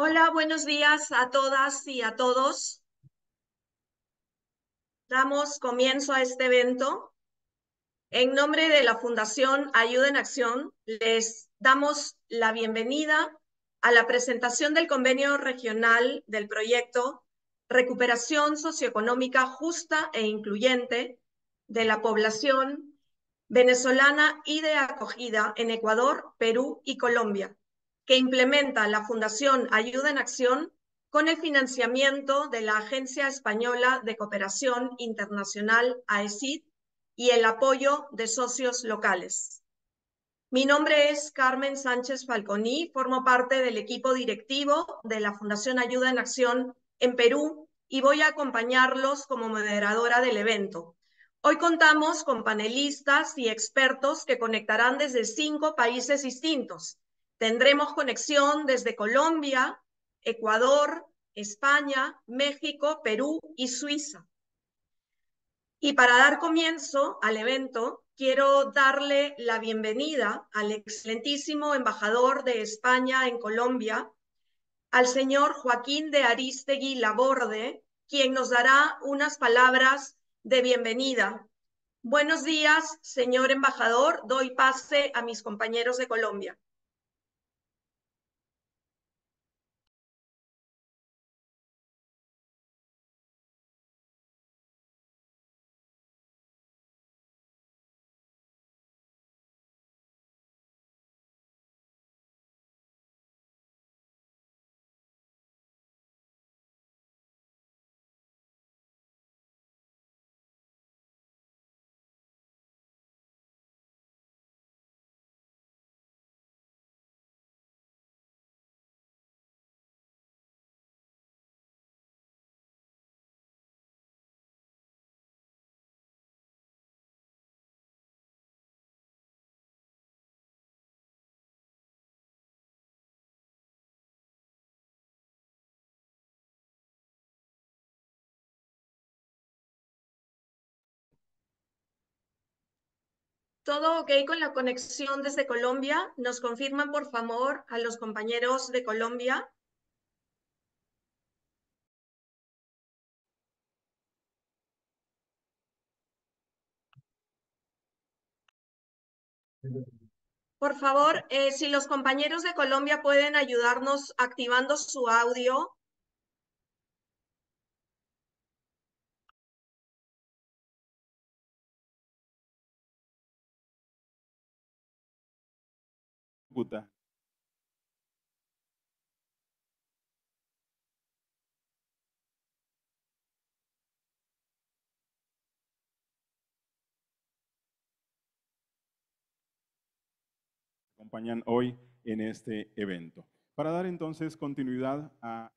Hola, buenos días a todas y a todos. Damos comienzo a este evento. En nombre de la Fundación Ayuda en Acción, les damos la bienvenida a la presentación del convenio regional del proyecto Recuperación Socioeconómica Justa e Incluyente de la Población Venezolana y de Acogida en Ecuador, Perú y Colombia, que implementa la Fundación Ayuda en Acción con el financiamiento de la Agencia Española de Cooperación Internacional AECID y el apoyo de socios locales. Mi nombre es Carmen Sánchez Falconí, formo parte del equipo directivo de la Fundación Ayuda en Acción en Perú y voy a acompañarlos como moderadora del evento. Hoy contamos con panelistas y expertos que conectarán desde cinco países distintos, Tendremos conexión desde Colombia, Ecuador, España, México, Perú y Suiza. Y para dar comienzo al evento, quiero darle la bienvenida al excelentísimo embajador de España en Colombia, al señor Joaquín de Aristegui Laborde, quien nos dará unas palabras de bienvenida. Buenos días, señor embajador. Doy pase a mis compañeros de Colombia. Todo ok con la conexión desde Colombia. Nos confirman, por favor, a los compañeros de Colombia. Por favor, eh, si los compañeros de Colombia pueden ayudarnos activando su audio, acompañan hoy en este evento. Para dar entonces continuidad a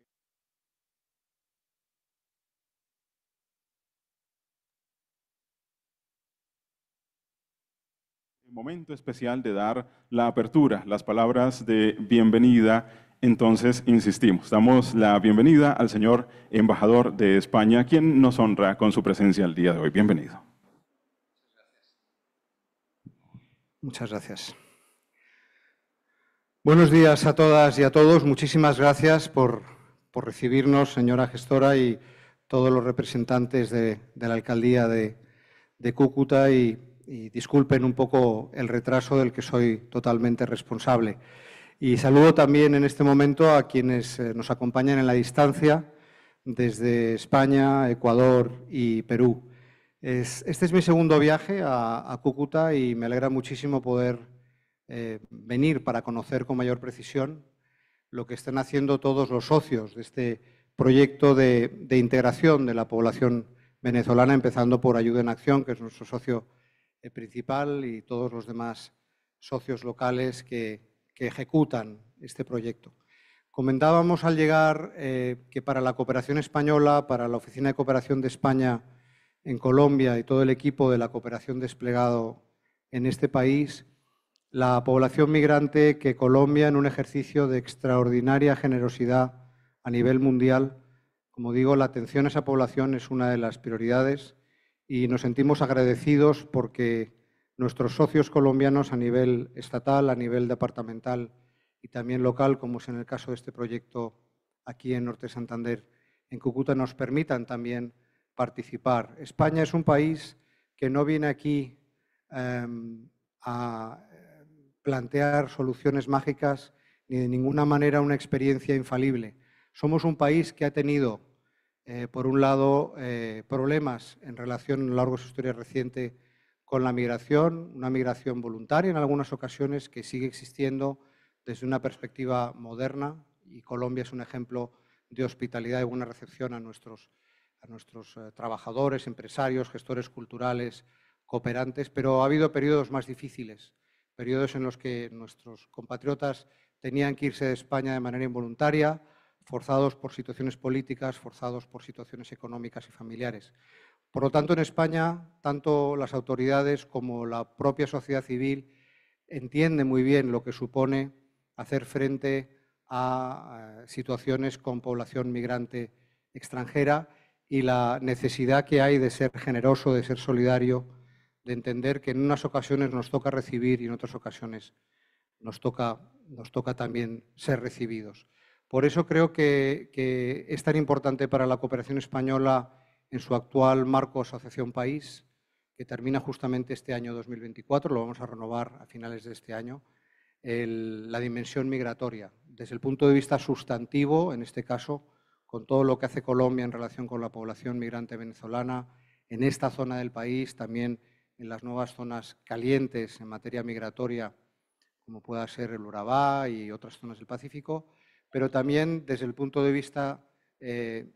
momento especial de dar la apertura, las palabras de bienvenida. Entonces, insistimos, damos la bienvenida al señor embajador de España, quien nos honra con su presencia el día de hoy. Bienvenido. Muchas gracias. Buenos días a todas y a todos. Muchísimas gracias por, por recibirnos, señora gestora, y todos los representantes de, la alcaldía de, de Cúcuta y y disculpen un poco el retraso del que soy totalmente responsable. Y saludo también en este momento a quienes eh, nos acompañan en la distancia desde España, Ecuador y Perú. este es mi segundo viaje a, Cúcuta y me alegra muchísimo poder eh, venir para conocer con mayor precisión lo que están haciendo todos los socios de este proyecto de integración de la población venezolana, empezando por Ayuda en Acción, que es nuestro socio eh, principal y todos los demás socios locales que, ejecutan este proyecto. Comentábamos al llegar eh, que para la cooperación española, para la Oficina de Cooperación de España en Colombia y todo el equipo de la cooperación desplegado en este país, la población migrante que Colombia, en un ejercicio de extraordinaria generosidad a nivel mundial, como digo, la atención a esa población es una de las prioridades y nos sentimos agradecidos porque nuestros socios colombianos a nivel estatal, a nivel departamental y también local, como es en el caso de este proyecto aquí en Norte Santander, en Cúcuta, nos permitan también participar. España es un país que no viene aquí em, a eh, plantear soluciones mágicas ni de ninguna manera una experiencia infalible. Somos un país que ha tenido eh, por un lado, eh, problemas en relación a lo largo de su historia reciente con la migración, una migración voluntaria en algunas ocasiones que sigue existiendo desde una perspectiva moderna y Colombia es un ejemplo de hospitalidad y buena recepción a nuestros, eh, trabajadores, empresarios, gestores culturales, cooperantes, pero ha habido periodos más difíciles, periodos en los que nuestros compatriotas tenían que irse de España de manera involuntaria, forzados por situaciones políticas, forzados por situaciones económicas y familiares. Por lo tanto, en España, tanto las autoridades como la propia sociedad civil entienden muy bien lo que supone hacer frente a situaciones con población migrante extranjera y la necesidad que hay de ser generoso, de ser solidario, de entender que en unas ocasiones nos toca recibir y en otras ocasiones nos toca, nos toca también ser recibidos. Por eso creo que, es tan importante para la cooperación española en su actual marco Asociación País, que termina justamente este año 2024, lo vamos a renovar a finales de este año, la dimensión migratoria. Desde el punto de vista sustantivo, en este caso, con todo lo que hace Colombia en relación con la población migrante venezolana, en esta zona del país, también en las nuevas zonas calientes en materia migratoria, como pueda ser el Urabá y otras zonas del Pacífico, pero también desde el punto de vista eh,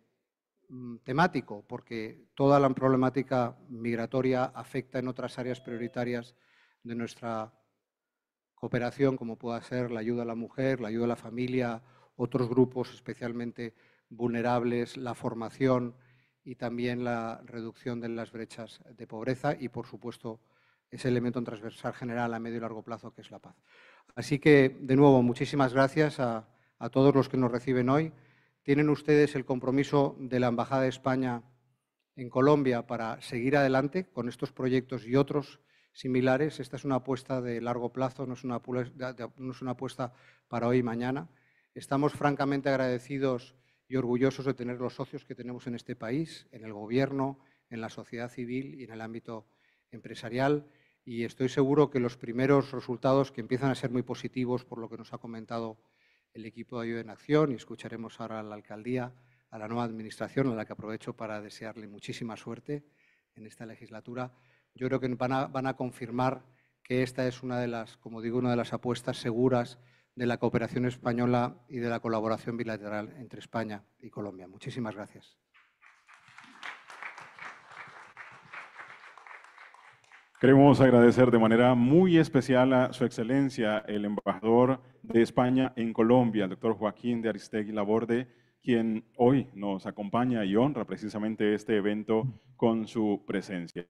mm, temático, porque toda la problemática migratoria afecta en otras áreas prioritarias de nuestra cooperación, como pueda ser la ayuda a la mujer, la ayuda a la familia, otros grupos especialmente vulnerables, la formación y también la reducción de las brechas de pobreza y, por supuesto, ese elemento transversal general a medio y largo plazo que es la paz. Así que, de nuevo, muchísimas gracias a a todos los que nos reciben hoy. Tienen ustedes el compromiso de la Embajada de España en Colombia para seguir adelante con estos proyectos y otros similares. Esta es una apuesta de largo plazo, no es una, apuesta para hoy y mañana. Estamos francamente agradecidos y orgullosos de tener los socios que tenemos en este país, en el Gobierno, en la sociedad civil y en el ámbito empresarial. Y estoy seguro que los primeros resultados, que empiezan a ser muy positivos por lo que nos ha comentado el equipo de Ayuda en Acción y escucharemos ahora a la alcaldía, a la nueva administración, a la que aprovecho para desearle muchísima suerte en esta legislatura. Yo creo que van a, van a confirmar que esta es una de las, como digo, una de las apuestas seguras de la cooperación española y de la colaboración bilateral entre España y Colombia. Muchísimas gracias. Queremos agradecer de manera muy especial a Su Excelencia el embajador de España en Colombia, el doctor Joaquín de Aristegui Laborde, quien hoy nos acompaña y honra precisamente este evento con su presencia.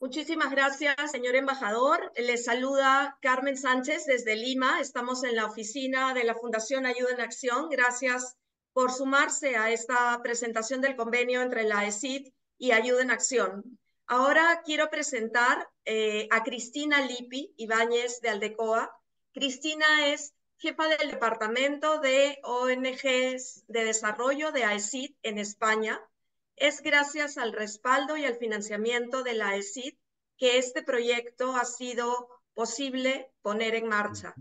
Muchísimas gracias, señor embajador. Les saluda Carmen Sánchez desde Lima. Estamos en la oficina de la Fundación Ayuda en Acción. Gracias por sumarse a esta presentación del convenio entre la ESID y Ayuda en Acción. Ahora quiero presentar eh, a Cristina Lipi Ibáñez de Aldecoa. Cristina es jefa del Departamento de ONGs de Desarrollo de AECID en España. Es gracias al respaldo y al financiamiento de la AECID que este proyecto ha sido posible poner en marcha.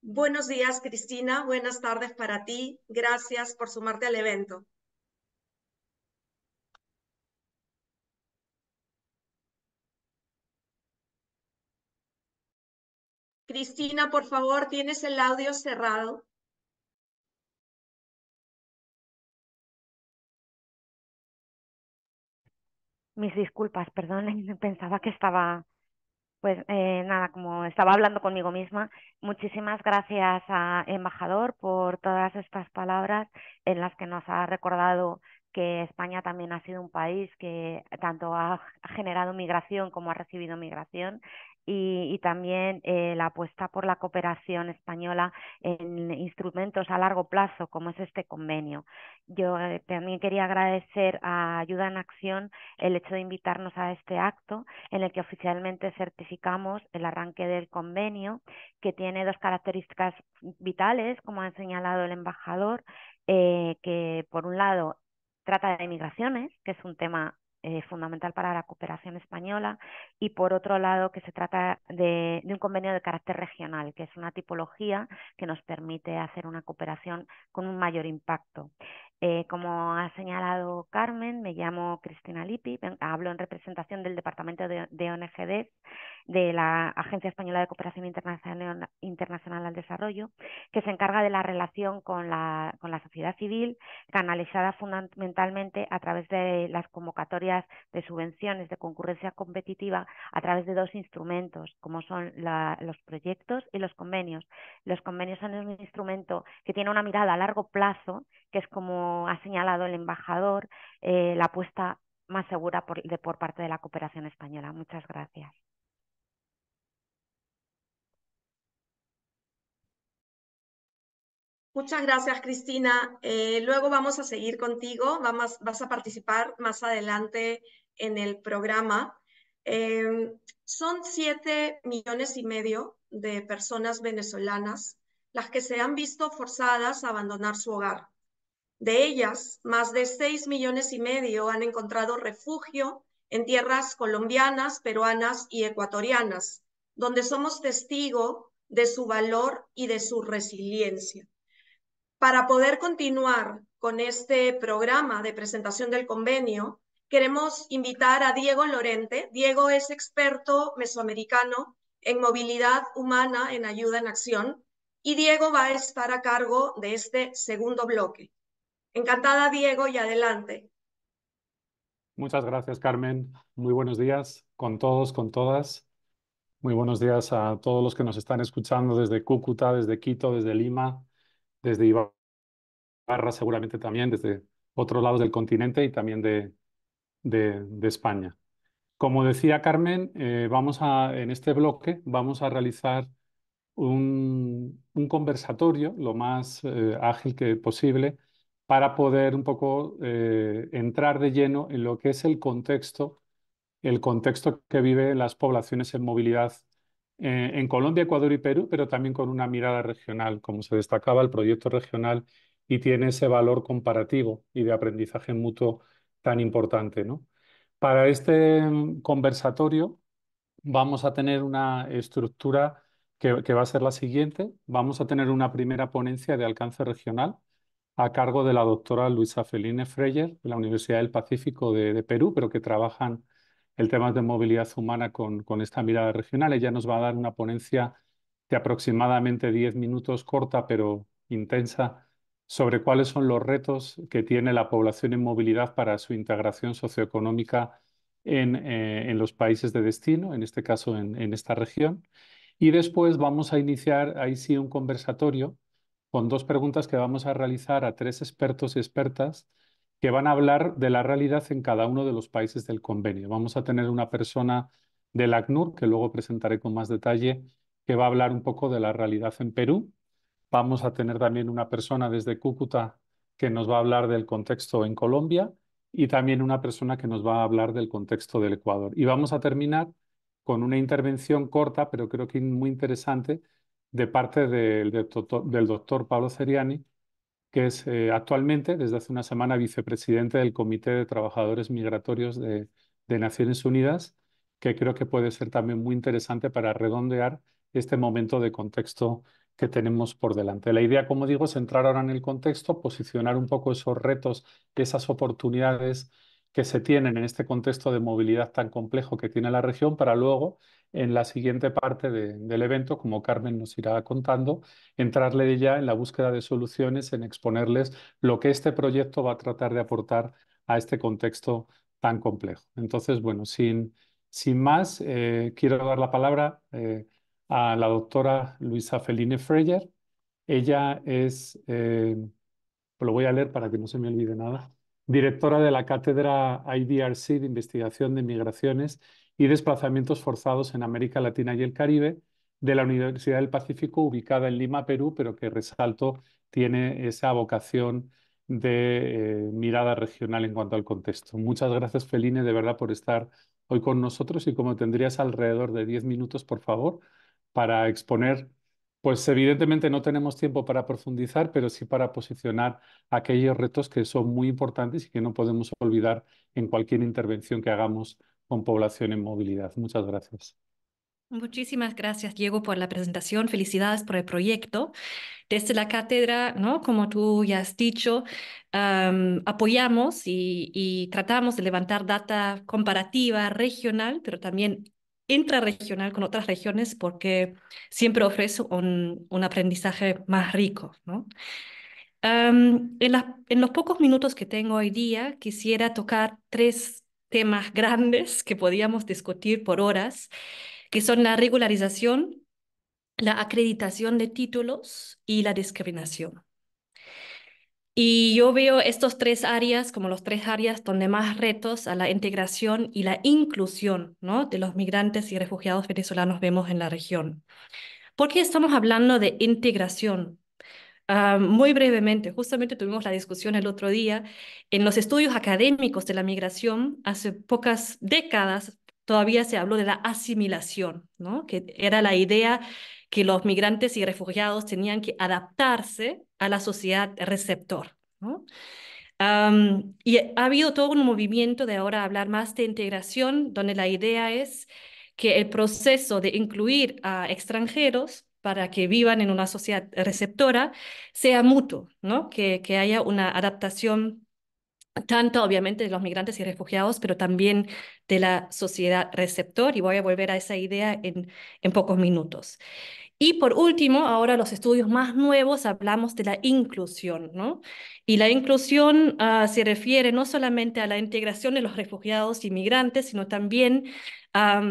Buenos días, Cristina. Buenas tardes para ti. Gracias por sumarte al evento. Cristina, por favor, tienes el audio cerrado. Mis disculpas, perdón, pensaba que estaba, pues eh, nada, como estaba hablando conmigo misma. Muchísimas gracias a embajador por todas estas palabras en las que nos ha recordado que España también ha sido un país que tanto ha generado migración como ha recibido migración y, también eh, la apuesta por la cooperación española en instrumentos a largo plazo, como es este convenio. Yo eh, también quería agradecer a Ayuda en Acción el hecho de invitarnos a este acto en el que oficialmente certificamos el arranque del convenio, que tiene dos características vitales, como ha señalado el embajador, eh, que por un lado trata de migraciones, que es un tema eh, fundamental para la cooperación española y por otro lado que se trata de, un convenio de carácter regional, que es una tipología que nos permite hacer una cooperación con un mayor impacto. Eh, como ha señalado Carmen, me llamo Cristina Lippi, hablo en representación del Departamento de, de ONGD de la Agencia Española de Cooperación Internacional, Internacional, al Desarrollo, que se encarga de la relación con la, sociedad civil, canalizada fundamentalmente a través de las convocatorias de subvenciones de concurrencia competitiva a través de dos instrumentos, como son los proyectos y los convenios. Los convenios son un instrumento que tiene una mirada a largo plazo, que es como ha señalado el embajador, eh, la apuesta más segura por, por parte de la cooperación española. Muchas gracias. Muchas gracias, Cristina. Eh, luego vamos a seguir contigo. Vamos, vas a participar más adelante en el programa. Em, son siete millones y medio de personas venezolanas las que se han visto forzadas a abandonar su hogar. De ellas, más de 6 millones y medio han encontrado refugio en tierras colombianas, peruanas y ecuatorianas, donde somos testigo de su valor y de su resiliencia. Para poder continuar con este programa de presentación del convenio, queremos invitar a Diego Lorente. Diego es experto mesoamericano en movilidad humana en ayuda en acción y Diego va a estar a cargo de este segundo bloque. Encantada, Diego, y adelante. Muchas gracias, Carmen. Muy buenos días con todos, con todas. Muy buenos días a todos los que nos están escuchando desde Cúcuta, desde Quito, desde Lima, desde Ibarra, seguramente también, desde otros lados del continente y también de, España. Como decía Carmen, eh, vamos a, en este bloque vamos a realizar un, conversatorio lo más eh, ágil que posible para poder un poco eh, entrar de lleno en lo que es el contexto, el contexto que viven las poblaciones en movilidad eh, en Colombia, Ecuador y Perú, pero también con una mirada regional, como se destacaba el proyecto regional y tiene ese valor comparativo y de aprendizaje mutuo tan importante. ¿no? Para este mm, conversatorio vamos a tener una estructura que va a ser la siguiente. Vamos a tener una primera ponencia de alcance regional a cargo de la doctora Luisa Feline Freyer de la Universidad del Pacífico de, Perú, pero que trabajan el tema de movilidad humana con, con, esta mirada regional. Ella nos va a dar una ponencia de aproximadamente 10 minutos, corta pero intensa, sobre cuáles son los retos que tiene la población en movilidad para su integración socioeconómica eh, en, los países de destino, en este caso en, en esta región. Y después vamos a iniciar ahí sí un conversatorio con dos preguntas que vamos a realizar a tres expertos y expertas que van a hablar de la realidad en cada uno de los países del convenio. Vamos a tener una persona del ACNUR, que luego presentaré con más detalle, que va a hablar un poco de la realidad en Perú. Vamos a tener también una persona desde Cúcuta que nos va a hablar del contexto en Colombia y también una persona que nos va a hablar del contexto del Ecuador. Y vamos a terminar con una intervención corta, pero creo que muy interesante, de parte del, doctor Pablo Ceriani, que es eh, actualmente, desde hace una semana, vicepresidente del Comité de Trabajadores Migratorios de, de, Naciones Unidas, que creo que puede ser también muy interesante para redondear este momento de contexto que tenemos por delante. La idea, como digo, es entrar ahora en el contexto, posicionar un poco esos retos, esas oportunidades que se tienen en este contexto de movilidad tan complejo que tiene la región para luego, en la siguiente parte del evento, como Carmen nos irá contando, entrarle ya en la búsqueda de soluciones, en exponerles lo que este proyecto va a tratar de aportar a este contexto tan complejo. Entonces, bueno, sin, sin más, eh, quiero dar la palabra eh, a la doctora Luisa Feline Freyer. Ella es, eh, lo voy a leer para que no se me olvide nada directora de la Cátedra IDRC de Investigación de Migraciones y Desplazamientos Forzados en América Latina y el Caribe de la Universidad del Pacífico, ubicada en Lima, Perú, pero que resalto tiene esa vocación de eh, mirada regional en cuanto al contexto. Muchas gracias, Feline, de verdad, por estar hoy con nosotros y como tendrías alrededor de 10 minutos, por favor, para exponer pues evidentemente no tenemos tiempo para profundizar, pero sí para posicionar aquellos retos que son muy importantes y que no podemos olvidar en cualquier intervención que hagamos con población en movilidad. Muchas gracias. Muchísimas gracias, Diego, por la presentación. Felicidades por el proyecto. Desde la cátedra, ¿no? como tú ya has dicho, apoyamos y, y, tratamos de levantar data comparativa regional, pero también intrarregional con otras regiones porque siempre ofrece un, un aprendizaje más rico. ¿no? en, en, los pocos minutos que tengo hoy día, quisiera tocar tres temas grandes que podíamos discutir por horas, que son la regularización, la acreditación de títulos y la discriminación. Y yo veo estos tres áreas como los tres áreas donde más retos a la integración y la inclusión de los migrantes y refugiados venezolanos vemos en la región. ¿Por qué estamos hablando de integración? Ah, muy brevemente, justamente tuvimos la discusión el otro día, en los estudios académicos de la migración, hace pocas décadas todavía se habló de la asimilación, que era la idea que los migrantes y refugiados tenían que adaptarse a la sociedad receptor. ¿no? y ha habido todo un movimiento de ahora hablar más de integración, donde la idea es que el proceso de incluir a extranjeros para que vivan en una sociedad receptora sea mutuo, ¿no? que, que haya una adaptación tanto obviamente de los migrantes y refugiados, pero también de la sociedad receptor, y voy a volver a esa idea en, en pocos minutos. Y por último, ahora los estudios más nuevos hablamos de la inclusión, ¿no? Y la inclusión ah, se refiere no solamente a la integración de los refugiados y migrantes, sino también a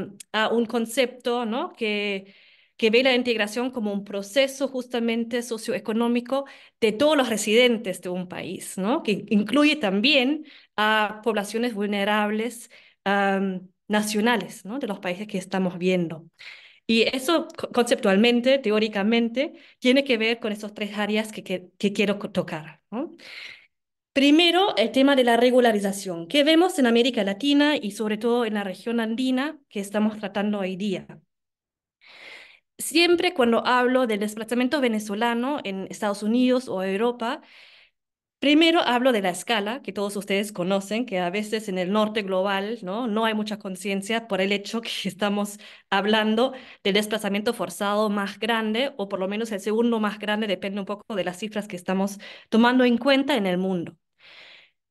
un concepto, ¿no? Que, que ve la integración como un proceso justamente socioeconómico de todos los residentes de un país, ¿no? Que incluye también a poblaciones vulnerables nacionales, ¿no? De los países que estamos viendo. Y eso conceptualmente, teóricamente, tiene que ver con esas tres áreas que, quiero tocar. Primero, el tema de la regularización, que vemos en América Latina y sobre todo en la región andina que estamos tratando hoy día. Siempre cuando hablo del desplazamiento venezolano en Estados Unidos o Europa, Primero hablo de la escala que todos ustedes conocen, que a veces en el norte global no, hay mucha conciencia por el hecho que estamos hablando del desplazamiento forzado más grande o por lo menos el segundo más grande, depende un poco de las cifras que estamos tomando en cuenta en el mundo.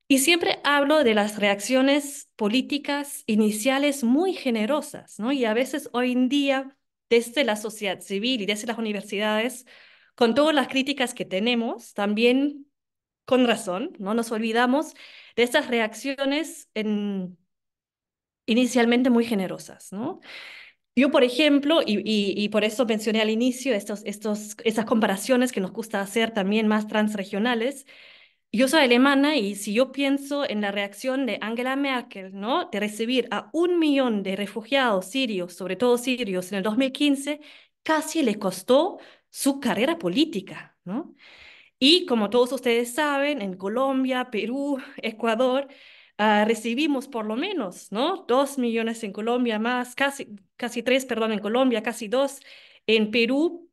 Y siempre hablo de las reacciones políticas iniciales muy generosas, ¿no? Y a veces hoy en día, desde la sociedad civil y desde las universidades, con todas las críticas que tenemos, también con razón, no nos olvidamos de estas reacciones inicialmente muy generosas, ¿no? Yo, por ejemplo, y, por eso mencioné al inicio estos, estos, esas comparaciones que nos gusta hacer también más transregionales, yo soy alemana y si yo pienso en la reacción de Angela Merkel, ¿no? De recibir a un millón de refugiados sirios, sobre todo sirios, en el 2015, casi le costó su carrera política, ¿no? Y como todos ustedes saben, en Colombia, Perú, Ecuador, ah, recibimos por lo menos, ¿no? Dos millones en Colombia más, casi, casi tres, perdón, en Colombia, casi dos en Perú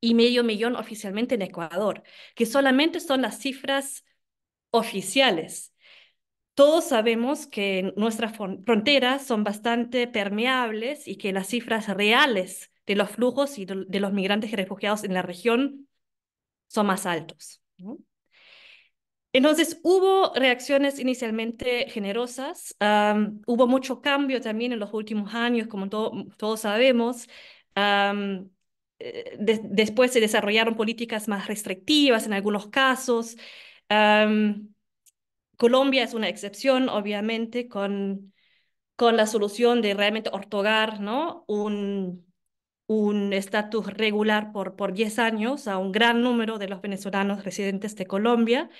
y medio millón oficialmente en Ecuador, que solamente son las cifras oficiales. Todos sabemos que nuestras fronteras son bastante permeables y que las cifras reales de los flujos y de los migrantes y refugiados en la región son más altos. Entonces hubo reacciones inicialmente generosas, hubo mucho cambio también en los últimos años, como todos sabemos. Eh, después se desarrollaron políticas más restrictivas en algunos casos. Colombia es una excepción, obviamente, con, con la solución de realmente ortogar ¿no? un, un estatus regular por, por 10 años a un gran número de los venezolanos residentes de Colombia.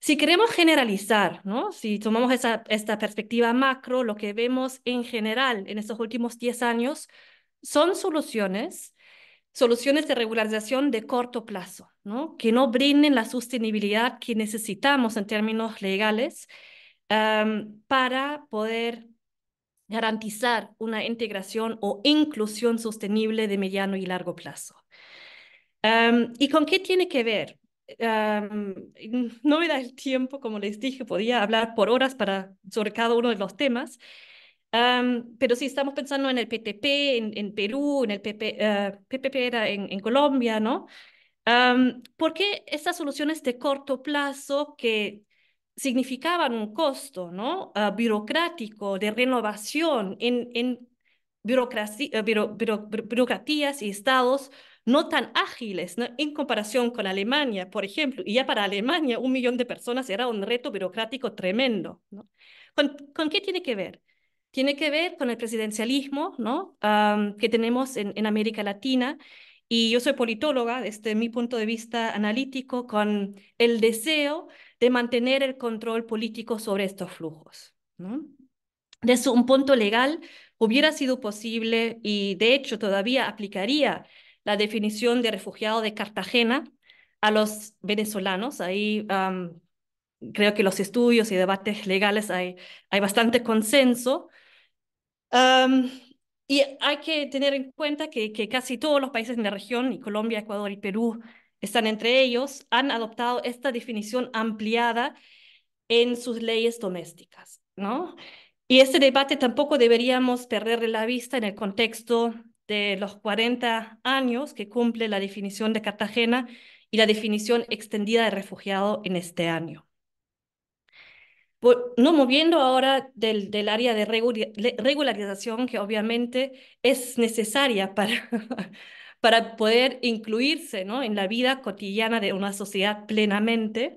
Si queremos generalizar, ¿no? si tomamos esa, esta perspectiva macro, lo que vemos en general en estos últimos 10 años son soluciones, soluciones de regularización de corto plazo, ¿no? que no brinden la sostenibilidad que necesitamos en términos legales para poder garantizar una integración o inclusión sostenible de mediano y largo plazo. ¿Y con qué tiene que ver? no me da el tiempo, como les dije, podía hablar por horas para, sobre cada uno de los temas, pero si estamos pensando en el PTP, en, Perú, en el PP, PPP eh, en, en Colombia, ¿no? ¿Por qué estas soluciones de corto plazo que significaban un costo ¿no? Ah, burocrático de renovación en, en eh, burocratías y estados no tan ágiles ¿no? en comparación con Alemania, por ejemplo. Y ya para Alemania un millón de personas era un reto burocrático tremendo. ¿Con, qué tiene que ver? Tiene que ver con el presidencialismo ¿no? que tenemos en América Latina y yo soy politóloga desde mi punto de vista analítico, con el deseo de mantener el control político sobre estos flujos. ¿no? Desde un punto legal, hubiera sido posible y de hecho todavía aplicaría la definición de refugiado de Cartagena a los venezolanos. Ahí creo que los estudios y debates legales hay, hay bastante consenso. y hay que tener en cuenta que, casi todos los países en la región, y Colombia, Ecuador y Perú, están entre ellos, han adoptado esta definición ampliada en sus leyes domésticas, ¿no? Y este debate tampoco deberíamos perder la vista en el contexto de los 40 años que cumple la definición de Cartagena y la definición extendida de refugiado en este año. No moviendo ahora del, del área de regularización, que obviamente es necesaria para, para poder incluirse ¿no? en la vida cotidiana de una sociedad plenamente,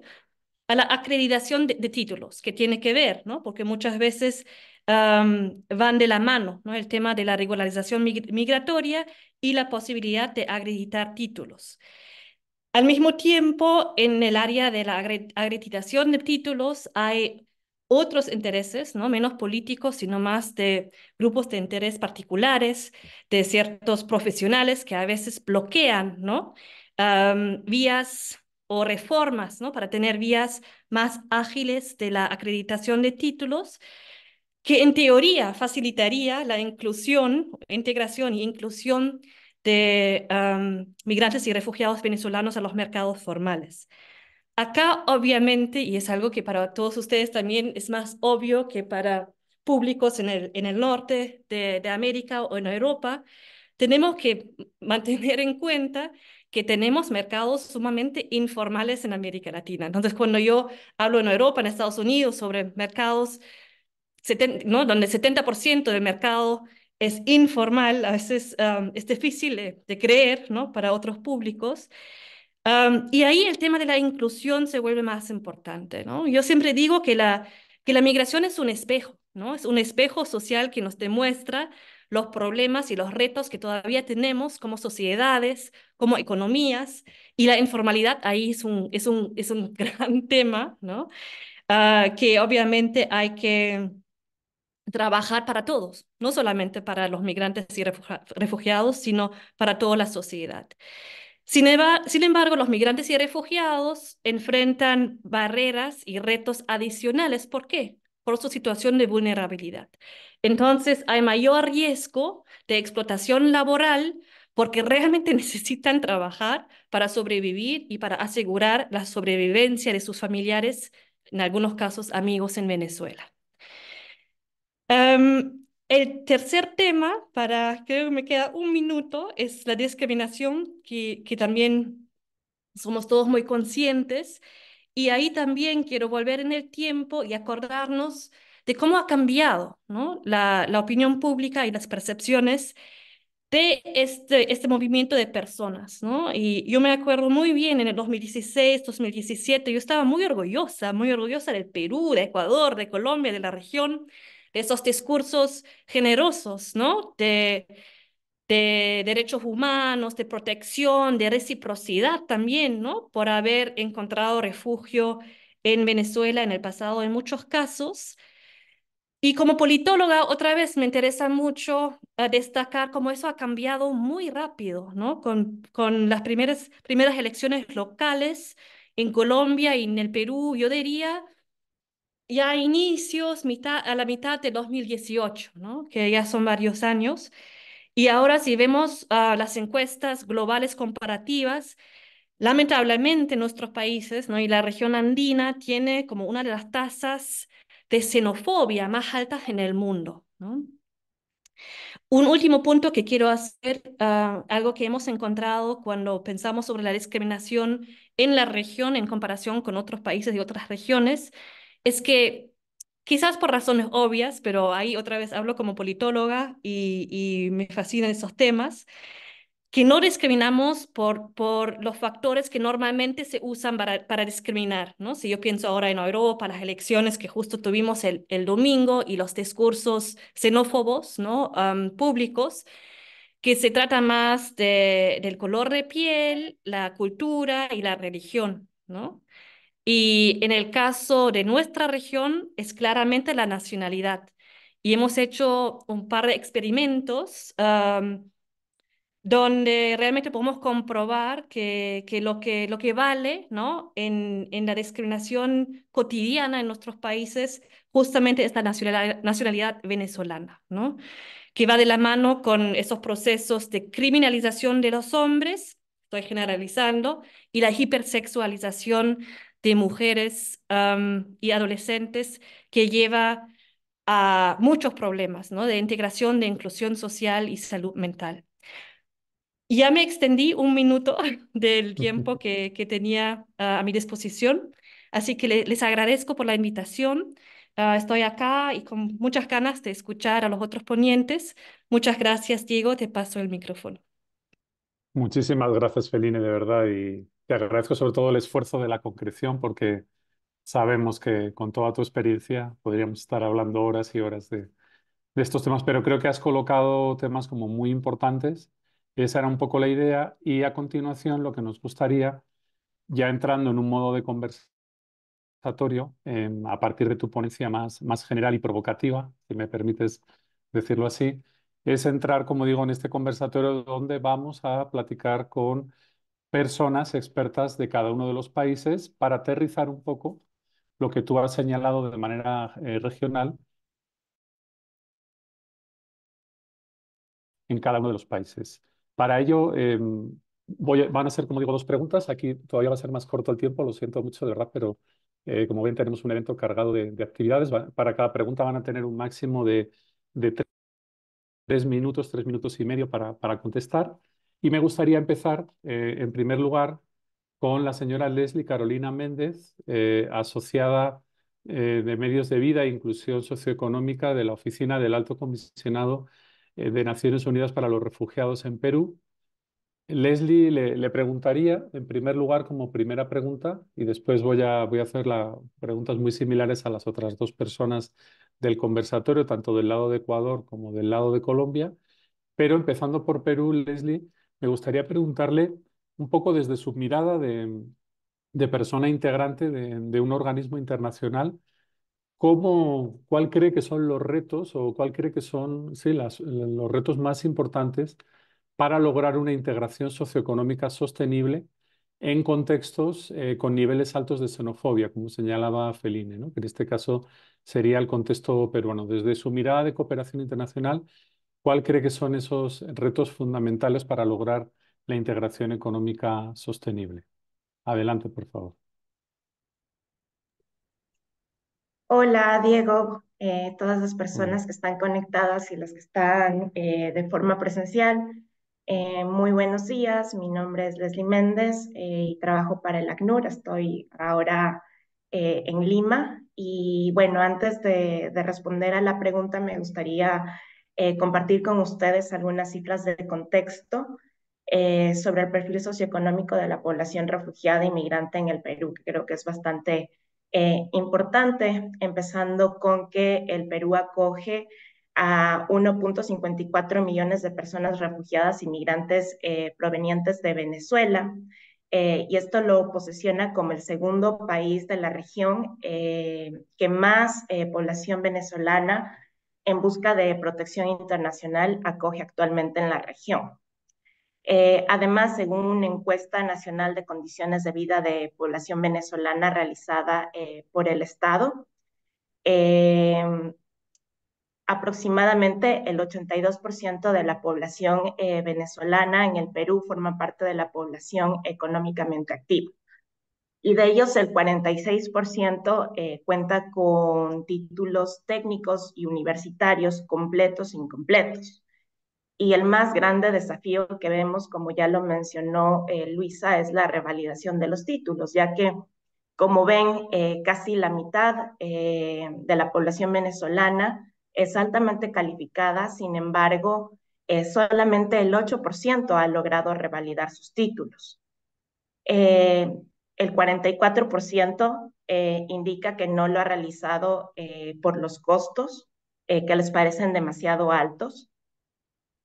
a la acreditación de, títulos, que tiene que ver, ¿no? porque muchas veces van de la mano ¿no? el tema de la regularización migratoria y la posibilidad de acreditar títulos. Al mismo tiempo, en el área de la acreditación de títulos hay otros intereses, ¿no? menos políticos, sino más de grupos de interés particulares, de ciertos profesionales que a veces bloquean ¿no? vías o reformas para tener vías más ágiles de la acreditación de títulos, que en teoría facilitaría la inclusión, integración y e inclusión de migrantes y refugiados venezolanos a los mercados formales. Acá, obviamente, y es algo que para todos ustedes también es más obvio que para públicos en el, en el norte de, América o en Europa, tenemos que mantener en cuenta que tenemos mercados sumamente informales en América Latina. Entonces, cuando yo hablo en Europa, en Estados Unidos, sobre mercados, ¿no? donde el 70% del mercado es informal, a veces ah, es difícil de, de creer ¿no? para otros públicos y ahí el tema de la inclusión se vuelve más importante, Yo siempre digo que la, que la migración es un espejo, ¿no? Es un espejo social que nos demuestra los problemas y los retos que todavía tenemos como sociedades, como economías, y la informalidad ahí es un, es un, es un gran tema, ¿no? Ah, que obviamente hay que trabajar para todos, no solamente para los migrantes y refugiados, sino para toda la sociedad. Sin, embargo, los migrantes y refugiados enfrentan barreras y retos adicionales. ¿Por qué? Por su situación de vulnerabilidad. Entonces, hay mayor riesgo de explotación laboral porque realmente necesitan trabajar para sobrevivir y para asegurar la sobrevivencia de sus familiares, en algunos casos amigos en Venezuela. Em, el tercer tema, para que me queda un minuto, es la discriminación, que, que también somos todos muy conscientes. Y ahí también quiero volver en el tiempo y acordarnos de cómo ha cambiado ¿no? la, la opinión pública y las percepciones de este, este movimiento de personas, ¿no? Y yo me acuerdo muy bien en el 2016, 2017, yo estaba muy orgullosa, muy orgullosa del Perú, de Ecuador, de Colombia, de la región, esos discursos generosos, ¿no? De, derechos humanos, de protección, de reciprocidad también, ¿no? Por haber encontrado refugio en Venezuela en el pasado en muchos casos. Y como politóloga, otra vez me interesa mucho eh, destacar cómo eso ha cambiado muy rápido, ¿no? Con, con las primeras, primeras elecciones locales en Colombia y en el Perú, yo diría, ya a inicios, mitad, a la mitad de 2018, ¿no? que ya son varios años. Y ahora si vemos ah, las encuestas globales comparativas, lamentablemente nuestros países ¿no? y la región andina tiene como una de las tasas de xenofobia más altas en el mundo. Un último punto que quiero hacer, ah, algo que hemos encontrado cuando pensamos sobre la discriminación en la región en comparación con otros países y otras regiones, es que quizás por razones obvias, pero ahí otra vez hablo como politóloga y, me fascinan esos temas, que no discriminamos por, por los factores que normalmente se usan para, discriminar, ¿no? Si yo pienso ahora en Europa, las elecciones que justo tuvimos el, el domingo y los discursos xenófobos, ¿no? públicos, que se trata más del color de piel, la cultura y la religión, ¿no? Y en el caso de nuestra región es claramente la nacionalidad. Y hemos hecho un par de experimentos donde realmente podemos comprobar que, que, lo, que lo que vale ¿no? en, en la discriminación cotidiana en nuestros países justamente es la nacionalidad, nacionalidad venezolana, ¿no? que va de la mano con esos procesos de criminalización de los hombres estoy generalizando, y la hipersexualización de mujeres y adolescentes que lleva a muchos problemas ¿no? de integración, de inclusión social y salud mental. Ya me extendí un minuto del tiempo que, tenía ah, a mi disposición, así que les agradezco por la invitación. Ah, estoy acá y con muchas ganas de escuchar a los otros ponientes. Muchas gracias, Diego. Te paso el micrófono. Muchísimas gracias, Feline, de verdad. Y te agradezco sobre todo el esfuerzo de la concreción porque sabemos que con toda tu experiencia podríamos estar hablando horas y horas de, estos temas, pero creo que has colocado temas como muy importantes. Esa era un poco la idea y a continuación lo que nos gustaría, ya entrando en un modo de conversatorio, em, a partir de tu ponencia más, más general y provocativa, si me permites decirlo así, es entrar, como digo, en este conversatorio donde vamos a platicar con personas expertas de cada uno de los países para aterrizar un poco lo que tú has señalado de manera eh, regional en cada uno de los países. Para ello, em, van a ser, como digo, dos preguntas. Aquí todavía va a ser más corto el tiempo, lo siento mucho, de verdad, pero eh, como ven, tenemos un evento cargado de, actividades. para cada pregunta van a tener un máximo de, tres, minutos, tres minutos y medio para contestar. Y me gustaría empezar, eh, en primer lugar, con la señora Leslie Carolina Méndez, eh, asociada eh, de Medios de Vida e Inclusión Socioeconómica de la Oficina del Alto Comisionado de Naciones Unidas para los Refugiados en Perú. Leslie le, preguntaría, en primer lugar, como primera pregunta, y después voy a, voy a hacer preguntas muy similares a las otras dos personas del conversatorio, tanto del lado de Ecuador como del lado de Colombia, pero empezando por Perú, Leslie, me gustaría preguntarle un poco desde su mirada de, persona integrante de, un organismo internacional, ¿cómo, ¿cuál cree que son los retos o cuál cree que son sí, los retos más importantes para lograr una integración socioeconómica sostenible en contextos eh, con niveles altos de xenofobia, como señalaba Feline, que en este caso sería el contexto peruano. Desde su mirada de cooperación internacional, ¿Cuál cree que son esos retos fundamentales para lograr la integración económica sostenible? Adelante, por favor. Hola, Diego, eh, todas las personas que están conectadas y las que están eh, de forma presencial. Eh, muy buenos días, mi nombre es Leslie Méndez y trabajo para el ACNUR. Estoy ahora en Lima y bueno, antes de, de responder a la pregunta me gustaría eh, compartir con ustedes algunas cifras de contexto eh, sobre el perfil socioeconómico de la población refugiada e inmigrante en el Perú, que creo que es bastante eh, importante, empezando con que el Perú acoge a 1.54 millones de personas refugiadas inmigrantes provenientes de Venezuela. y esto lo posiciona como el segundo país de la región que más población venezolana en busca de protección internacional acoge actualmente en la región. Eh, además, según una encuesta nacional de condiciones de vida de población venezolana realizada eh, por el Estado, em, aproximadamente el 82% de la población eh, venezolana en el Perú forma parte de la población económicamente activa y de ellos el 46% eh, cuenta con títulos técnicos y universitarios completos e incompletos. Y el más grande desafío que vemos, como ya lo mencionó eh, Luisa, es la revalidación de los títulos, ya que, como ven, eh, casi la mitad de la población venezolana es altamente calificada, sin embargo, solamente el 8% ha logrado revalidar sus títulos. Eh, el 44% eh, indica que no lo ha realizado eh, por los costos, eh, que les parecen demasiado altos.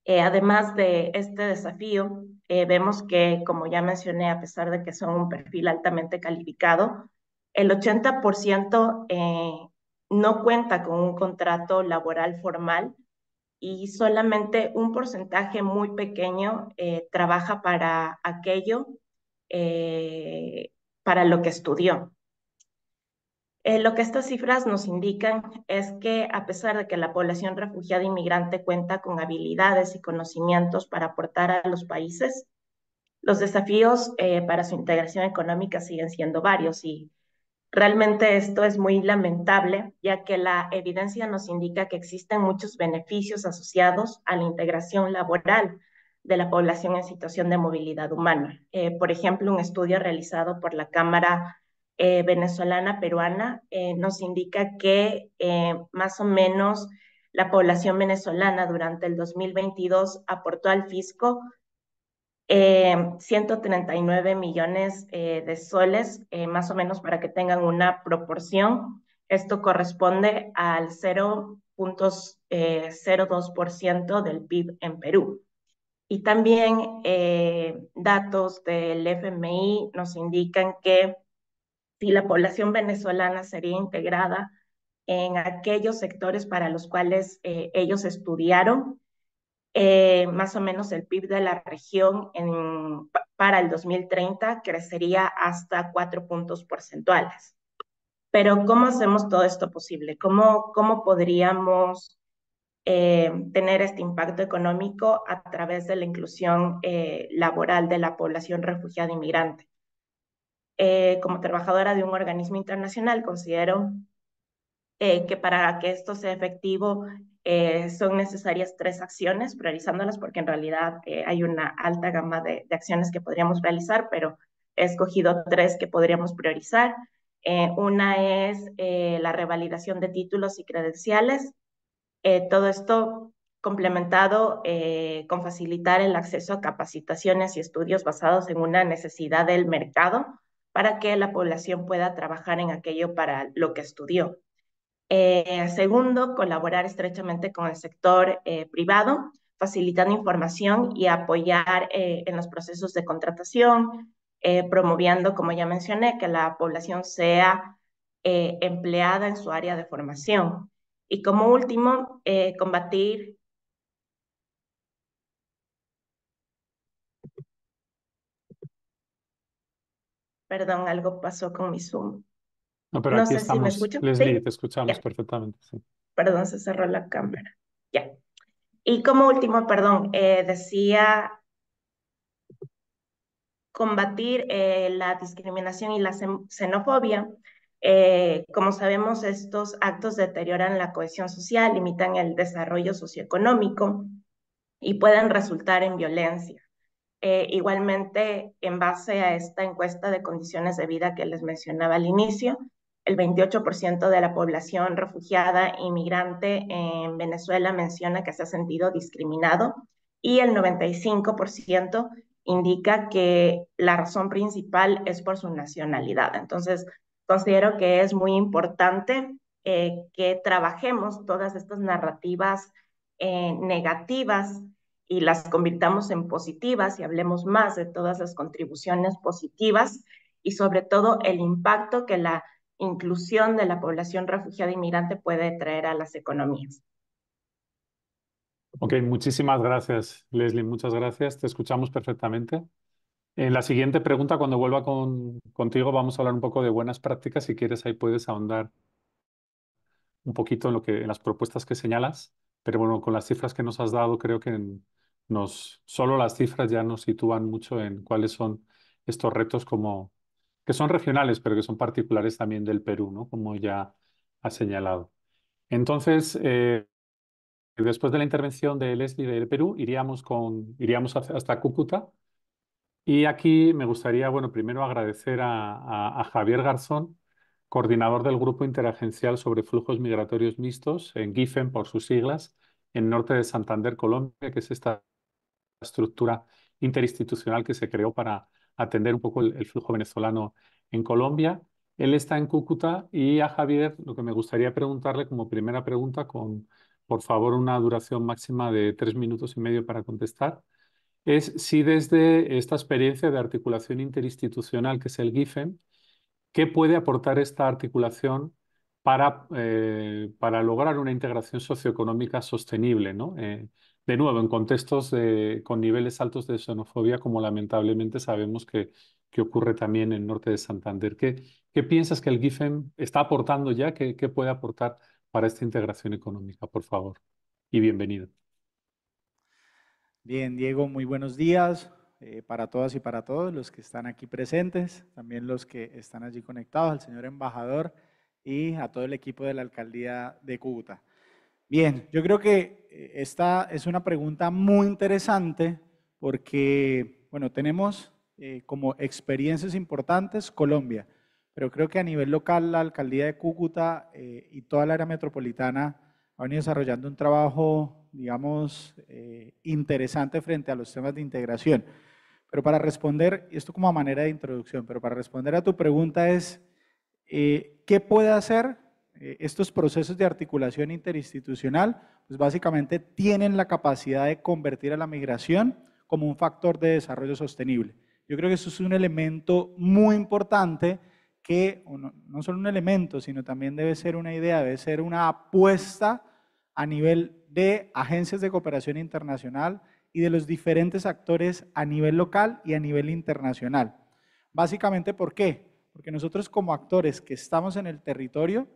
además de este desafío, vemos que, como ya mencioné, a pesar de que son un perfil altamente calificado, el 80% no cuenta con un contrato laboral formal y solamente un porcentaje muy pequeño trabaja para aquello eh, para lo que estudió. Eh, lo que estas cifras nos indican es que a pesar de que la población refugiada inmigrante cuenta con habilidades y conocimientos para aportar a los países, los desafíos eh, para su integración económica siguen siendo varios y realmente esto es muy lamentable, ya que la evidencia nos indica que existen muchos beneficios asociados a la integración laboral de la población en situación de movilidad humana. Eh, por ejemplo, un estudio realizado por la Cámara eh, Venezolana Peruana eh, nos indica que más o menos la población venezolana durante el 2022 aportó al fisco 139 millones de soles, más o menos para que tengan una proporción. Esto corresponde al 0.02% del PIB en Perú. Y también eh, datos del FMI nos indican que si la población venezolana sería integrada en aquellos sectores para los cuales eh, ellos estudiaron, eh, más o menos el PIB de la región para el 2030 crecería hasta cuatro puntos porcentuales. Pero ¿cómo hacemos todo esto posible? ¿Cómo, cómo podríamos eh, tener este impacto económico a través de la inclusión eh, laboral de la población refugiada inmigrante. Eh, como trabajadora de un organismo internacional, considero que para que esto sea efectivo son necesarias tres acciones, priorizándolas porque en realidad hay una alta gama de, acciones que podríamos realizar, pero he escogido tres que podríamos priorizar. una es la revalidación de títulos y credenciales, eh, todo esto complementado eh, con facilitar el acceso a capacitaciones y estudios basados en una necesidad del mercado para que la población pueda trabajar en aquello para lo que estudió. Eh, segundo, colaborar estrechamente con el sector privado, facilitando información y apoyar en los procesos de contratación, promoviendo, como ya mencioné, que la población sea empleada en su área de formación. Y como último, eh, combatir Perdón, algo pasó con mi Zoom. No, pero aquí estamos. Les me te escuchamos perfectamente. Perdón, se cerró la cámara. Ya. Y como último, perdón, eh, decía combatir eh, la discriminación y la xenofobia eh, como sabemos, estos actos deterioran la cohesión social, limitan el desarrollo socioeconómico y pueden resultar en violencia. Eh, igualmente, en base a esta encuesta de condiciones de vida que les mencionaba al inicio, el 28% de la población refugiada inmigrante en Venezuela menciona que se ha sentido discriminado y el 95% indica que la razón principal es por su nacionalidad. Entonces, considero que es muy importante eh, que trabajemos todas estas narrativas eh, negativas y las convirtamos en positivas y hablemos más de todas las contribuciones positivas y sobre todo el impacto que la inclusión de la población refugiada inmigrante puede traer a las economías. Ok, muchísimas gracias, Leslie. Muchas gracias. Te escuchamos perfectamente. En eh, la siguiente pregunta, cuando vuelva con, contigo, vamos a hablar un poco de buenas prácticas. Si quieres, ahí puedes ahondar un poquito en, lo que, en las propuestas que señalas. Pero bueno, con las cifras que nos has dado, creo que nos, solo las cifras ya nos sitúan mucho en cuáles son estos retos como, que son regionales, pero que son particulares también del Perú, ¿no? Como ya has señalado. Entonces, eh, después de la intervención de Leslie del Perú, iríamos, con, iríamos hasta Cúcuta y aquí me gustaría, bueno, primero agradecer a, Javier Garzón, coordinador del Grupo Interagencial sobre Flujos Migratorios Mixtos, en GIFEN por sus siglas, en norte de Santander, Colombia, que es esta estructura interinstitucional que se creó para atender un poco el, el flujo venezolano en Colombia. Él está en Cúcuta y a Javier lo que me gustaría preguntarle como primera pregunta, con por favor una duración máxima de tres minutos y medio para contestar, es si desde esta experiencia de articulación interinstitucional, que es el GIFEM, ¿qué puede aportar esta articulación para, eh, para lograr una integración socioeconómica sostenible? ¿no? Eh, de nuevo, en contextos con niveles altos de xenofobia, como lamentablemente sabemos que, que ocurre también en el norte de Santander. ¿Qué, qué piensas que el GIFEM está aportando ya? qué puede aportar para esta integración económica, por favor? Y bienvenido. Bien, Diego, muy buenos días eh, para todas y para todos los que están aquí presentes, también los que están allí conectados, al señor embajador y a todo el equipo de la alcaldía de Cúcuta. Bien, yo creo que eh, esta es una pregunta muy interesante porque, bueno, tenemos eh, como experiencias importantes Colombia, pero creo que a nivel local la alcaldía de Cúcuta y toda la área metropolitana ha venido desarrollando un trabajo, digamos, eh, interesante frente a los temas de integración. Pero para responder, esto como a manera de introducción, pero para responder a tu pregunta es, eh, ¿qué puede hacer eh, estos procesos de articulación interinstitucional, pues básicamente tienen la capacidad de convertir a la migración como un factor de desarrollo sostenible. Yo creo que eso es un elemento muy importante que, no, no solo un elemento, sino también debe ser una idea, debe ser una apuesta a nivel de agencias de cooperación internacional y de los diferentes actores a nivel local y a nivel internacional. Básicamente, ¿por qué? Porque nosotros como actores que estamos en el territorio,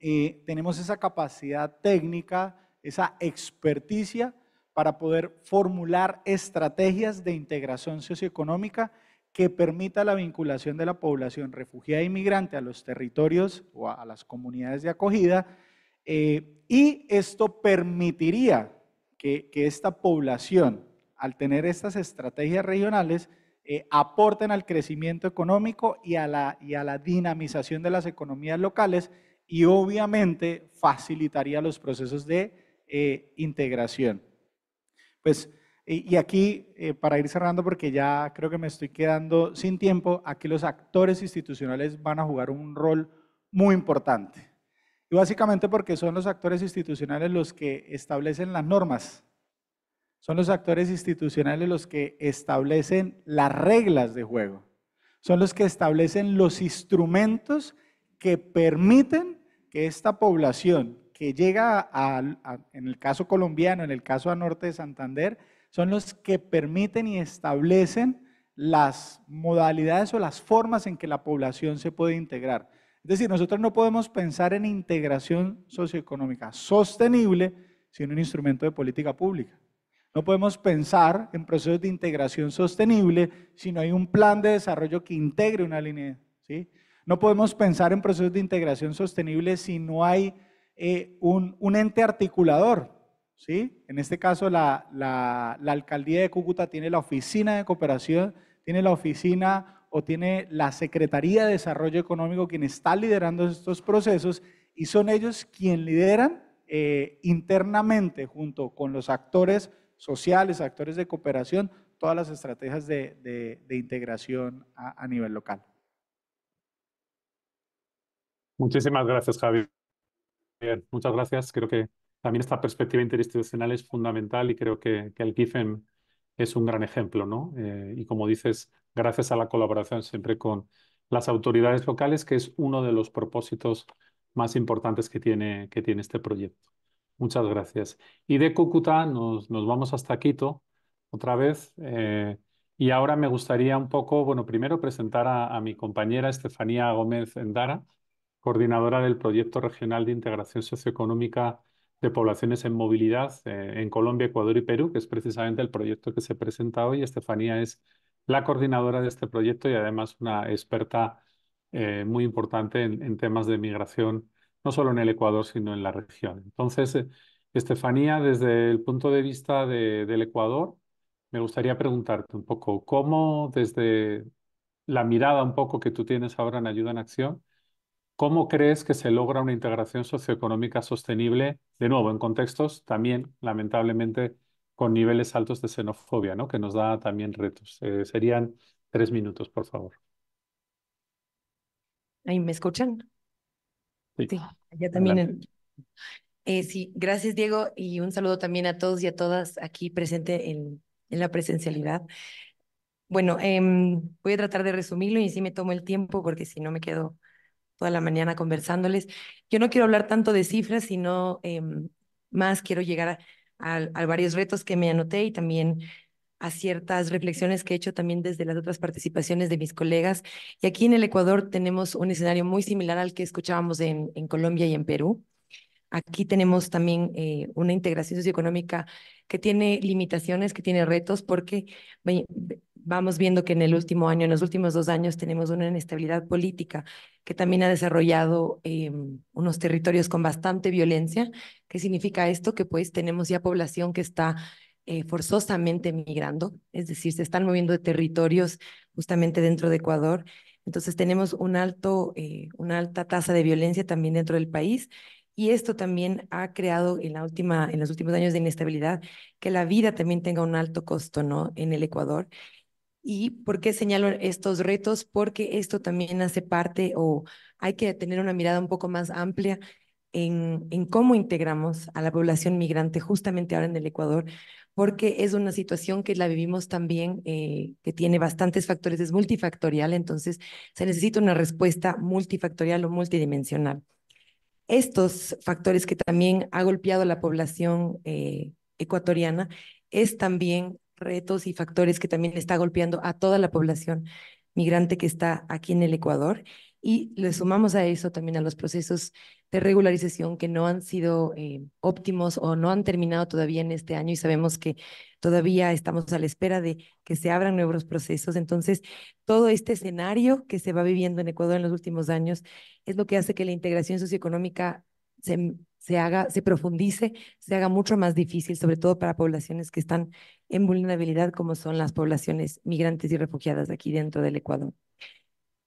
eh, tenemos esa capacidad técnica, esa experticia para poder formular estrategias de integración socioeconómica que permita la vinculación de la población refugiada e inmigrante a los territorios o a las comunidades de acogida eh, y esto permitiría que, esta población, al tener estas estrategias regionales, eh, aporten al crecimiento económico y a, la, dinamización de las economías locales y obviamente facilitaría los procesos de eh, integración. Pues, y, aquí, para ir cerrando, porque ya creo que me estoy quedando sin tiempo, aquí los actores institucionales van a jugar un rol muy importante básicamente porque son los actores institucionales los que establecen las normas. Son los actores institucionales los que establecen las reglas de juego. Son los que establecen los instrumentos que permiten que esta población que llega en el caso colombiano, en el caso a norte de Santander, son los que permiten y establecen las modalidades o las formas en que la población se puede integrar. Es decir, nosotros no podemos pensar en integración socioeconómica sostenible sin un instrumento de política pública. No podemos pensar en procesos de integración sostenible si no hay un plan de desarrollo que integre una línea. ¿sí? No podemos pensar en procesos de integración sostenible si no hay eh, un, ente articulador. ¿sí? En este caso, la alcaldía de Cúcuta tiene la oficina de cooperación, tiene la oficina o tiene la Secretaría de Desarrollo Económico quien está liderando estos procesos y son ellos quienes lideran eh, internamente junto con los actores sociales, actores de cooperación, todas las estrategias de, de, integración a, nivel local. Muchísimas gracias, Javier. muchas gracias. Creo que también esta perspectiva interinstitucional es fundamental y creo que, el GIFEM es un gran ejemplo, ¿no? Eh, y como dices, gracias a la colaboración siempre con las autoridades locales, que es uno de los propósitos más importantes que tiene, que tiene este proyecto. Muchas gracias. Y de Cúcuta nos, vamos hasta Quito otra vez. Eh, y ahora me gustaría un poco, bueno, primero presentar a, mi compañera Estefanía Gómez Endara, coordinadora del Proyecto Regional de Integración Socioeconómica de Poblaciones en Movilidad eh, en Colombia, Ecuador y Perú, que es precisamente el proyecto que se presenta hoy. Estefanía es la coordinadora de este proyecto y además una experta eh, muy importante en, temas de migración, no solo en el Ecuador, sino en la región. Entonces, eh, Estefanía, desde el punto de vista del Ecuador, me gustaría preguntarte un poco cómo desde la mirada un poco que tú tienes ahora en Ayuda en Acción, ¿Cómo crees que se logra una integración socioeconómica sostenible, de nuevo, en contextos también, lamentablemente, con niveles altos de xenofobia, ¿no? Que nos da también retos. Eh, serían tres minutos, por favor. Ahí me escuchan. Sí. ya también. Eh, sí, gracias Diego y un saludo también a todos y a todas aquí presente en, la presencialidad. Bueno, em, voy a tratar de resumirlo y sí me tomo el tiempo porque si no me quedo toda la mañana conversándoles. Yo no quiero hablar tanto de cifras, sino em, más quiero llegar a, a, varios retos que me anoté y también a ciertas reflexiones que he hecho también desde las otras participaciones de mis colegas. Y aquí en el Ecuador tenemos un escenario muy similar al que escuchábamos en, Colombia y en Perú. Aquí tenemos también eh, una integración socioeconómica que tiene limitaciones, que tiene retos, porque vamos viendo que en el último año, en los últimos dos años, tenemos una inestabilidad política que también ha desarrollado eh, unos territorios con bastante violencia. ¿Qué significa esto? Que pues tenemos ya población que está eh, forzosamente migrando, es decir, se están moviendo de territorios justamente dentro de Ecuador. Entonces tenemos un alto, eh, una alta tasa de violencia también dentro del país y esto también ha creado en, la última, en los últimos años de inestabilidad que la vida también tenga un alto costo ¿no? en el Ecuador ¿Y por qué señalo estos retos? Porque esto también hace parte o hay que tener una mirada un poco más amplia en, en, cómo integramos a la población migrante justamente ahora en el Ecuador, porque es una situación que la vivimos también, eh, que tiene bastantes factores, es multifactorial, entonces se necesita una respuesta multifactorial o multidimensional. Estos factores que también ha golpeado a la población eh, ecuatoriana es también retos y factores que también está golpeando a toda la población migrante que está aquí en el Ecuador. Y le sumamos a eso también a los procesos de regularización que no han sido eh, óptimos o no han terminado todavía en este año y sabemos que todavía estamos a la espera de que se abran nuevos procesos. Entonces, todo este escenario que se va viviendo en Ecuador en los últimos años es lo que hace que la integración socioeconómica se se haga, se profundice, se haga mucho más difícil, sobre todo para poblaciones que están en vulnerabilidad, como son las poblaciones migrantes y refugiadas aquí dentro del Ecuador.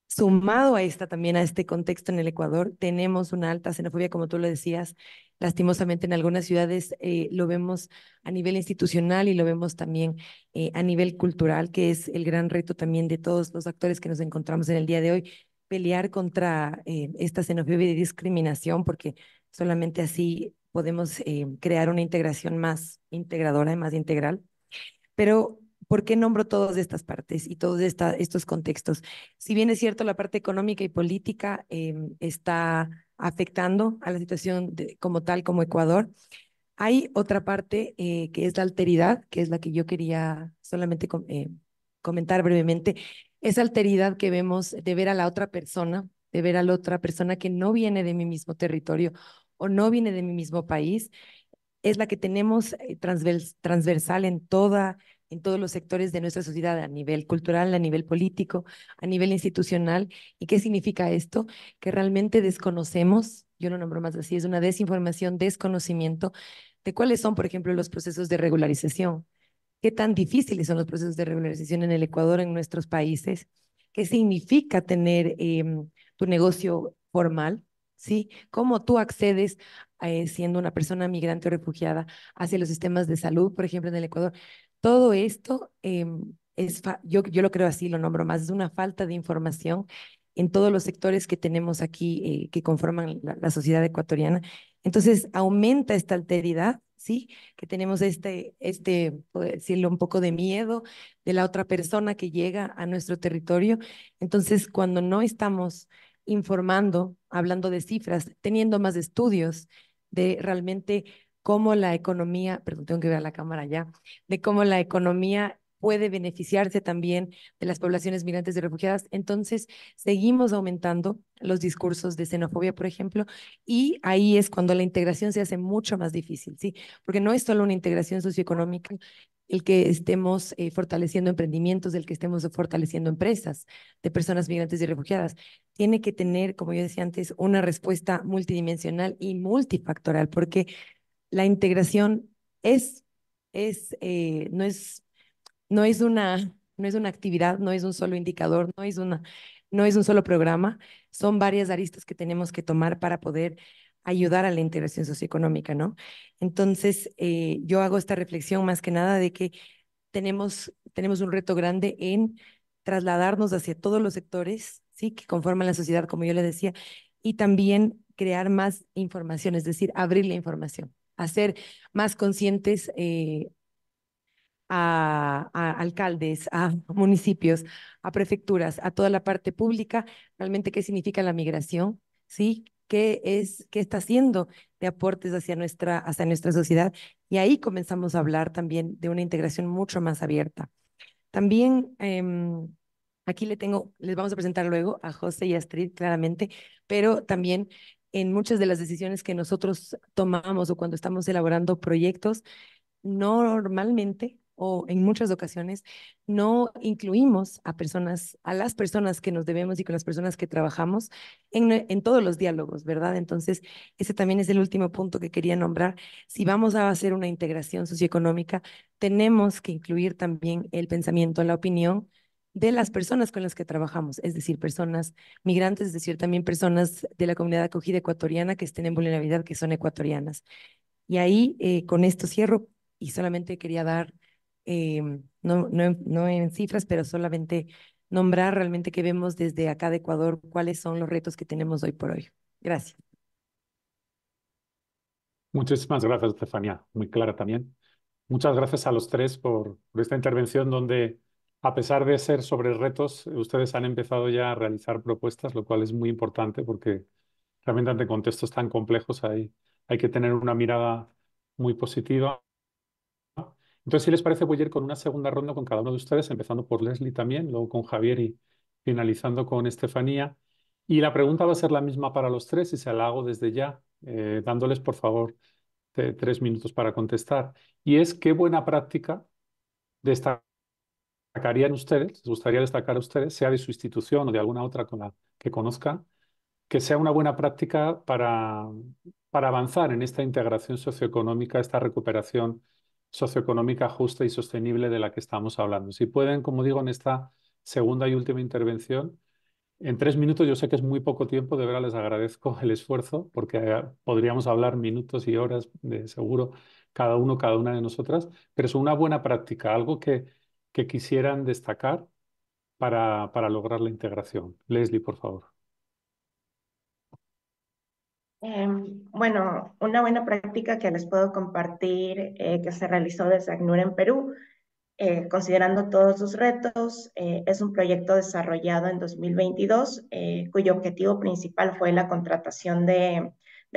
Sumado a esta también a este contexto en el Ecuador, tenemos una alta xenofobia, como tú lo decías, lastimosamente en algunas ciudades eh, lo vemos a nivel institucional y lo vemos también eh, a nivel cultural, que es el gran reto también de todos los actores que nos encontramos en el día de hoy, pelear contra eh, esta xenofobia y discriminación, porque solamente así podemos eh, crear una integración más integradora y más integral. Pero, ¿por qué nombro todas estas partes y todos estos contextos? Si bien es cierto, la parte económica y política em, está afectando a la situación como tal, como Ecuador, hay otra parte eh, que es la alteridad, que es la que yo quería solamente comentar brevemente esa alteridad que vemos de ver a la otra persona, de ver a la otra persona que no viene de mi mismo territorio o no viene de mi mismo país, es la que tenemos eh, transversal en toda en todos los sectores de nuestra sociedad, a nivel cultural, a nivel político, a nivel institucional. ¿Y qué significa esto? Que realmente desconocemos, yo lo nombro más así, es una desinformación, desconocimiento de cuáles son, por ejemplo, los procesos de regularización, qué tan difíciles son los procesos de regularización en el Ecuador, en nuestros países, qué significa tener em, tu negocio formal, ¿sí? Cómo tú accedes, eh, siendo una persona migrante o refugiada, hacia los sistemas de salud, por ejemplo, en el Ecuador. Todo esto em, es, yo, yo lo creo así, lo nombro más, es una falta de información en todos los sectores que tenemos aquí, eh, que conforman la, sociedad ecuatoriana, entonces aumenta esta alteridad, ¿sí? Que tenemos este, este, decirlo, un poco de miedo de la otra persona que llega a nuestro territorio. Entonces, cuando no estamos informando, hablando de cifras, teniendo más estudios de realmente cómo la economía, perdón, tengo que ver a la cámara ya, de cómo la economía puede beneficiarse también de las poblaciones migrantes y refugiadas. Entonces, seguimos aumentando los discursos de xenofobia, por ejemplo, y ahí es cuando la integración se hace mucho más difícil, ¿sí? Porque no es solo una integración socioeconómica, el que estemos eh, fortaleciendo emprendimientos, el que estemos fortaleciendo empresas de personas migrantes y refugiadas. Tiene que tener, como yo decía antes, una respuesta multidimensional y multifactorial, porque la integración es, es eh, no es no es una, no es una actividad, no es un solo indicador, no es, una, no es un solo programa, son varias aristas que tenemos que tomar para poder ayudar a la integración socioeconómica, ¿no? Entonces, eh, yo hago esta reflexión más que nada de que tenemos, tenemos un reto grande en trasladarnos hacia todos los sectores, ¿sí? Que conforman la sociedad, como yo le decía, y también crear más información, es decir, abrir la información, hacer más conscientes eh, a, alcaldes, a municipios, a prefecturas, a toda la parte pública, realmente qué significa la migración, ¿sí? ¿Qué, es, qué está haciendo de aportes hacia nuestra, hacia nuestra sociedad? Y ahí comenzamos a hablar también de una integración mucho más abierta. También em, aquí le tengo, les vamos a presentar luego a José y a Astrid claramente, pero también en muchas de las decisiones que nosotros tomamos o cuando estamos elaborando proyectos, normalmente o en muchas ocasiones no incluimos a personas, a las personas que nos debemos y con las personas que trabajamos en, eh, en, todos los diálogos, ¿verdad? Entonces, ese también es el último punto que quería nombrar. Si vamos a hacer una integración socioeconómica, tenemos que incluir también el pensamiento, la opinión de las personas con las que trabajamos, es decir, personas migrantes, es decir, también personas de la comunidad acogida ecuatoriana que estén en vulnerabilidad, que son ecuatorianas. Y ahí, eh, con esto cierro y solamente quería dar Em, no, no, en cifras, pero solamente nombrar realmente que vemos desde acá de Ecuador cuáles son los retos que tenemos hoy por hoy. Gracias. Muchísimas gracias, Estefanía Muy clara también. Muchas gracias a los tres por, esta intervención donde, a pesar de ser sobre retos, ustedes han empezado ya a realizar propuestas, lo cual es muy importante porque realmente ante contextos tan complejos hay, hay que tener una mirada muy positiva entonces, si les parece, voy a ir con una segunda ronda con cada uno de ustedes, empezando por Leslie también, luego con Javier y finalizando con Estefanía. Y la pregunta va a ser la misma para los tres y se la hago desde ya, eh, dándoles, por favor, tres minutos para contestar. Y es, ¿qué buena práctica destacarían ustedes, les gustaría destacar a ustedes, sea de su institución o de alguna otra con la que conozcan, que sea una buena práctica para, para avanzar en esta integración socioeconómica, esta recuperación socioeconómica justa y sostenible de la que estamos hablando. Si pueden, como digo, en esta segunda y última intervención, en tres minutos, yo sé que es muy poco tiempo, de verdad les agradezco el esfuerzo, porque eh, podríamos hablar minutos y horas de seguro, cada uno, cada una de nosotras, pero es una buena práctica, algo que, que quisieran destacar para, para lograr la integración. Leslie, por favor. Em, bueno, una buena práctica que les puedo compartir eh, que se realizó desde ACNUR en Perú, eh, considerando todos sus retos, eh, es un proyecto desarrollado en 2022 cuyo objetivo principal fue la contratación de,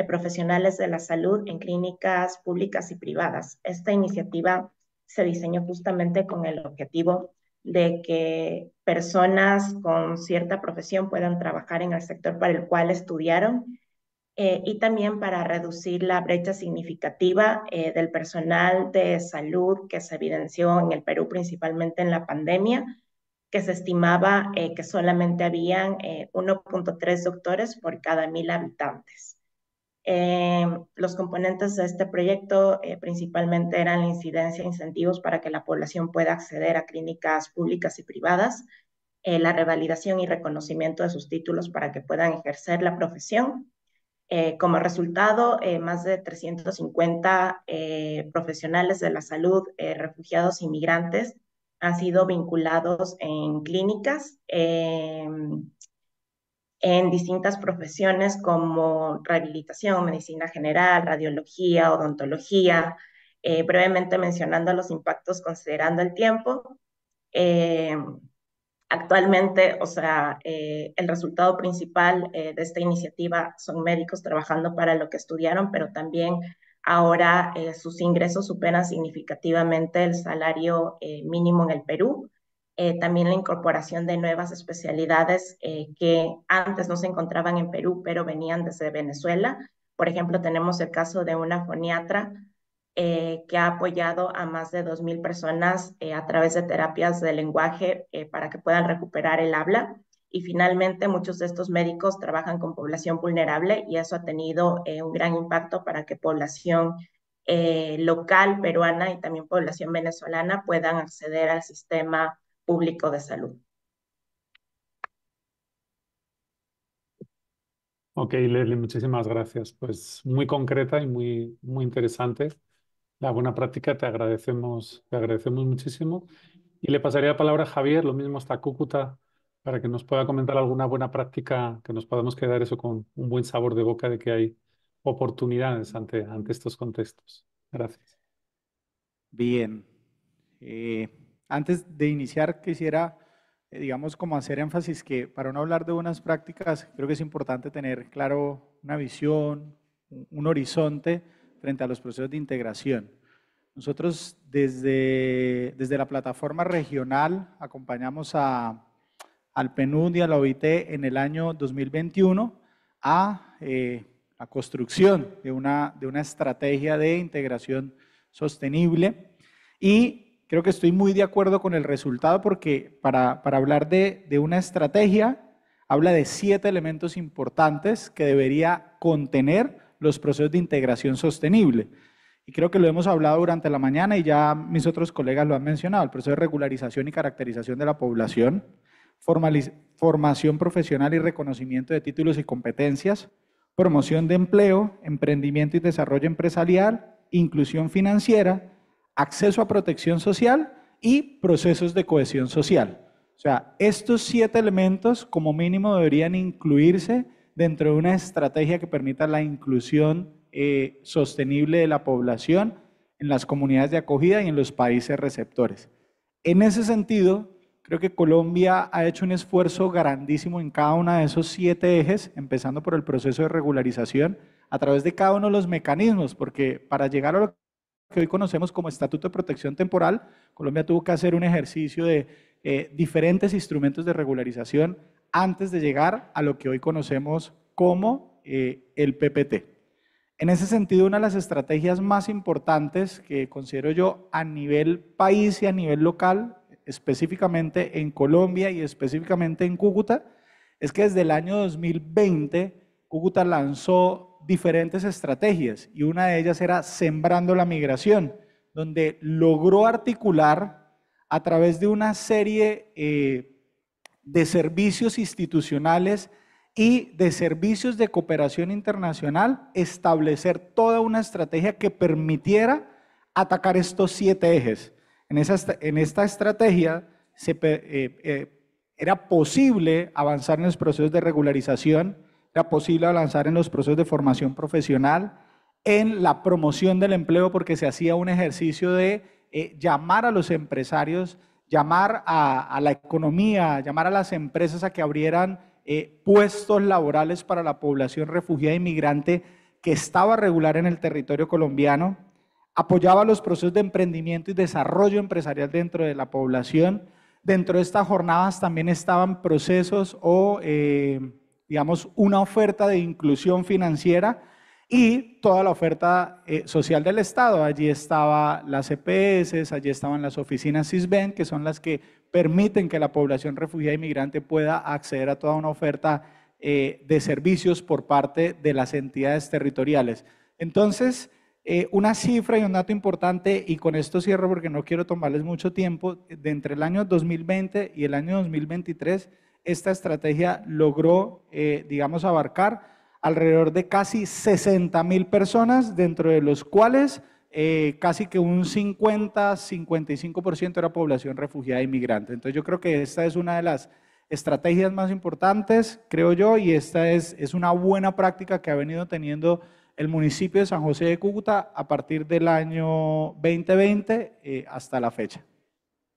profesionales de la salud en clínicas públicas y privadas. Esta iniciativa se diseñó justamente con el objetivo de que personas con cierta profesión puedan trabajar en el sector para el cual estudiaron eh, y también para reducir la brecha significativa eh, del personal de salud que se evidenció en el Perú principalmente en la pandemia, que se estimaba eh, que solamente habían 1.3 doctores por cada mil habitantes. los componentes de este proyecto principalmente eran la incidencia de incentivos para que la población pueda acceder a clínicas públicas y privadas, la revalidación y reconocimiento de sus títulos para que puedan ejercer la profesión, eh, como resultado, eh, más de 350 eh, profesionales de la salud, refugiados y migrantes, han sido vinculados en clínicas, en distintas profesiones como rehabilitación, medicina general, radiología, odontología, brevemente mencionando los impactos considerando el tiempo. Actualmente, o sea, eh, el resultado principal eh, de esta iniciativa son médicos trabajando para lo que estudiaron, pero también ahora eh, sus ingresos superan significativamente el salario mínimo en el Perú. también la incorporación de nuevas especialidades que antes no se encontraban en Perú, pero venían desde Venezuela. Por ejemplo, tenemos el caso de una foniatra eh, que ha apoyado a más de 2.000 personas eh, a través de terapias de lenguaje eh, para que puedan recuperar el habla. Y finalmente, muchos de estos médicos trabajan con población vulnerable y eso ha tenido un gran impacto para que población local peruana y también población venezolana puedan acceder al sistema público de salud. Ok, Leslie, muchísimas gracias. Pues muy concreta y muy, muy interesante la buena práctica, te agradecemos, te agradecemos muchísimo. Y le pasaría la palabra a Javier, lo mismo hasta Cúcuta, para que nos pueda comentar alguna buena práctica, que nos podamos quedar eso con un buen sabor de boca de que hay oportunidades ante, ante estos contextos. Gracias. Bien. Eh, antes de iniciar, quisiera, eh, digamos, como hacer énfasis que para no hablar de buenas prácticas, creo que es importante tener claro una visión, un horizonte frente a los procesos de integración. Nosotros desde, desde la plataforma regional acompañamos a, al PNUD y a la OIT en el año 2021 a eh, la construcción de una, de una estrategia de integración sostenible y creo que estoy muy de acuerdo con el resultado porque para, para hablar de, de una estrategia habla de siete elementos importantes que debería contener los procesos de integración sostenible. Y creo que lo hemos hablado durante la mañana y ya mis otros colegas lo han mencionado, el proceso de regularización y caracterización de la población, formación profesional y reconocimiento de títulos y competencias, promoción de empleo, emprendimiento y desarrollo empresarial, inclusión financiera, acceso a protección social y procesos de cohesión social. O sea, estos siete elementos como mínimo deberían incluirse dentro de una estrategia que permita la inclusión eh, sostenible de la población en las comunidades de acogida y en los países receptores. En ese sentido, creo que Colombia ha hecho un esfuerzo grandísimo en cada uno de esos siete ejes, empezando por el proceso de regularización, a través de cada uno de los mecanismos, porque para llegar a lo que hoy conocemos como Estatuto de Protección Temporal, Colombia tuvo que hacer un ejercicio de eh, diferentes instrumentos de regularización antes de llegar a lo que hoy conocemos como eh, el PPT. En ese sentido, una de las estrategias más importantes que considero yo a nivel país y a nivel local, específicamente en Colombia y específicamente en Cúcuta, es que desde el año 2020 Cúcuta lanzó diferentes estrategias y una de ellas era Sembrando la Migración, donde logró articular a través de una serie eh, de servicios institucionales y de servicios de cooperación internacional, establecer toda una estrategia que permitiera atacar estos siete ejes. En, en esta estrategia eh, eh, era posible avanzar en los procesos de regularización, era posible avanzar en los procesos de formación profesional, en la promoción del empleo, porque se hacía un ejercicio de eh, llamar a los empresarios llamar a, la economía, llamar a las empresas a que abrieran eh, puestos laborales para la población refugiada e inmigrante que estaba regular en el territorio colombiano, apoyaba los procesos de emprendimiento y desarrollo empresarial dentro de la población. Dentro de estas jornadas también estaban procesos o, eh, digamos, una oferta de inclusión financiera y toda la oferta eh, social del Estado. Allí estaba las EPS, allí estaban las oficinas CISBEN, que son las que permiten que la población refugiada y migrante pueda acceder a toda una oferta eh, de servicios por parte de las entidades territoriales. Entonces, eh, una cifra y un dato importante, y con esto cierro porque no quiero tomarles mucho tiempo, de entre el año 2020 y el año 2023, esta estrategia logró, digamos, abarcar alrededor de casi 60 mil personas, dentro de los cuales eh, casi que un 50-55% era población refugiada e inmigrante. Entonces yo creo que esta es una de las estrategias más importantes, creo yo, y esta es, es una buena práctica que ha venido teniendo el municipio de San José de Cúcuta a partir del año 2020 eh, hasta la fecha.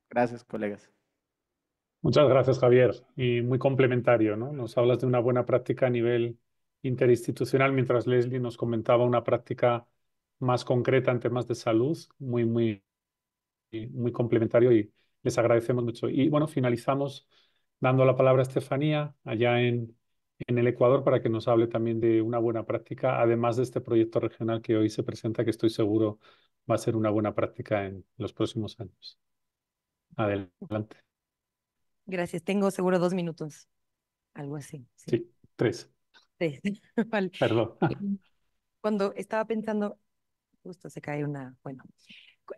Gracias, colegas. Muchas gracias, Javier. Y muy complementario, ¿no? Nos hablas de una buena práctica a nivel interinstitucional, mientras Leslie nos comentaba una práctica más concreta en temas de salud, muy, muy, muy complementario y les agradecemos mucho. Y bueno, finalizamos dando la palabra a Estefanía allá en, en el Ecuador para que nos hable también de una buena práctica, además de este proyecto regional que hoy se presenta, que estoy seguro va a ser una buena práctica en los próximos años. Adelante. Gracias. Tengo seguro dos minutos, algo así. sí tres. Este, Perdón. Eh, cuando estaba pensando, justo se cae una, bueno,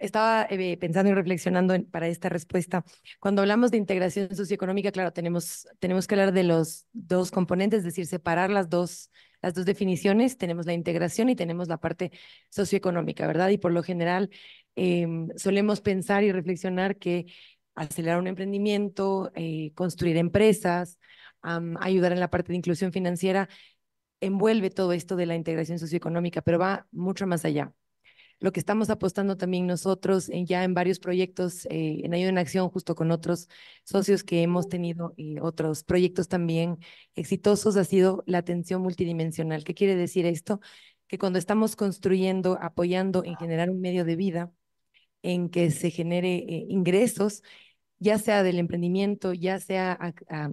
estaba eh, pensando y reflexionando para esta respuesta. Cuando hablamos de integración socioeconómica, claro, tenemos, tenemos que hablar de los dos componentes, es decir, separar las dos, las dos definiciones. Tenemos la integración y tenemos la parte socioeconómica, ¿verdad? Y por lo general em, solemos pensar y reflexionar que acelerar un emprendimiento, eh, construir empresas, ayudar en la parte de inclusión financiera envuelve todo esto de la integración socioeconómica, pero va mucho más allá. Lo que estamos apostando también nosotros ya en varios proyectos, eh, en Ayuda en Acción, justo con otros socios que hemos tenido y eh, otros proyectos también exitosos, ha sido la atención multidimensional. ¿Qué quiere decir esto? Que cuando estamos construyendo, apoyando en generar un medio de vida, en que se genere eh, ingresos, ya sea del emprendimiento, ya sea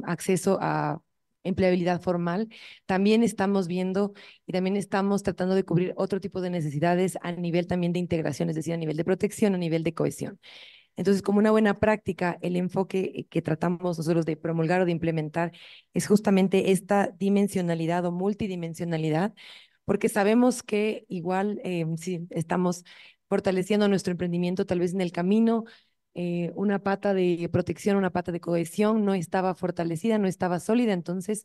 acceso a empleabilidad formal, también estamos viendo y también estamos tratando de cubrir otro tipo de necesidades a nivel también de integración, es decir, a nivel de protección, a nivel de cohesión. Entonces, como una buena práctica, el enfoque que tratamos nosotros de promulgar o de implementar es justamente esta dimensionalidad o multidimensionalidad, porque sabemos que igual, eh, si estamos fortaleciendo nuestro emprendimiento, tal vez en el camino eh, una pata de protección, una pata de cohesión no estaba fortalecida, no estaba sólida, entonces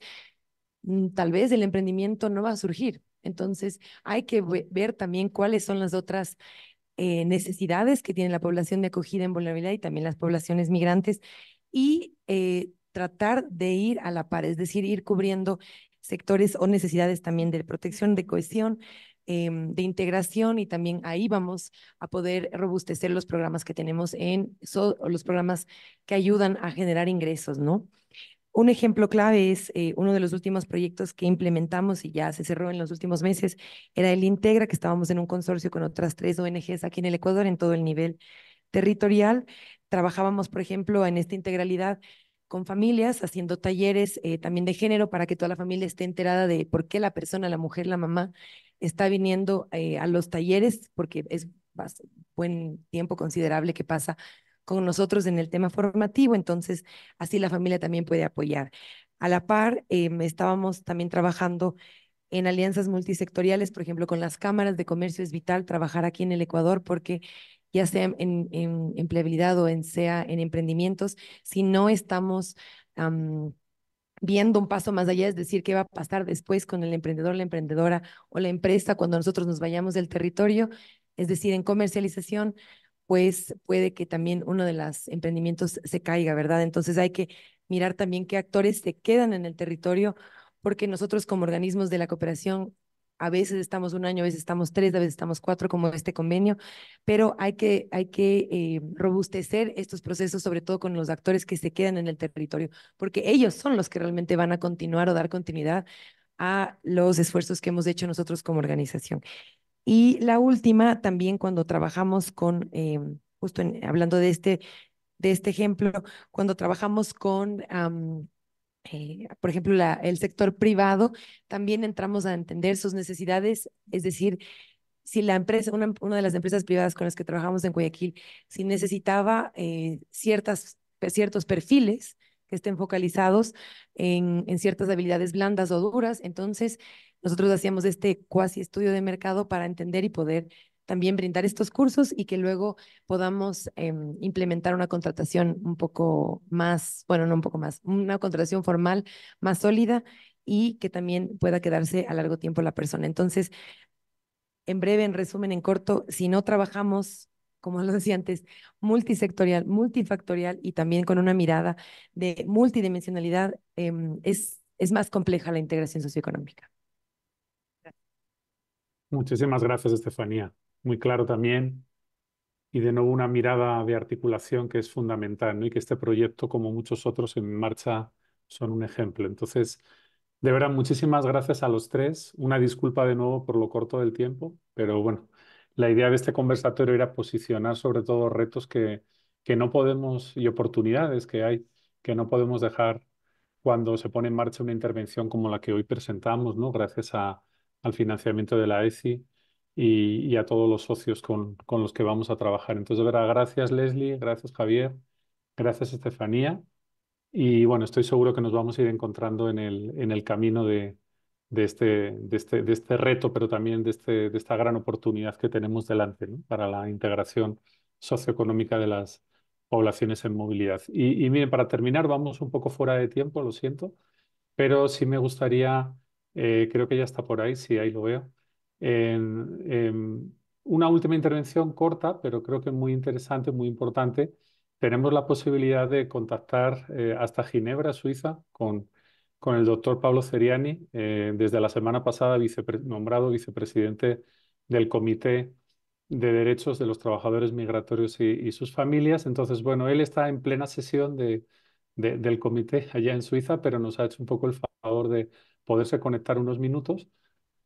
mm, tal vez el emprendimiento no va a surgir. Entonces hay que ver también cuáles son las otras eh, necesidades que tiene la población de acogida en vulnerabilidad y también las poblaciones migrantes y eh, tratar de ir a la par, es decir, ir cubriendo sectores o necesidades también de protección, de cohesión, Em, de integración y también ahí vamos a poder robustecer los programas que tenemos en los programas que ayudan a generar ingresos, ¿no? Un ejemplo clave es eh, uno de los últimos proyectos que implementamos y ya se cerró en los últimos meses, era el Integra, que estábamos en un consorcio con otras tres ONGs aquí en el Ecuador en todo el nivel territorial. Trabajábamos, por ejemplo, en esta integralidad con familias, haciendo talleres eh, también de género para que toda la familia esté enterada de por qué la persona, la mujer, la mamá, está viniendo eh, a los talleres, porque es buen tiempo considerable que pasa con nosotros en el tema formativo, entonces así la familia también puede apoyar. A la par, em, estábamos también trabajando en alianzas multisectoriales, por ejemplo, con las cámaras de comercio es vital trabajar aquí en el Ecuador porque ya sea en, empleabilidad o en, sea en emprendimientos, si no estamos viendo un paso más allá, es decir, qué va a pasar después con el emprendedor, la emprendedora o la empresa cuando nosotros nos vayamos del territorio, es decir, en comercialización, pues puede que también uno de los emprendimientos se caiga, ¿verdad? Entonces hay que mirar también qué actores se quedan en el territorio, porque nosotros como organismos de la cooperación a veces estamos un año, a veces estamos tres, a veces estamos cuatro, como este convenio, pero hay que, hay que eh, robustecer estos procesos, sobre todo con los actores que se quedan en el territorio, porque ellos son los que realmente van a continuar o dar continuidad a los esfuerzos que hemos hecho nosotros como organización. Y la última, también cuando trabajamos con, em, justo hablando de este, de este ejemplo, cuando trabajamos con... Eh, por ejemplo, el sector privado, también entramos a entender sus necesidades, es decir, si la empresa, una, de las empresas privadas con las que trabajamos en Guayaquil, si necesitaba eh, ciertas, ciertos perfiles que estén focalizados en, en ciertas habilidades blandas o duras, entonces nosotros hacíamos este cuasi estudio de mercado para entender y poder también brindar estos cursos y que luego podamos em, implementar una contratación un poco más, bueno, no un poco más, una contratación formal más sólida y que también pueda quedarse a largo tiempo la persona. Entonces, en breve, en resumen, en corto, si no trabajamos, como lo decía antes, multisectorial, multifactorial y también con una mirada de multidimensionalidad, em, es, es más compleja la integración socioeconómica. Muchísimas gracias, Estefanía muy claro también y de nuevo una mirada de articulación que es fundamental y que este proyecto, como muchos otros en marcha, son un ejemplo. Entonces, de verdad, muchísimas gracias a los tres. Una disculpa de nuevo por lo corto del tiempo, pero bueno, la idea de este conversatorio era posicionar sobre todo retos que, que no podemos y oportunidades que hay que no podemos dejar cuando se pone en marcha una intervención como la que hoy presentamos, ¿no? gracias al financiamiento de la ESI, y, a todos los socios con, los que vamos a trabajar. Entonces, de verdad, gracias Leslie, gracias Javier, gracias Estefanía. Y bueno, estoy seguro que nos vamos a ir encontrando en el, en el camino de, este, este, de, este, reto, pero también de, este, de esta gran oportunidad que tenemos delante para la integración socioeconómica de las poblaciones en movilidad. Y, miren, para terminar, vamos un poco fuera de tiempo, lo siento, pero sí me gustaría, eh, creo que ya está por ahí, si ahí lo veo, en, una última intervención corta, pero creo que muy interesante, muy importante. Tenemos la posibilidad de contactar eh, hasta Ginebra, Suiza, con, el doctor Pablo Ceriani, eh, desde la semana pasada nombrado vicepresidente del Comité de Derechos de los Trabajadores Migratorios y, sus familias. Entonces, bueno, él está en plena sesión del comité allá en Suiza, pero nos ha hecho un poco el favor de poderse conectar unos minutos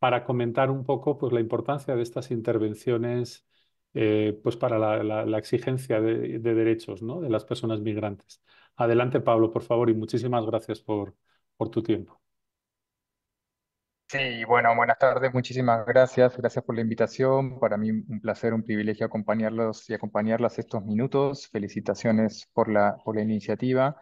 para comentar un poco pues, la importancia de estas intervenciones eh, pues, para la, exigencia de, derechos ¿no? de las personas migrantes. Adelante, Pablo, por favor, y muchísimas gracias por, por tu tiempo. Sí, bueno, buenas tardes, muchísimas gracias, gracias por la invitación. Para mí un placer, un privilegio acompañarlos y acompañarlas estos minutos. Felicitaciones por la, por la iniciativa.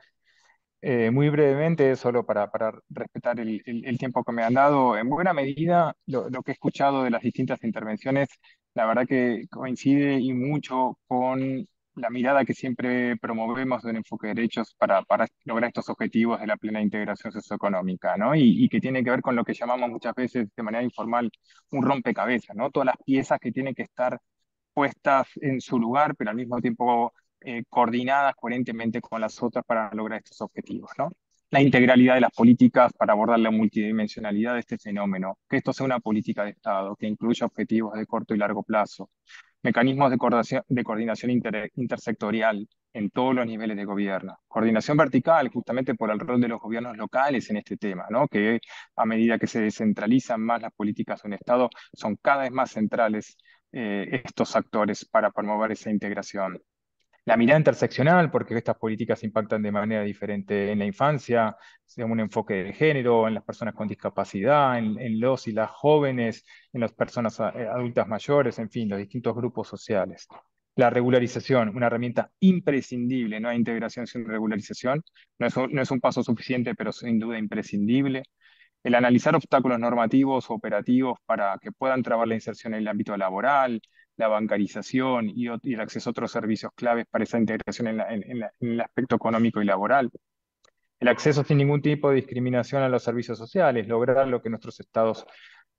Eh, muy brevemente, solo para, respetar el, tiempo que me han dado, en buena medida lo, que he escuchado de las distintas intervenciones, la verdad que coincide y mucho con la mirada que siempre promovemos de enfoque de derechos para, lograr estos objetivos de la plena integración socioeconómica, ¿no? Y, y, que tiene que ver con lo que llamamos muchas veces de manera informal un rompecabezas, ¿no? Todas las piezas que tienen que estar puestas en su lugar, pero al mismo tiempo eh, coordinadas coherentemente con las otras para lograr estos objetivos. La integralidad de las políticas para abordar la multidimensionalidad de este fenómeno, que esto sea una política de Estado, que incluya objetivos de corto y largo plazo, mecanismos de coordinación, intersectorial en todos los niveles de gobierno. Coordinación vertical, justamente por el rol de los gobiernos locales en este tema, que a medida que se descentralizan más las políticas de un Estado, son cada vez más centrales eh, estos actores para promover esa integración la mirada interseccional, porque estas políticas impactan de manera diferente en la infancia, en un enfoque de género, en las personas con discapacidad, en, los y las jóvenes, en las personas eh, adultas mayores, en fin, los distintos grupos sociales. La regularización, una herramienta imprescindible, no hay integración sin regularización, no es, no es un paso suficiente, pero sin duda imprescindible el analizar obstáculos normativos o operativos para que puedan trabar la inserción en el ámbito laboral, la bancarización y, el acceso a otros servicios claves para esa integración en, el aspecto económico y laboral. El acceso sin ningún tipo de discriminación a los servicios sociales, lograr lo que nuestros estados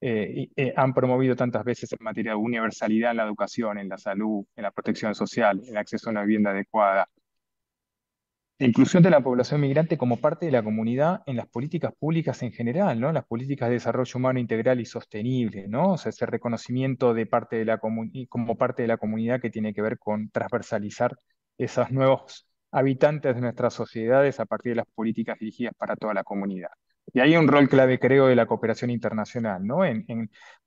eh, eh, han promovido tantas veces en materia de universalidad en la educación, en la salud, en la protección social, el acceso a una vivienda adecuada, inclusión de la población migrante como parte de la comunidad en las políticas públicas en general, ¿no? Las políticas de desarrollo humano integral y sostenible, ¿no? O sea, ese reconocimiento de parte de la como parte de la comunidad que tiene que ver con transversalizar esos nuevos habitantes de nuestras sociedades a partir de las políticas dirigidas para toda la comunidad. Y hay un rol clave, creo, de la cooperación internacional, ¿no? En,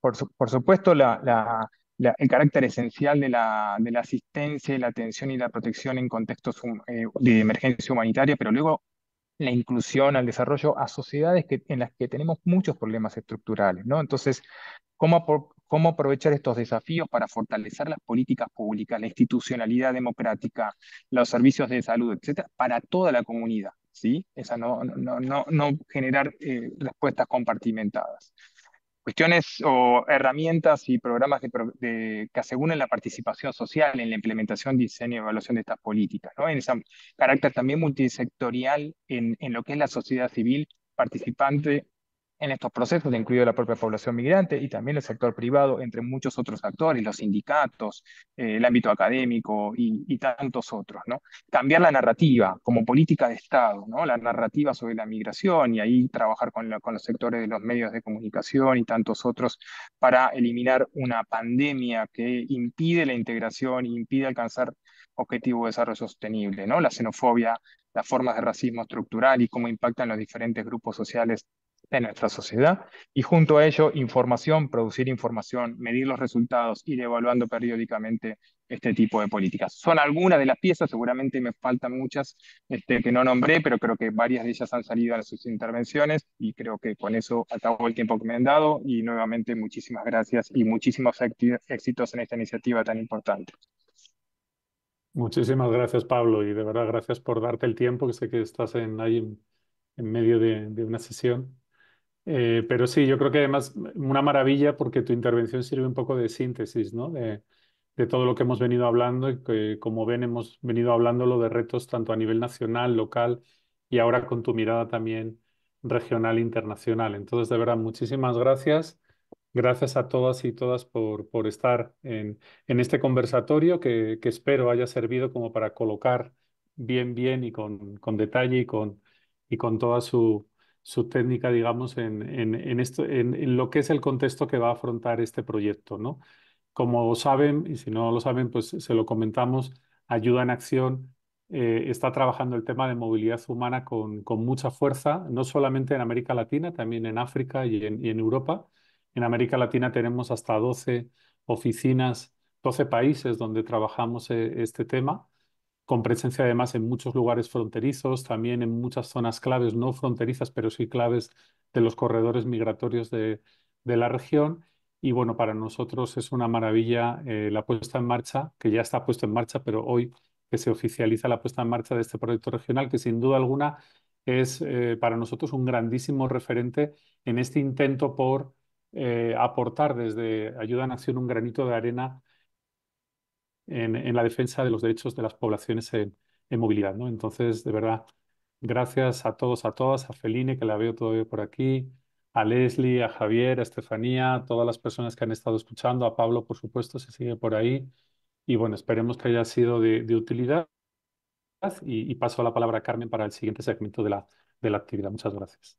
por, supuesto, la el carácter esencial de la, de la asistencia, la atención y la protección en contextos eh, de emergencia humanitaria, pero luego la inclusión al desarrollo a sociedades en las que tenemos muchos problemas estructurales, ¿no? Entonces, ¿cómo, aprovechar estos desafíos para fortalecer las políticas públicas, la institucionalidad democrática, los servicios de salud, etcétera, para toda la comunidad, ¿sí? Esa no, no, generar eh, respuestas compartimentadas cuestiones o herramientas y programas que aseguren la participación social en la implementación, diseño y evaluación de estas políticas, ¿no? en ese carácter también multisectorial en, en lo que es la sociedad civil participante en estos procesos, incluido la propia población migrante y también el sector privado, entre muchos otros actores, los sindicatos, eh, el ámbito académico y, tantos otros. ¿no? Cambiar la narrativa como política de Estado, ¿no? la narrativa sobre la migración y ahí trabajar con, con los sectores de los medios de comunicación y tantos otros para eliminar una pandemia que impide la integración, impide alcanzar objetivos de desarrollo sostenible, ¿no? la xenofobia, las formas de racismo estructural y cómo impactan los diferentes grupos sociales de nuestra sociedad y junto a ello información, producir información, medir los resultados, ir evaluando periódicamente este tipo de políticas. Son algunas de las piezas, seguramente me faltan muchas este, que no nombré, pero creo que varias de ellas han salido a sus intervenciones y creo que con eso acabo el tiempo que me han dado y nuevamente muchísimas gracias y muchísimos éxitos en esta iniciativa tan importante. Muchísimas gracias Pablo y de verdad gracias por darte el tiempo, que sé que estás en, ahí en, medio de, de una sesión. Eh, pero sí, yo creo que además una maravilla porque tu intervención sirve un poco de síntesis, ¿no? De, todo lo que hemos venido hablando y que, como ven, hemos venido hablándolo de retos tanto a nivel nacional, local y ahora con tu mirada también regional, e internacional. Entonces, de verdad, muchísimas gracias. Gracias a todas y todas por, por estar en, este conversatorio que, espero haya servido como para colocar bien, bien y con, con detalle y con, y con toda su su técnica, digamos, en, esto, en, lo que es el contexto que va a afrontar este proyecto, ¿no? Como saben, y si no lo saben, pues se lo comentamos, Ayuda en Acción eh, está trabajando el tema de movilidad humana con, mucha fuerza, no solamente en América Latina, también en África y en, Europa. En América Latina tenemos hasta 12 oficinas, 12 países donde trabajamos eh, este tema con presencia además en muchos lugares fronterizos, también en muchas zonas claves, no fronterizas, pero sí claves de los corredores migratorios de, de la región. Y bueno, para nosotros es una maravilla eh, la puesta en marcha, que ya está puesta en marcha, pero hoy que se oficializa la puesta en marcha de este proyecto regional, que sin duda alguna es eh, para nosotros un grandísimo referente en este intento por eh, aportar desde Ayuda a Nación un granito de arena en, la defensa de los derechos de las poblaciones en, movilidad. ¿no? Entonces, de verdad, gracias a todos, a todas, a Feline, que la veo todavía por aquí, a Leslie, a Javier, a Estefanía, a todas las personas que han estado escuchando, a Pablo, por supuesto, se sigue por ahí. Y bueno, esperemos que haya sido de, utilidad. Y, y, paso la palabra a Carmen para el siguiente segmento de la, de la actividad. Muchas gracias.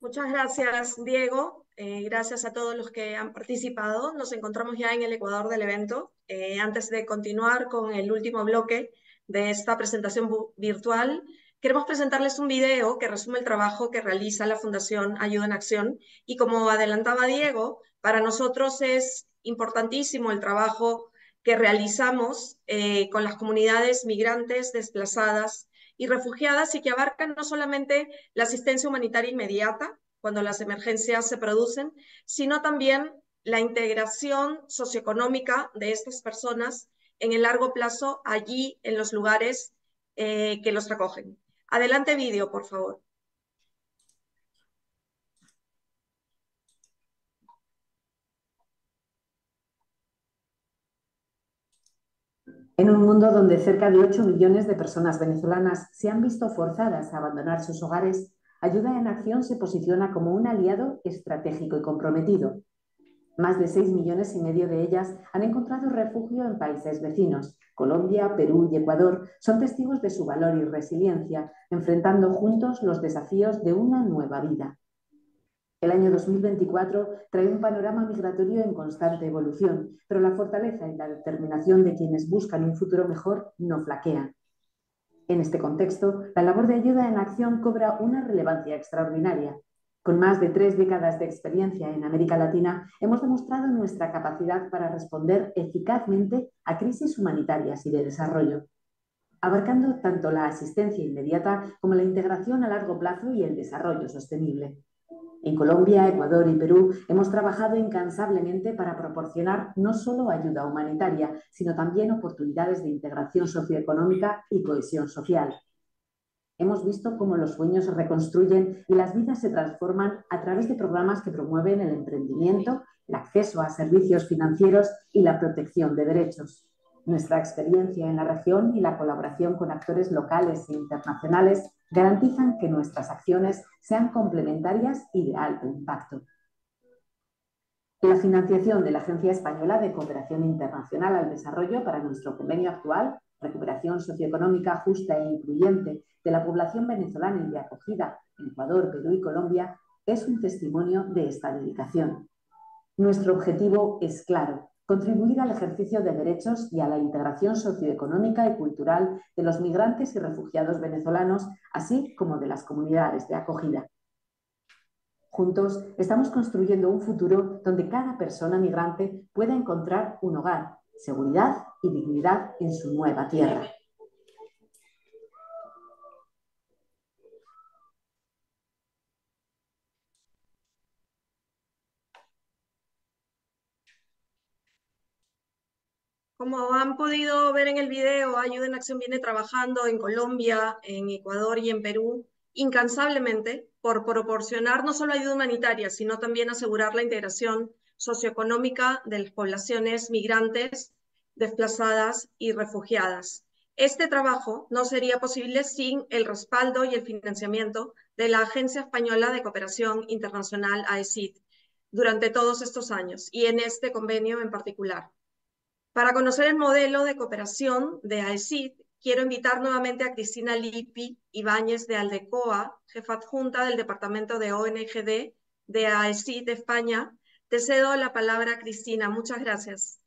Muchas gracias, Diego. Eh, gracias a todos los que han participado. Nos encontramos ya en el Ecuador del evento. Eh, antes de continuar con el último bloque de esta presentación virtual, queremos presentarles un video que resume el trabajo que realiza la Fundación Ayuda en Acción. Y como adelantaba Diego, para nosotros es importantísimo el trabajo que realizamos eh, con las comunidades migrantes desplazadas y refugiadas y que abarcan no solamente la asistencia humanitaria inmediata cuando las emergencias se producen, sino también la integración socioeconómica de estas personas en el largo plazo allí en los lugares eh, que los recogen. Adelante vídeo, por favor. En un mundo donde cerca de 8 millones de personas venezolanas se han visto forzadas a abandonar sus hogares, Ayuda en Acción se posiciona como un aliado estratégico y comprometido. Más de 6 millones y medio de ellas han encontrado refugio en países vecinos. Colombia, Perú y Ecuador son testigos de su valor y resiliencia, enfrentando juntos los desafíos de una nueva vida. El año 2024 trae un panorama migratorio en constante evolución, pero la fortaleza y la determinación de quienes buscan un futuro mejor no flaquean. En este contexto, la labor de ayuda en acción cobra una relevancia extraordinaria. Con más de tres décadas de experiencia en América Latina, hemos demostrado nuestra capacidad para responder eficazmente a crisis humanitarias y de desarrollo, abarcando tanto la asistencia inmediata como la integración a largo plazo y el desarrollo sostenible. En Colombia, Ecuador y Perú hemos trabajado incansablemente para proporcionar no solo ayuda humanitaria, sino también oportunidades de integración socioeconómica y cohesión social. Hemos visto cómo los sueños se reconstruyen y las vidas se transforman a través de programas que promueven el emprendimiento, el acceso a servicios financieros y la protección de derechos. Nuestra experiencia en la región y la colaboración con actores locales e internacionales garantizan que nuestras acciones sean complementarias y de alto impacto. La financiación de la Agencia Española de Cooperación Internacional al Desarrollo para nuestro convenio actual, Recuperación Socioeconómica Justa e Incluyente de la Población Venezolana y de Acogida en Ecuador, Perú y Colombia, es un testimonio de esta dedicación. Nuestro objetivo es claro, contribuir al ejercicio de derechos y a la integración socioeconómica y cultural de los migrantes y refugiados venezolanos, así como de las comunidades de acogida. Juntos estamos construyendo un futuro donde cada persona migrante pueda encontrar un hogar, seguridad y dignidad en su nueva tierra. Como han podido ver en el video, Ayuda en Acción viene trabajando en Colombia, en Ecuador y en Perú incansablemente por proporcionar no solo ayuda humanitaria, sino también asegurar la integración socioeconómica de las poblaciones migrantes, desplazadas y refugiadas. Este trabajo no sería posible sin el respaldo y el financiamiento de la Agencia Española de Cooperación Internacional, AECID, durante todos estos años y en este convenio en particular. Para conocer el modelo de cooperación de AECID, quiero invitar nuevamente a Cristina Lippi Ibáñez de Aldecoa, jefa adjunta del Departamento de ONGD de AECID de España. Te cedo la palabra, Cristina. Muchas gracias.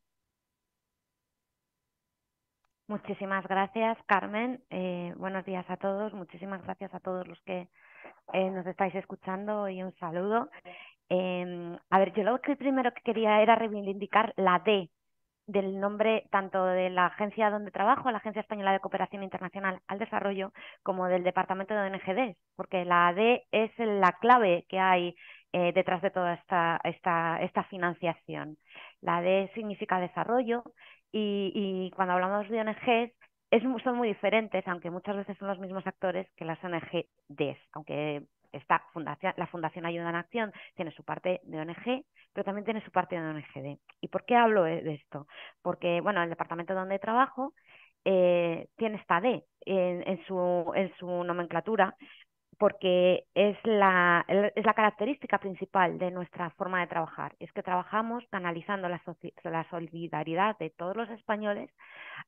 Muchísimas gracias, Carmen. Eh, buenos días a todos. Muchísimas gracias a todos los que eh, nos estáis escuchando y un saludo. Em, a ver, yo lo que primero que quería era reivindicar la D del nombre tanto de la agencia donde trabajo, la Agencia Española de Cooperación Internacional al Desarrollo, como del Departamento de ONGD, porque la AD es la clave que hay eh, detrás de toda esta, esta, esta financiación. La AD significa desarrollo y, cuando hablamos de ONGs son muy diferentes, aunque muchas veces son los mismos actores que las ONGDs, aunque está fundación, la Fundación Ayuda en Acción tiene su parte de ONG, pero también tiene su parte de ONGD. ¿Y por qué hablo de esto? Porque, bueno, el departamento donde trabajo eh, tiene esta D en, su, nomenclatura porque es la, es la característica principal de nuestra forma de trabajar. Es que trabajamos canalizando la, solidaridad de todos los españoles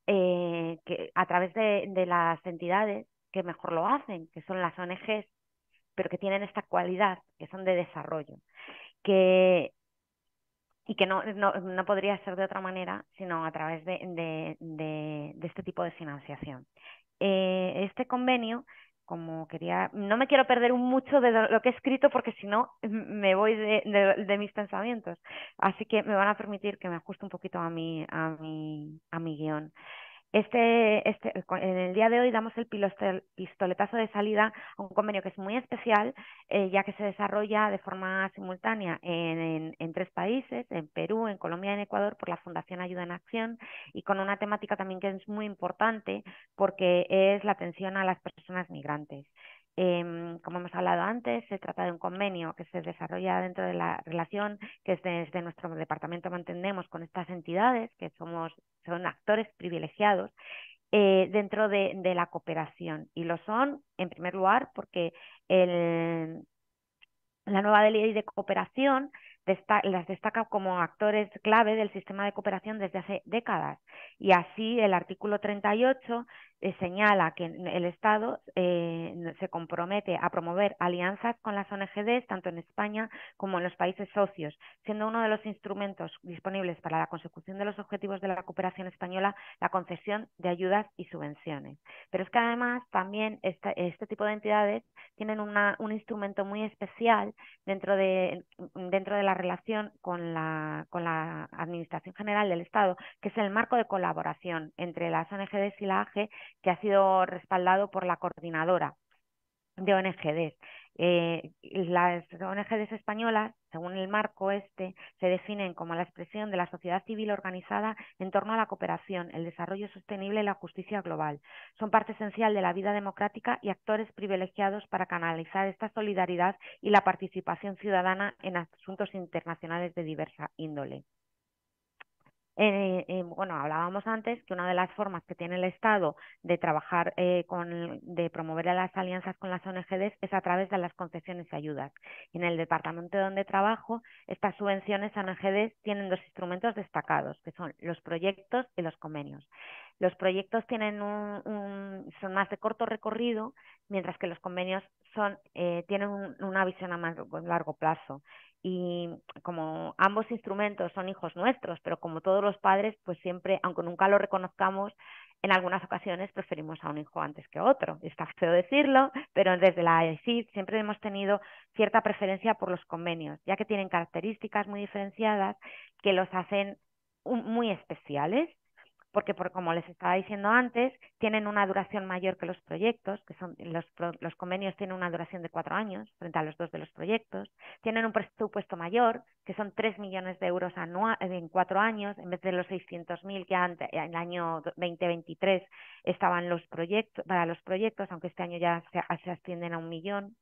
eh, que, a través de, de las entidades que mejor lo hacen, que son las ONGs pero que tienen esta cualidad, que son de desarrollo, que, y que no, podría ser de otra manera, sino a través de, este tipo de financiación. Eh, este convenio, como quería, no me quiero perder mucho de lo que he escrito porque si no me voy de, mis pensamientos, así que me van a permitir que me ajuste un poquito a mi, a mi, a mi guión. Este, este, en el día de hoy damos el pistoletazo de salida a un convenio que es muy especial, eh, ya que se desarrolla de forma simultánea en, tres países, en Perú, en Colombia y en Ecuador, por la Fundación Ayuda en Acción y con una temática también que es muy importante porque es la atención a las personas migrantes. Em, como hemos hablado antes, se trata de un convenio que se desarrolla dentro de la relación que desde nuestro departamento mantenemos con estas entidades, que somos son actores privilegiados eh, dentro de, la cooperación. Y lo son, en primer lugar, porque la nueva ley de cooperación las destaca como actores clave del sistema de cooperación desde hace décadas. Y así, el artículo 38 eh, señala que el Estado eh, se compromete a promover alianzas con las ONGDs tanto en España como en los países socios, siendo uno de los instrumentos disponibles para la consecución de los objetivos de la recuperación española la concesión de ayudas y subvenciones. Pero es que además también este tipo de entidades tienen un instrumento muy especial dentro de, mm, dentro de la relación con la, con la Administración General del Estado, que es el marco de colaboración entre las ONGDs y la AGE que ha sido respaldado por la coordinadora de ONGDs. Eh, las ONGD españolas, según el marco este, se definen como la expresión de la sociedad civil organizada en torno a la cooperación, el desarrollo sostenible y la justicia global. Son parte esencial de la vida democrática y actores privilegiados para canalizar esta solidaridad y la participación ciudadana en asuntos internacionales de diversa índole. Eh, eh, bueno, hablábamos antes que una de las formas que tiene el Estado de trabajar eh, de promover las alianzas con las ONGDS es a través de las concesiones y ayudas. En el departamento donde trabajo, estas subvenciones a ONGDS tienen dos instrumentos destacados, que son los proyectos y los convenios. Los proyectos tienen un, son más de corto recorrido, mientras que los convenios son, eh, tienen una visión a más largo plazo. Y como ambos instrumentos son hijos nuestros, pero como todos los padres, pues siempre, aunque nunca lo reconozcamos, en algunas ocasiones preferimos a un hijo antes que a otro. Está feo decirlo, pero desde la AECID eh, siempre hemos tenido cierta preferencia por los convenios, ya que tienen características muy diferenciadas que los hacen muy especiales porque como les estaba diciendo antes, tienen una duración mayor que los proyectos, que son los, los convenios tienen una duración de cuatro años frente a los dos de los proyectos, tienen un presupuesto mayor, que son tres millones de euros anual, eh, en cuatro años, en vez de los 600.000 que eh, en el año 2023 estaban los proyectos, para los proyectos, aunque este año ya se, se ascienden a un millón.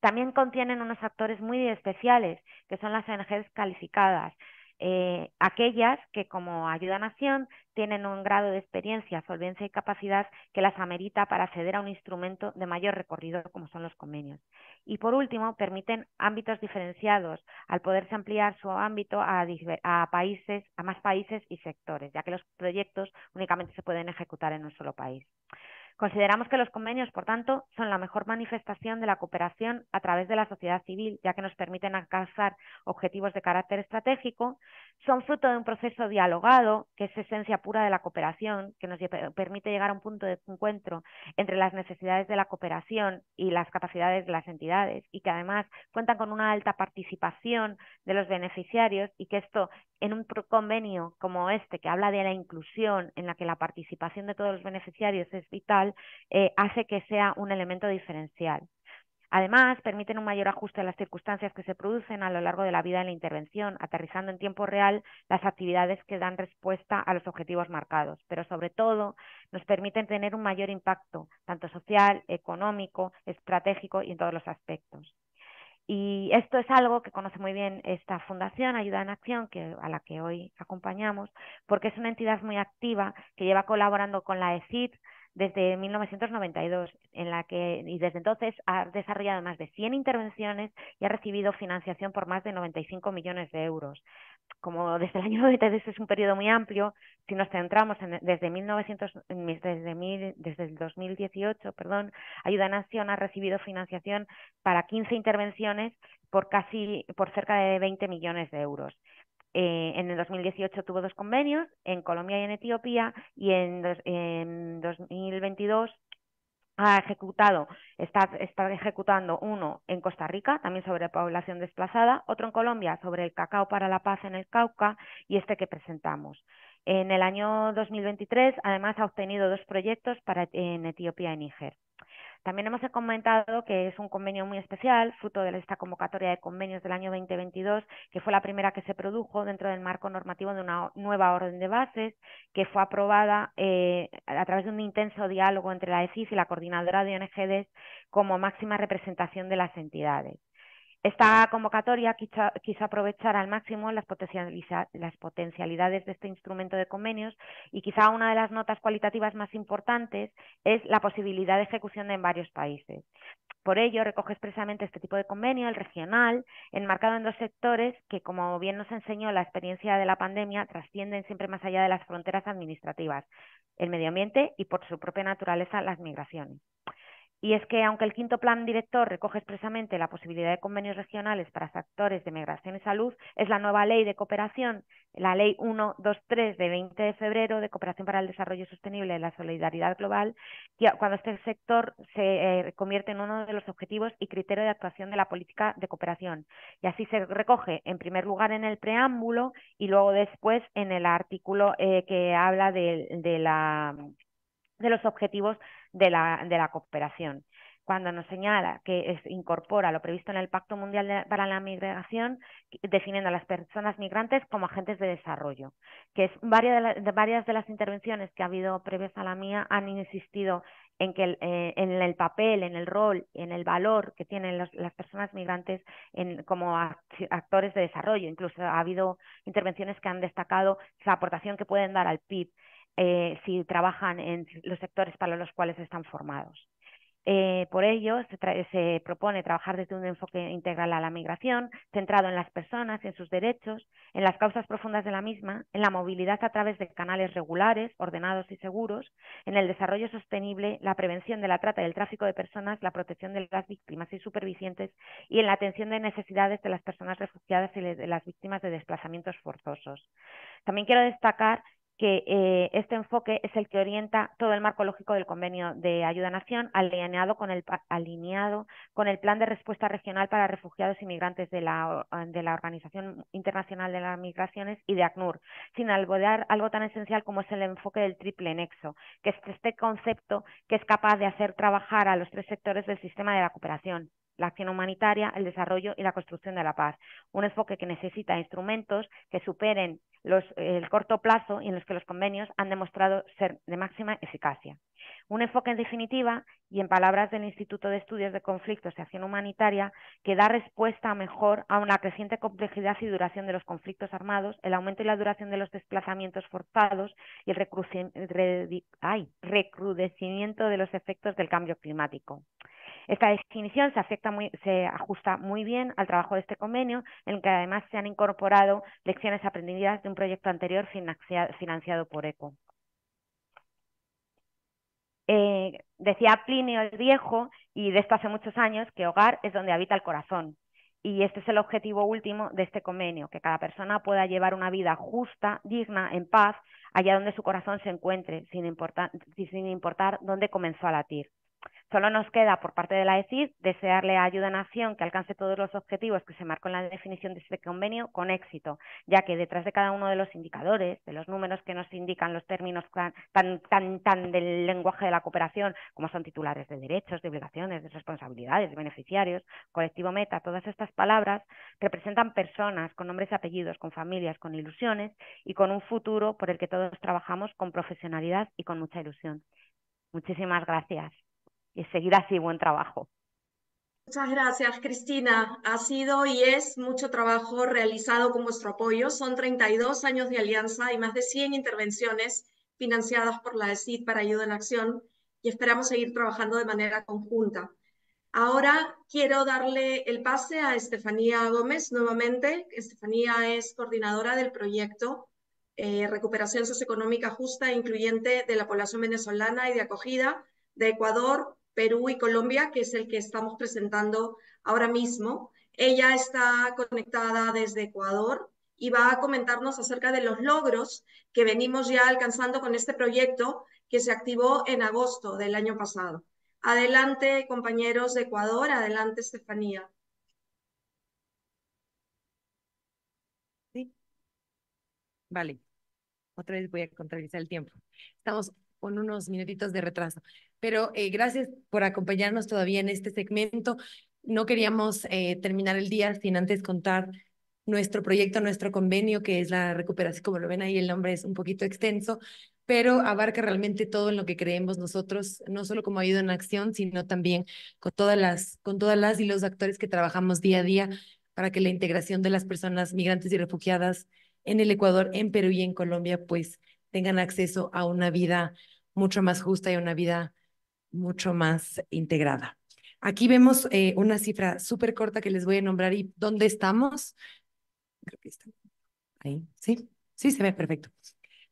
También contienen unos actores muy especiales, que son las ONGs calificadas, eh, aquellas que como ayuda a nación tienen un grado de experiencia, solvencia y capacidad que las amerita para acceder a un instrumento de mayor recorrido como son los convenios. Y por último, permiten ámbitos diferenciados al poderse ampliar su ámbito a países, a más países y sectores, ya que los proyectos únicamente se pueden ejecutar en un solo país. Consideramos que los convenios, por tanto, son la mejor manifestación de la cooperación a través de la sociedad civil, ya que nos permiten alcanzar objetivos de carácter estratégico, son fruto de un proceso dialogado, que es esencia pura de la cooperación, que nos permite llegar a un punto de encuentro entre las necesidades de la cooperación y las capacidades de las entidades, y que además cuentan con una alta participación de los beneficiarios y que esto en un convenio como este, que habla de la inclusión, en la que la participación de todos los beneficiarios es vital, eh, hace que sea un elemento diferencial. Además, permiten un mayor ajuste a las circunstancias que se producen a lo largo de la vida de la intervención, aterrizando en tiempo real las actividades que dan respuesta a los objetivos marcados, pero sobre todo nos permiten tener un mayor impacto, tanto social, económico, estratégico y en todos los aspectos. Y esto es algo que conoce muy bien esta fundación, Ayuda en Acción, que, a la que hoy acompañamos, porque es una entidad muy activa que lleva colaborando con la ECID desde 1992, en la que y desde entonces ha desarrollado más de 100 intervenciones y ha recibido financiación por más de 95 millones de euros como desde el año 93 es un periodo muy amplio, si nos centramos desde, 1900, desde, el 2018, perdón, Ayuda Nación ha recibido financiación para 15 intervenciones por casi por cerca de 20 millones de euros. Eh, en el 2018 tuvo dos convenios en Colombia y en Etiopía y en, en 2022 ha ejecutado, está, ejecutando uno en Costa Rica, también sobre población desplazada, otro en Colombia sobre el cacao para la paz en el Cauca y este que presentamos. En el año 2023, además, ha obtenido dos proyectos para, en Etiopía y Níger. También hemos comentado que es un convenio muy especial, fruto de esta convocatoria de convenios del año 2022, que fue la primera que se produjo dentro del marco normativo de una nueva orden de bases, que fue aprobada eh, a través de un intenso diálogo entre la ECIF y la coordinadora de ONGDES como máxima representación de las entidades. Esta convocatoria quiso, aprovechar al máximo las, las potencialidades de este instrumento de convenios y quizá una de las notas cualitativas más importantes es la posibilidad de ejecución en varios países. Por ello, recoge expresamente este tipo de convenio, el regional, enmarcado en dos sectores que, como bien nos enseñó la experiencia de la pandemia, trascienden siempre más allá de las fronteras administrativas, el medio ambiente y, por su propia naturaleza, las migraciones. Y es que, aunque el quinto plan director recoge expresamente la posibilidad de convenios regionales para factores de migración y salud, es la nueva ley de cooperación, la ley 123 de 20 de febrero de cooperación para el desarrollo sostenible y la solidaridad global, cuando este sector se eh, convierte en uno de los objetivos y criterio de actuación de la política de cooperación. Y así se recoge, en primer lugar, en el preámbulo y luego después en el artículo eh, que habla de la de los objetivos de la, de la cooperación. Cuando nos señala que incorpora lo previsto en el Pacto Mundial para la Migración, definiendo a las personas migrantes como agentes de desarrollo, que es varias de, varias de las intervenciones que ha habido previas a la mía han insistido en eh, el, papel, en el rol, en el valor que tienen las personas migrantes en, como actores de desarrollo. Incluso ha habido intervenciones que han destacado la aportación que pueden dar al PIB, eh, si trabajan en los sectores para los cuales están formados. Eh, por ello, se, se, propone trabajar desde un enfoque integral a la migración, centrado en las personas, en sus derechos, en las causas profundas de la misma, en la movilidad a través de canales regulares, ordenados y seguros, en el desarrollo sostenible, la prevención de la trata y el tráfico de personas, la protección de las víctimas y supervivientes y en la atención de necesidades de las personas refugiadas y de las víctimas de desplazamientos forzosos. También quiero destacar que eh, este enfoque es el que orienta todo el marco lógico del convenio de ayuda a nación alineado con el, alineado con el plan de respuesta regional para refugiados y migrantes de la, ah, de la Organización Internacional de las Migraciones y de ACNUR, sin algo tan esencial como es el enfoque del triple nexo, que es este concepto que es capaz de hacer trabajar a los tres sectores del sistema de la cooperación, la acción humanitaria, el desarrollo y la construcción de la paz. Un enfoque que necesita instrumentos que superen el corto plazo y en los que los convenios han demostrado ser de máxima eficacia. Un enfoque en definitiva, y en palabras del Instituto de Estudios de Conflictos y Acción Humanitaria, que da respuesta mejor a una creciente complejidad y duración de los conflictos armados, el aumento y la duración de los desplazamientos forzados y el recrudecimiento de los efectos del cambio climático. Esta definición se, ajusta muy bien al trabajo de este convenio, en el que además se han incorporado lecciones aprendidas de un proyecto anterior financiado por ECO. Eh, decía Plinio el Viejo, y de esto hace muchos años, que hogar es donde habita el corazón. Y este es el objetivo último de este convenio, que cada persona pueda llevar una vida justa, digna, en paz, allá donde su corazón se encuentre, sin importar dónde comenzó a latir. Solo nos queda por parte de la ECID desearle a Ayuda Nación que alcance todos los objetivos que se marcó en la definición de este convenio con éxito, ya que detrás de cada uno de los indicadores, de los números que nos indican los términos tan, tan, tan, tan del lenguaje de la cooperación, como son titulares de derechos, de obligaciones, de responsabilidades, de beneficiarios, colectivo meta, todas estas palabras representan personas con nombres y apellidos, con familias, con ilusiones y con un futuro por el que todos trabajamos con profesionalidad y con mucha ilusión. Muchísimas gracias y seguir así, buen trabajo. Muchas gracias, Cristina. Ha sido y es mucho trabajo realizado con vuestro apoyo. Son 32 años de alianza y más de 100 intervenciones financiadas por la ESID para Ayuda en Acción y esperamos seguir trabajando de manera conjunta. Ahora quiero darle el pase a Estefanía Gómez nuevamente. Estefanía es coordinadora del proyecto eh, Recuperación Socioeconómica Justa e Incluyente de la Población Venezolana y de Acogida de Ecuador, Perú y Colombia, que es el que estamos presentando ahora mismo. Ella está conectada desde Ecuador y va a comentarnos acerca de los logros que venimos ya alcanzando con este proyecto que se activó en agosto del año pasado. Adelante, compañeros de Ecuador, adelante, Estefanía. Sí. Vale, otra vez voy a contabilizar el tiempo. Estamos con unos minutitos de retraso. Pero eh, gracias por acompañarnos todavía en este segmento. No queríamos eh, terminar el día sin antes contar nuestro proyecto, nuestro convenio, que es la recuperación, como lo ven ahí, el nombre es un poquito extenso, pero abarca realmente todo en lo que creemos nosotros, no solo como ayuda en acción, sino también con todas las, con todas las y los actores que trabajamos día a día para que la integración de las personas migrantes y refugiadas en el Ecuador, en Perú y en Colombia, pues tengan acceso a una vida mucho más justa y una vida mucho más integrada. Aquí vemos eh, una cifra súper corta que les voy a nombrar y dónde estamos. Creo que está ahí. Sí, sí, se ve perfecto.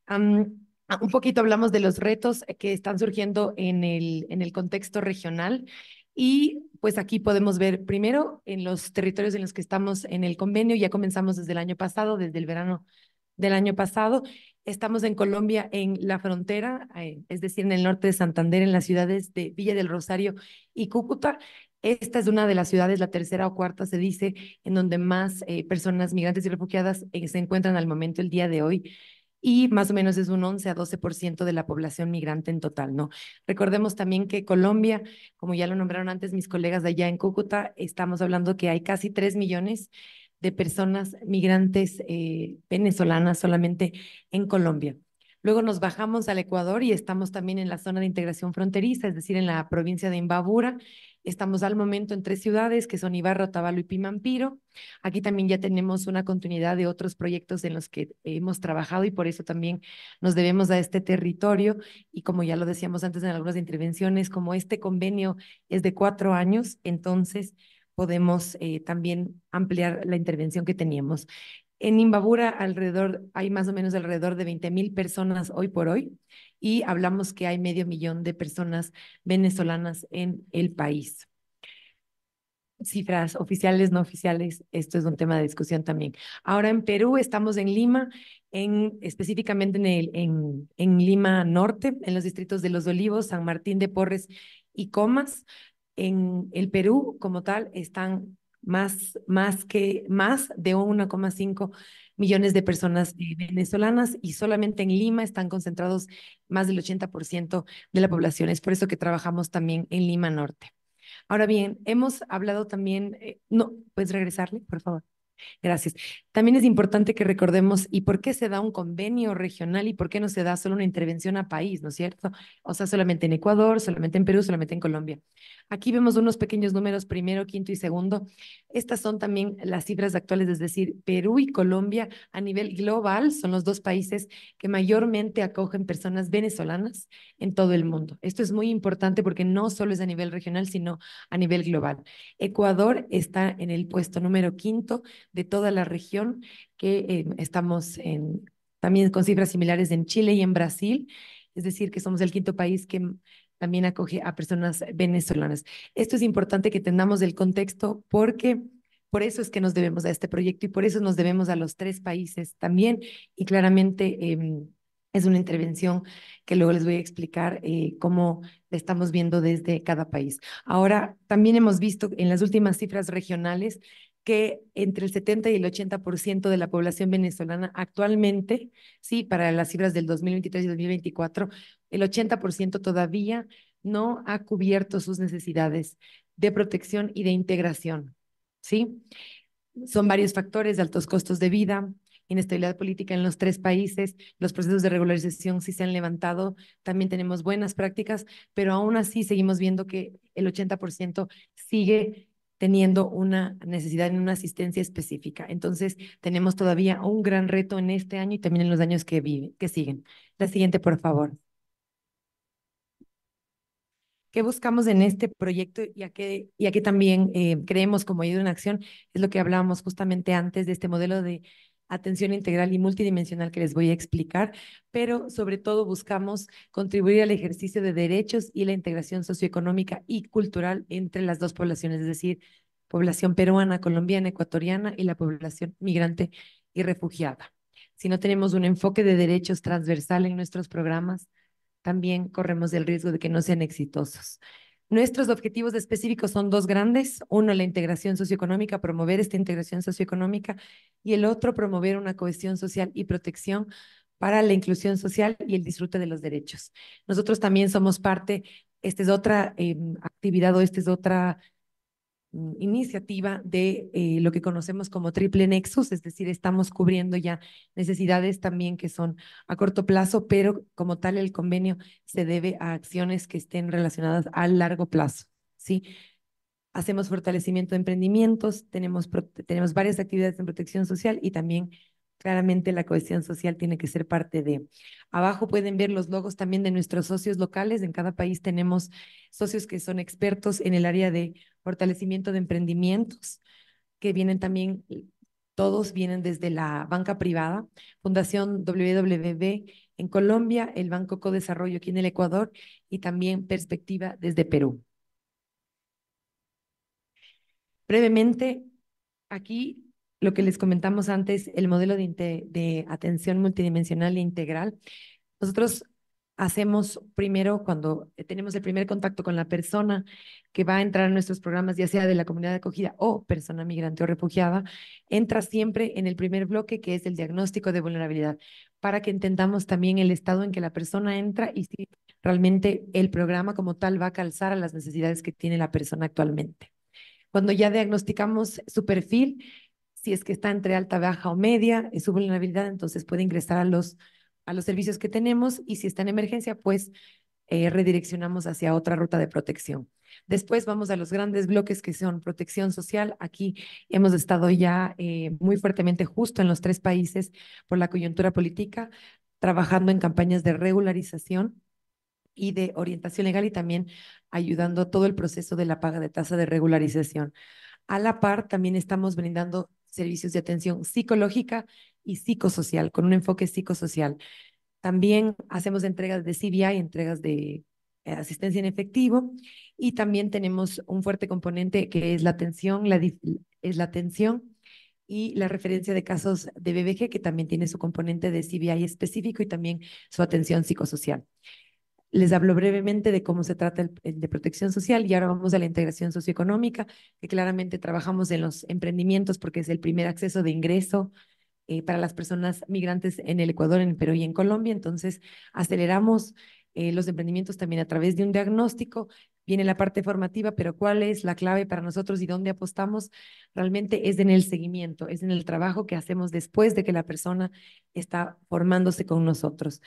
Ah, un poquito hablamos de los retos que están surgiendo en el, en el contexto regional y pues aquí podemos ver primero en los territorios en los que estamos en el convenio, ya comenzamos desde el año pasado, desde el verano del año pasado, Estamos en Colombia, en la frontera, eh, es decir, en el norte de Santander, en las ciudades de Villa del Rosario y Cúcuta. Esta es una de las ciudades, la tercera o cuarta se dice, en donde más eh, personas migrantes y refugiadas eh, se encuentran al momento el día de hoy. Y más o menos es un 11 a 12% de la población migrante en total, ¿no? Recordemos también que Colombia, como ya lo nombraron antes mis colegas de allá en Cúcuta, estamos hablando que hay casi 3 millones de personas migrantes eh, venezolanas solamente en Colombia. Luego nos bajamos al Ecuador y estamos también en la zona de integración fronteriza, es decir, en la provincia de Imbabura. Estamos al momento en tres ciudades que son Ibarra, Otavalo y Pimampiro. Aquí también ya tenemos una continuidad de otros proyectos en los que hemos trabajado y por eso también nos debemos a este territorio. Y como ya lo decíamos antes en algunas intervenciones, como este convenio es de cuatro años, entonces podemos eh, también ampliar la intervención que teníamos. En Imbabura alrededor, hay más o menos alrededor de 20 mil personas hoy por hoy y hablamos que hay medio millón de personas venezolanas en el país. Cifras oficiales, no oficiales, esto es un tema de discusión también. Ahora en Perú estamos en Lima, en, específicamente en, el, en, en Lima Norte, en los distritos de Los Olivos, San Martín de Porres y Comas en el Perú como tal están más, más que más de 1,5 millones de personas eh, venezolanas y solamente en Lima están concentrados más del 80% de la población. Es por eso que trabajamos también en Lima Norte. Ahora bien, hemos hablado también, eh, no, puedes regresarle, por favor. Gracias. También es importante que recordemos y por qué se da un convenio regional y por qué no se da solo una intervención a país, ¿no es cierto? O sea, solamente en Ecuador, solamente en Perú, solamente en Colombia. Aquí vemos unos pequeños números, primero, quinto y segundo. Estas son también las cifras actuales, es decir, Perú y Colombia a nivel global son los dos países que mayormente acogen personas venezolanas en todo el mundo. Esto es muy importante porque no solo es a nivel regional, sino a nivel global. Ecuador está en el puesto número quinto de toda la región, que eh, estamos en, también con cifras similares en Chile y en Brasil es decir, que somos el quinto país que también acoge a personas venezolanas. Esto es importante que tengamos el contexto porque por eso es que nos debemos a este proyecto y por eso nos debemos a los tres países también. Y claramente em, es una intervención que luego les voy a explicar eh, cómo estamos viendo desde cada país. Ahora, también hemos visto en las últimas cifras regionales que entre el 70 y el 80% de la población venezolana actualmente, sí, para las cifras del 2023 y 2024, el 80% todavía no ha cubierto sus necesidades de protección y de integración. ¿sí? Son varios factores, altos costos de vida, inestabilidad política en los tres países, los procesos de regularización sí se han levantado, también tenemos buenas prácticas, pero aún así seguimos viendo que el 80% sigue teniendo una necesidad en una asistencia específica. Entonces, tenemos todavía un gran reto en este año y también en los años que, que siguen. La siguiente, por favor qué buscamos en este proyecto y a qué, también eh, creemos como ayuda en acción, es lo que hablábamos justamente antes de este modelo de atención integral y multidimensional que les voy a explicar, pero sobre todo buscamos contribuir al ejercicio de derechos y la integración socioeconómica y cultural entre las dos poblaciones, es decir, población peruana, colombiana, ecuatoriana y la población migrante y refugiada. Si no tenemos un enfoque de derechos transversal en nuestros programas, también corremos el riesgo de que no sean exitosos. Nuestros objetivos específicos son dos grandes. Uno, la integración socioeconómica, promover esta integración socioeconómica, y el otro, promover una cohesión social y protección para la inclusión social y el disfrute de los derechos. Nosotros también somos parte, esta es otra em, actividad o esta es otra Mm, iniciativa de eh, lo que conocemos como triple nexus, es decir, estamos cubriendo ya necesidades también que son a corto plazo, pero como tal el convenio se debe a acciones que estén relacionadas a largo plazo, ¿sí? Hacemos fortalecimiento de emprendimientos, tenemos, tenemos varias actividades en protección social y también Claramente la cohesión social tiene que ser parte de. Abajo pueden ver los logos también de nuestros socios locales. En cada país tenemos socios que son expertos en el área de fortalecimiento de emprendimientos, que vienen también, todos vienen desde la banca privada, Fundación WWB en Colombia, el Banco Codesarrollo aquí en el Ecuador y también Perspectiva desde Perú. Brevemente, aquí lo que les comentamos antes, el modelo de, atención multidimensional e integral. Nosotros hacemos primero cuando tenemos el primer contacto con la persona que va a entrar en nuestros programas, ya sea de la comunidad de acogida o persona migrante o refugiada, entra siempre en el primer bloque que es el diagnóstico de vulnerabilidad, para que entendamos también el estado en que la persona entra y si realmente el programa como tal va a calzar a las necesidades que tiene la persona actualmente. Cuando ya diagnosticamos su perfil, si es que está entre alta, baja o media, es su vulnerabilidad, entonces puede ingresar a los, a los servicios que tenemos y si está en emergencia, pues eh, redireccionamos hacia otra ruta de protección. Después vamos a los grandes bloques que son protección social. Aquí hemos estado ya eh, muy fuertemente justo en los tres países por la coyuntura política, trabajando en campañas de regularización y de orientación legal y también ayudando a todo el proceso de la paga de tasa de regularización. A la par, también estamos brindando servicios de atención psicológica y psicosocial, con un enfoque psicosocial. También hacemos entregas de CBI, entregas de eh, asistencia en efectivo y también tenemos un fuerte componente que es la atención, es la atención y la referencia de casos de BBG que también tiene su componente de CBI específico y también su atención psicosocial. Les hablo brevemente de cómo se trata de protección social y ahora vamos a la integración socioeconómica, que claramente trabajamos en los emprendimientos porque es el primer acceso de ingreso eh, para las personas migrantes en el Ecuador, en el Perú y en Colombia. Entonces, aceleramos eh, los emprendimientos también a través de un diagnóstico. Viene la parte formativa, pero ¿cuál es la clave para nosotros y dónde apostamos? Realmente es en el seguimiento, es en el trabajo que hacemos después de que la persona está formándose con nosotros.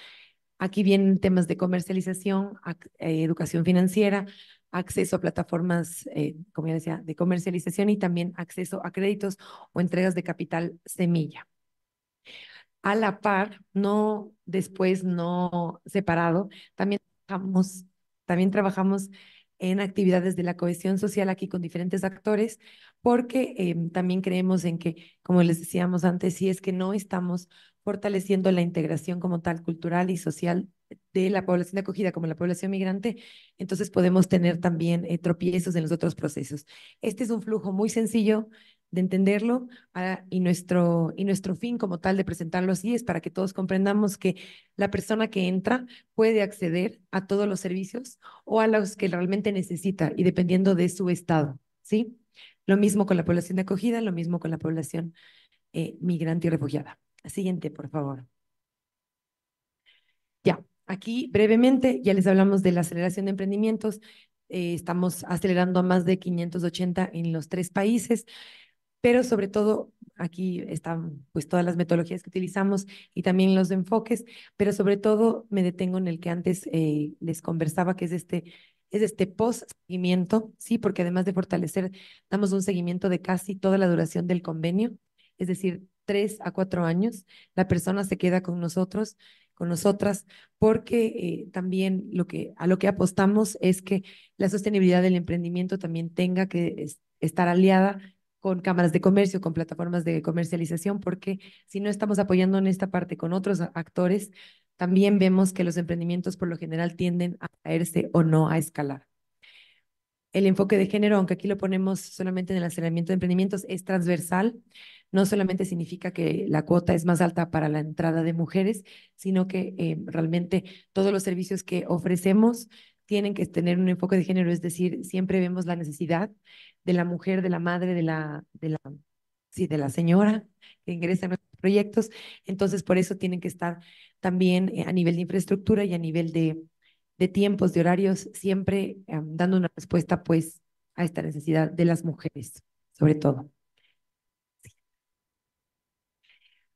Aquí vienen temas de comercialización, eh, educación financiera, acceso a plataformas, eh, como ya decía, de comercialización y también acceso a créditos o entregas de capital semilla. A la par, no después, no separado, también trabajamos, en actividades de la cohesión social aquí con diferentes actores, porque em, también creemos en que, como les decíamos antes, si es que no estamos fortaleciendo la integración como tal cultural y social de la población de acogida como la población migrante, entonces podemos tener también eh, tropiezos en los otros procesos. Este es un flujo muy sencillo de entenderlo ah, y, nuestro, y nuestro fin como tal de presentarlo así es para que todos comprendamos que la persona que entra puede acceder a todos los servicios o a los que realmente necesita y dependiendo de su estado, ¿sí? Lo mismo con la población de acogida, lo mismo con la población eh, migrante y refugiada siguiente, por favor. Ya, aquí brevemente ya les hablamos de la aceleración de emprendimientos. Eh, estamos acelerando a más de 580 en los tres países, pero sobre todo aquí están pues todas las metodologías que utilizamos y también los enfoques, pero sobre todo me detengo en el que antes eh, les conversaba, que es este es este post-seguimiento, sí, porque además de fortalecer, damos un seguimiento de casi toda la duración del convenio, es decir, tres a cuatro años, la persona se queda con nosotros, con nosotras, porque eh, también lo que, a lo que apostamos es que la sostenibilidad del emprendimiento también tenga que estar aliada con cámaras de comercio, con plataformas de comercialización, porque si no estamos apoyando en esta parte con otros actores, también vemos que los emprendimientos por lo general tienden a caerse o no a escalar. El enfoque de género, aunque aquí lo ponemos solamente en el aceleramiento de emprendimientos, es transversal no solamente significa que la cuota es más alta para la entrada de mujeres, sino que eh, realmente todos los servicios que ofrecemos tienen que tener un enfoque de género, es decir, siempre vemos la necesidad de la mujer, de la madre, de la, de la, sí, de la señora que ingresa a nuestros proyectos. Entonces, por eso tienen que estar también eh, a nivel de infraestructura y a nivel de, tiempos, de horarios, siempre eh, dando una respuesta pues a esta necesidad de las mujeres, sobre todo.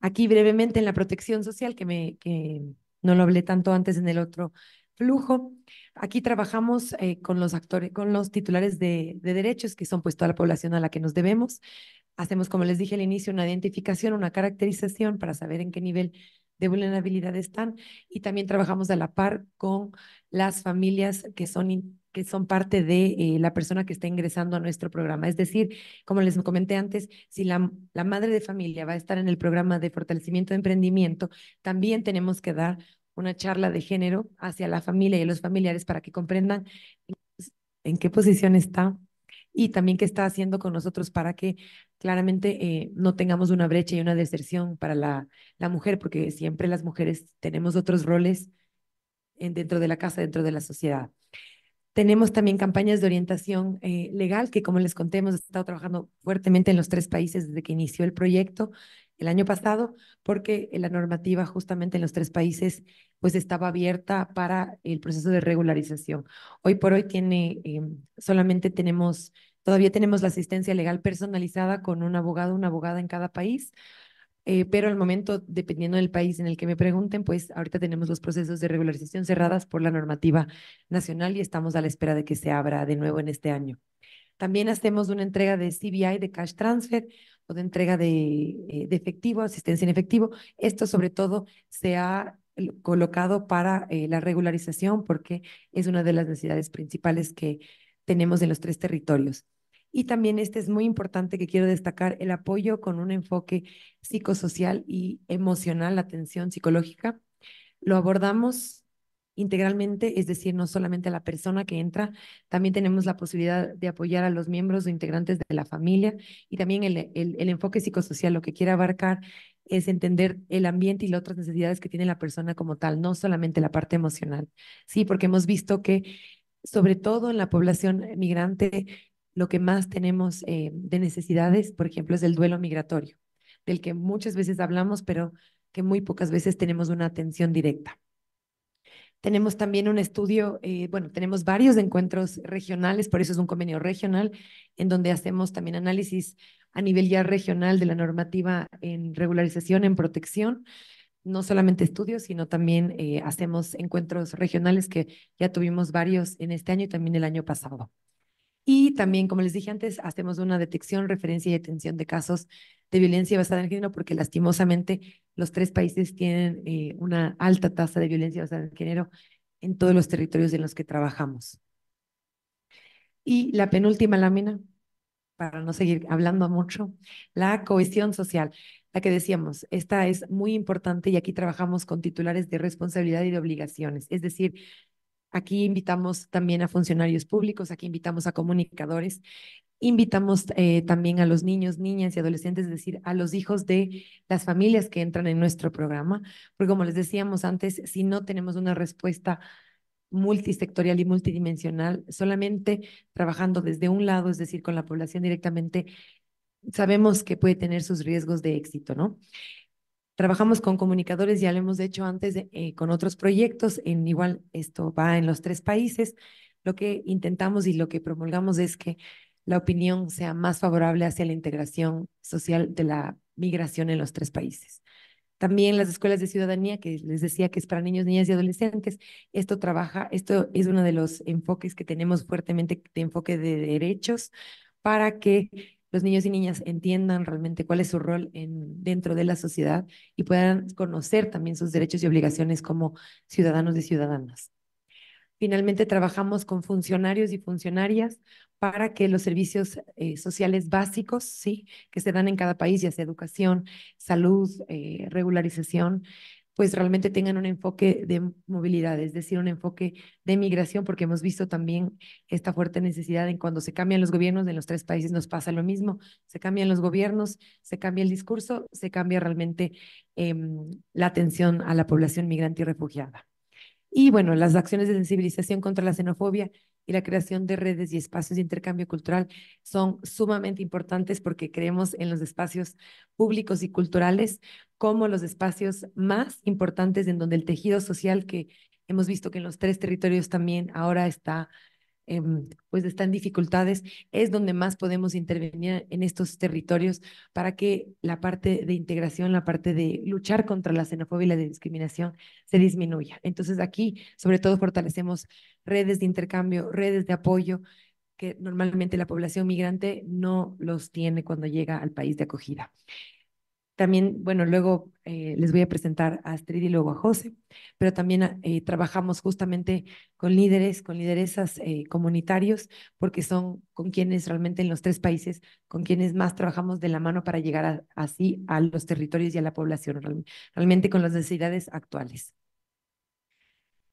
aquí brevemente en la protección social, que, me, que no lo hablé tanto antes en el otro flujo. Aquí trabajamos eh, con los actores, con los titulares de, derechos, que son pues toda la población a la que nos debemos. Hacemos, como les dije al inicio, una identificación, una caracterización para saber en qué nivel de vulnerabilidad están y también trabajamos a la par con las familias que son que son parte de eh, la persona que está ingresando a nuestro programa. Es decir, como les comenté antes, si la, la madre de familia va a estar en el programa de fortalecimiento de emprendimiento, también tenemos que dar una charla de género hacia la familia y los familiares para que comprendan en qué posición está y también qué está haciendo con nosotros para que claramente eh, no tengamos una brecha y una deserción para la, mujer, porque siempre las mujeres tenemos otros roles dentro de la casa, dentro de la sociedad. Tenemos también campañas de orientación eh, legal que, como les conté, hemos estado trabajando fuertemente en los tres países desde que inició el proyecto el año pasado, porque la normativa justamente en los tres países pues estaba abierta para el proceso de regularización. Hoy por hoy tiene, eh, solamente tenemos, todavía tenemos la asistencia legal personalizada con un abogado, una abogada en cada país, eh, pero al momento, dependiendo del país en el que me pregunten, pues ahorita tenemos los procesos de regularización cerradas por la normativa nacional y estamos a la espera de que se abra de nuevo en este año. También hacemos una entrega de CBI, de cash transfer, o de entrega eh, de, efectivo, asistencia en efectivo. Esto sobre todo se ha colocado para eh, la regularización porque es una de las necesidades principales que tenemos en los tres territorios. Y también este es muy importante que quiero destacar, el apoyo con un enfoque psicosocial y emocional, atención psicológica. Lo abordamos integralmente, es decir, no solamente a la persona que entra, también tenemos la posibilidad de apoyar a los miembros o integrantes de la familia y también el, enfoque psicosocial, lo que quiere abarcar es entender el ambiente y las otras necesidades que tiene la persona como tal, no solamente la parte emocional. Sí, porque hemos visto que, sobre todo en la población migrante, lo que más tenemos eh, de necesidades, por ejemplo, es el duelo migratorio, del que muchas veces hablamos, pero que muy pocas veces tenemos una atención directa. Tenemos también un estudio, eh, bueno, tenemos varios encuentros regionales, por eso es un convenio regional, en donde hacemos también análisis a nivel ya regional de la normativa en regularización, en protección. No solamente estudios, sino también eh, hacemos encuentros regionales que ya tuvimos varios en este año y también el año pasado. Y también, como les dije antes, hacemos una detección, referencia y detención de casos de violencia basada en género, porque lastimosamente los tres países tienen eh, una alta tasa de violencia basada en género en todos los territorios en los que trabajamos. Y la penúltima lámina, para no seguir hablando mucho, la cohesión social, la que decíamos, esta es muy importante y aquí trabajamos con titulares de responsabilidad y de obligaciones, es decir, Aquí invitamos también a funcionarios públicos, aquí invitamos a comunicadores, invitamos eh, también a los niños, niñas y adolescentes, es decir, a los hijos de las familias que entran en nuestro programa, porque como les decíamos antes, si no tenemos una respuesta multisectorial y multidimensional, solamente trabajando desde un lado, es decir, con la población directamente, sabemos que puede tener sus riesgos de éxito, ¿no? Trabajamos con comunicadores, ya lo hemos hecho antes eh, con otros proyectos, en igual esto va en los tres países. Lo que intentamos y lo que promulgamos es que la opinión sea más favorable hacia la integración social de la migración en los tres países. También las escuelas de ciudadanía, que les decía que es para niños, niñas y adolescentes, esto trabaja, esto es uno de los enfoques que tenemos fuertemente de enfoque de derechos para que los niños y niñas entiendan realmente cuál es su rol dentro de la sociedad y puedan conocer también sus derechos y obligaciones como ciudadanos y ciudadanas. Finalmente, trabajamos con funcionarios y funcionarias para que los servicios eh, sociales básicos, sí, que se dan en cada país, ya sea educación, salud, eh, regularización, pues realmente tengan un enfoque de movilidad, es decir, un enfoque de migración, porque hemos visto también esta fuerte necesidad en cuando se cambian los gobiernos en los tres países nos pasa lo mismo, se cambian los gobiernos, se cambia el discurso, se cambia realmente em, la atención a la población migrante y refugiada. Y bueno, las acciones de sensibilización contra la xenofobia y la creación de redes y espacios de intercambio cultural son sumamente importantes porque creemos en los espacios públicos y culturales como los espacios más importantes en donde el tejido social que hemos visto que en los tres territorios también ahora está Em, pues están dificultades, es donde más podemos intervenir en estos territorios para que la parte de integración, la parte de luchar contra la xenofobia y la discriminación se disminuya. Entonces aquí, sobre todo, fortalecemos redes de intercambio, redes de apoyo que normalmente la población migrante no los tiene cuando llega al país de acogida. También, bueno, luego eh, les voy a presentar a Astrid y luego a José, pero también ah, eh, trabajamos justamente con líderes, con lideresas eh, comunitarios, porque son con quienes realmente en los tres países, con quienes más trabajamos de la mano para llegar así a los territorios y a la población, realmente con las necesidades actuales.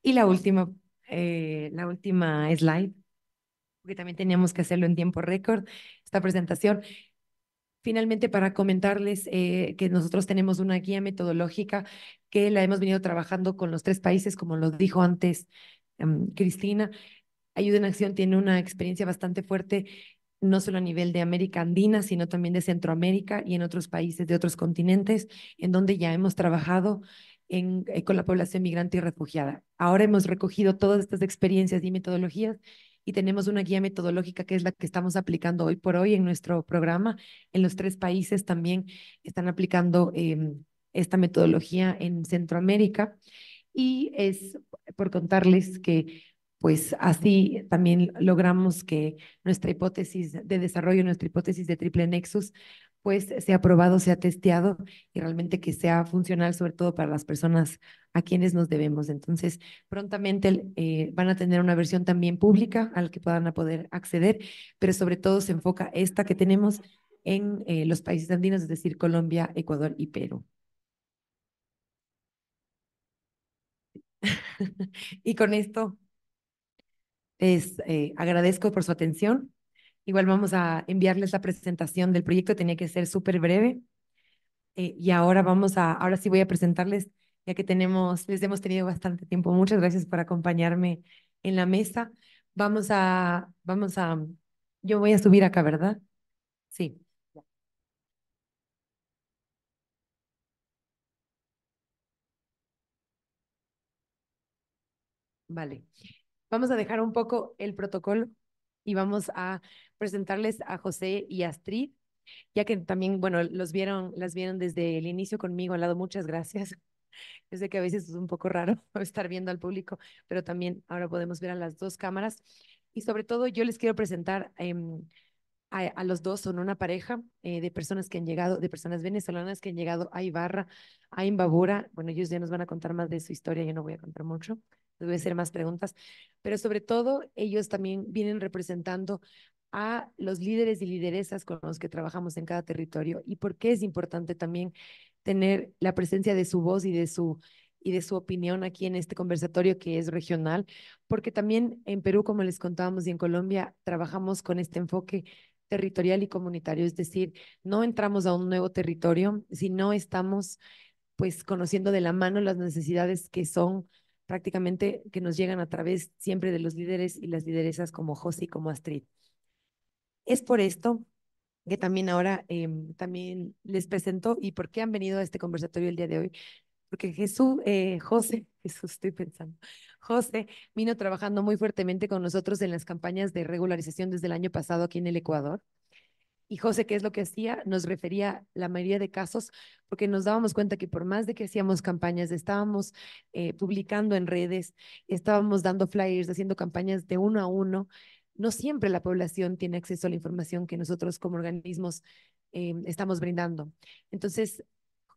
Y la última, la última slide, porque también teníamos que hacerlo en tiempo récord, esta presentación Finalmente, para comentarles eh, que nosotros tenemos una guía metodológica que la hemos venido trabajando con los tres países, como lo dijo antes em, Cristina. Ayuda en Acción tiene una experiencia bastante fuerte no solo a nivel de América Andina, sino también de Centroamérica y en otros países de otros continentes, en donde ya hemos trabajado eh, con la población migrante y refugiada. Ahora hemos recogido todas estas experiencias y metodologías y tenemos una guía metodológica que es la que estamos aplicando hoy por hoy en nuestro programa. En los tres países también están aplicando em, esta metodología en Centroamérica y es por contarles que pues así también logramos que nuestra hipótesis de desarrollo, nuestra hipótesis de triple nexus pues se ha probado, se ha testeado y realmente que sea funcional sobre todo para las personas a quienes nos debemos. Entonces, prontamente eh, van a tener una versión también pública al que puedan poder acceder, pero sobre todo se enfoca esta que tenemos en eh, los países andinos, es decir, Colombia, Ecuador y Perú. y con esto eh, agradezco por su atención Igual vamos a enviarles la presentación del proyecto, tenía que ser súper breve. Eh, y ahora vamos a, ahora sí voy a presentarles, ya que tenemos, les hemos tenido bastante tiempo. Muchas gracias por acompañarme en la mesa. Vamos a, vamos a, yo voy a subir acá, ¿verdad? Sí. Vale. Vamos a dejar un poco el protocolo y vamos a presentarles a José y Astrid, ya que también, bueno, los vieron, las vieron desde el inicio conmigo al lado. Muchas gracias. Yo sé que a veces es un poco raro estar viendo al público, pero también ahora podemos ver a las dos cámaras. Y sobre todo, yo les quiero presentar em, a, los dos, son una pareja eh, de personas que han llegado, de personas venezolanas que han llegado a Ibarra, a Imbabura. Bueno, ellos ya nos van a contar más de su historia, yo no voy a contar mucho, les voy a hacer más preguntas. Pero sobre todo, ellos también vienen representando a los líderes y lideresas con los que trabajamos en cada territorio y por qué es importante también tener la presencia de su voz y de su y de su opinión aquí en este conversatorio que es regional, porque también en Perú, como les contábamos, y en Colombia trabajamos con este enfoque territorial y comunitario, es decir, no entramos a un nuevo territorio si no estamos pues conociendo de la mano las necesidades que son prácticamente que nos llegan a través siempre de los líderes y las lideresas como José y como Astrid. Es por esto que también ahora em, también les presento y por qué han venido a este conversatorio el día de hoy. Porque Jesús, eh, José, Jesús estoy pensando, José vino trabajando muy fuertemente con nosotros en las campañas de regularización desde el año pasado aquí en el Ecuador. Y José, ¿qué es lo que hacía? Nos refería la mayoría de casos porque nos dábamos cuenta que por más de que hacíamos campañas, estábamos eh, publicando en redes, estábamos dando flyers, haciendo campañas de uno a uno, no siempre la población tiene acceso a la información que nosotros como organismos eh, estamos brindando. Entonces,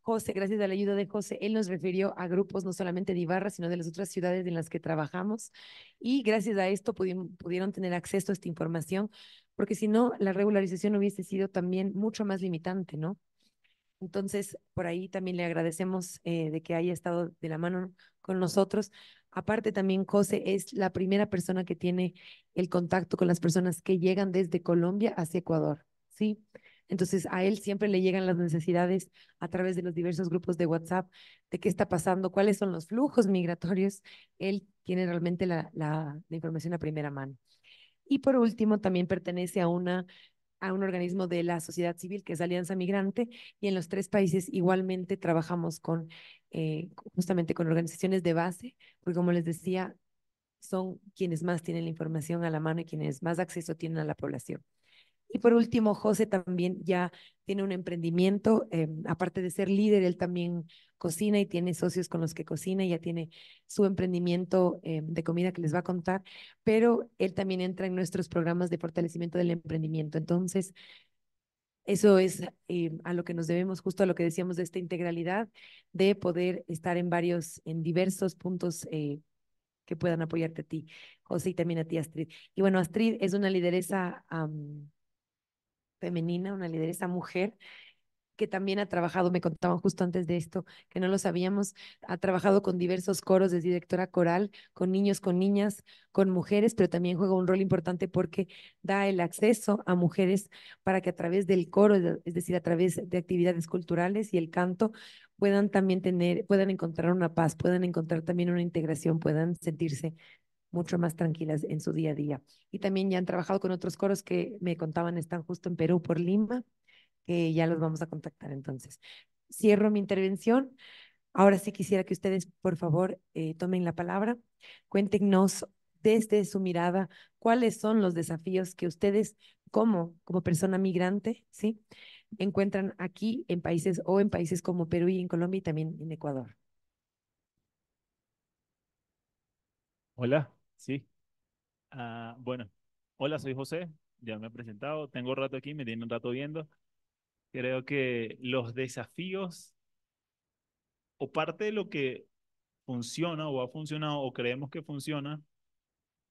José, gracias a la ayuda de José, él nos refirió a grupos no solamente de Ibarra, sino de las otras ciudades en las que trabajamos. Y gracias a esto pudieron tener acceso a esta información, porque si no, la regularización hubiese sido también mucho más limitante, ¿no? Entonces, por ahí también le agradecemos eh, de que haya estado de la mano con nosotros. Aparte también, José es la primera persona que tiene el contacto con las personas que llegan desde Colombia hacia Ecuador, ¿sí? Entonces, a él siempre le llegan las necesidades a través de los diversos grupos de WhatsApp, de qué está pasando, cuáles son los flujos migratorios. Él tiene realmente la información a primera mano. Y por último, también pertenece a una a un organismo de la sociedad civil, que es Alianza Migrante, y en los tres países igualmente trabajamos con eh, justamente con organizaciones de base, porque como les decía, son quienes más tienen la información a la mano y quienes más acceso tienen a la población. Y por último, José también ya tiene un emprendimiento, em, aparte de ser líder, él también cocina y tiene socios con los que cocina, ya tiene su emprendimiento em, de comida que les va a contar, pero él también entra en nuestros programas de fortalecimiento del emprendimiento. Entonces, eso es em, a lo que nos debemos, justo a lo que decíamos de esta integralidad, de poder estar en varios, en diversos puntos eh, que puedan apoyarte a ti, José, y también a ti, Astrid. Y bueno, Astrid es una lideresa femenina, una lideresa mujer que también ha trabajado, me contaban justo antes de esto, que no lo sabíamos, ha trabajado con diversos coros, de directora coral, con niños, con niñas, con mujeres, pero también juega un rol importante porque da el acceso a mujeres para que a través del coro, es decir, a través de actividades culturales y el canto, puedan también tener, puedan encontrar una paz, puedan encontrar también una integración, puedan sentirse mucho más tranquilas en su día a día. Y también ya han trabajado con otros coros que me contaban están justo en Perú por Lima, que ya los vamos a contactar entonces. Cierro mi intervención. Ahora sí quisiera que ustedes, por favor, eh, tomen la palabra. Cuéntenos desde su mirada cuáles son los desafíos que ustedes, como, como persona migrante, ¿sí? encuentran aquí en países o en países como Perú y en Colombia y también en Ecuador. Hola, Sí. Ah, bueno, hola, soy José, ya me he presentado, tengo rato aquí, me tienen un rato viendo. Creo que los desafíos o parte de lo que funciona o ha funcionado o creemos que funciona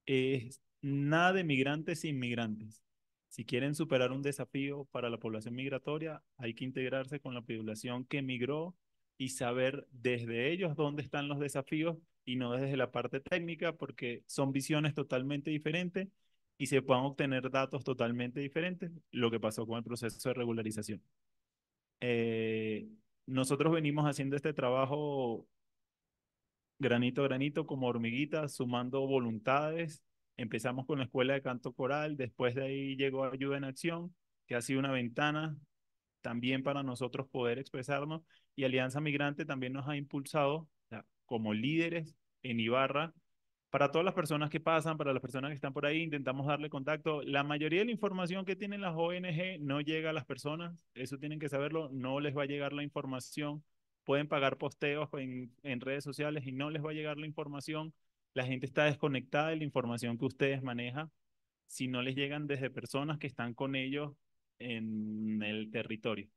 es nada de migrantes sin e migrantes. Si quieren superar un desafío para la población migratoria, hay que integrarse con la población que migró y saber desde ellos dónde están los desafíos y no desde la parte técnica, porque son visiones totalmente diferentes y se puedan obtener datos totalmente diferentes, lo que pasó con el proceso de regularización. Eh, nosotros venimos haciendo este trabajo granito a granito, como hormiguitas, sumando voluntades. Empezamos con la escuela de canto coral, después de ahí llegó Ayuda en Acción, que ha sido una ventana también para nosotros poder expresarnos y Alianza Migrante también nos ha impulsado como líderes en Ibarra. Para todas las personas que pasan, para las personas que están por ahí, intentamos darle contacto. La mayoría de la información que tienen las ONG no llega a las personas, eso tienen que saberlo, no les va a llegar la información. Pueden pagar posteos en, redes sociales y no les va a llegar la información. La gente está desconectada de la información que ustedes manejan si no les llegan desde personas que están con ellos en el territorio.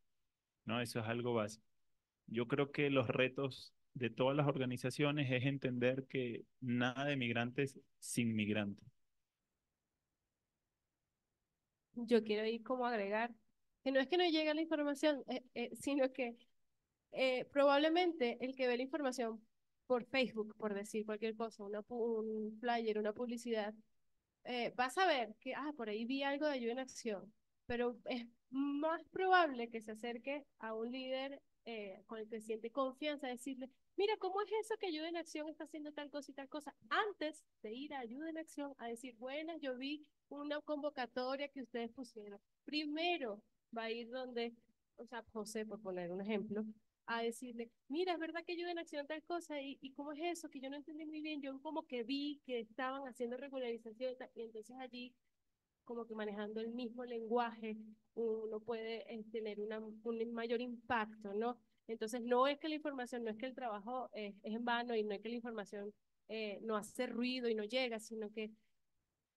¿no? Eso es algo básico. Yo creo que los retos de todas las organizaciones es entender que nada de migrantes sin migrantes. Yo quiero ir como agregar, que no es que no llega la información, eh, eh, sino que eh, probablemente el que ve la información por Facebook, por decir cualquier cosa, un flyer, una publicidad, va a saber que, ah, por ahí vi algo de ayuda en acción, pero es más probable que se acerque a un líder con el que siente confianza, decirle, mira, ¿cómo es eso que Ayuda en Acción está haciendo tal cosa y tal cosa? Antes de ir a Ayuda en Acción a decir, bueno, yo vi una convocatoria que ustedes pusieron. Primero va a ir donde, o sea, José, por poner un ejemplo, a decirle, mira, es verdad que ayuda en acción tal cosa, y, y cómo es eso, que yo no entendí muy bien, yo como que vi que estaban haciendo regularización, y entonces allí, como que manejando el mismo lenguaje, uno puede eh, tener un mayor impacto, ¿no? Entonces, no es que la información, no es que el trabajo es en vano y no es que la información eh, no hace ruido y no llega, sino que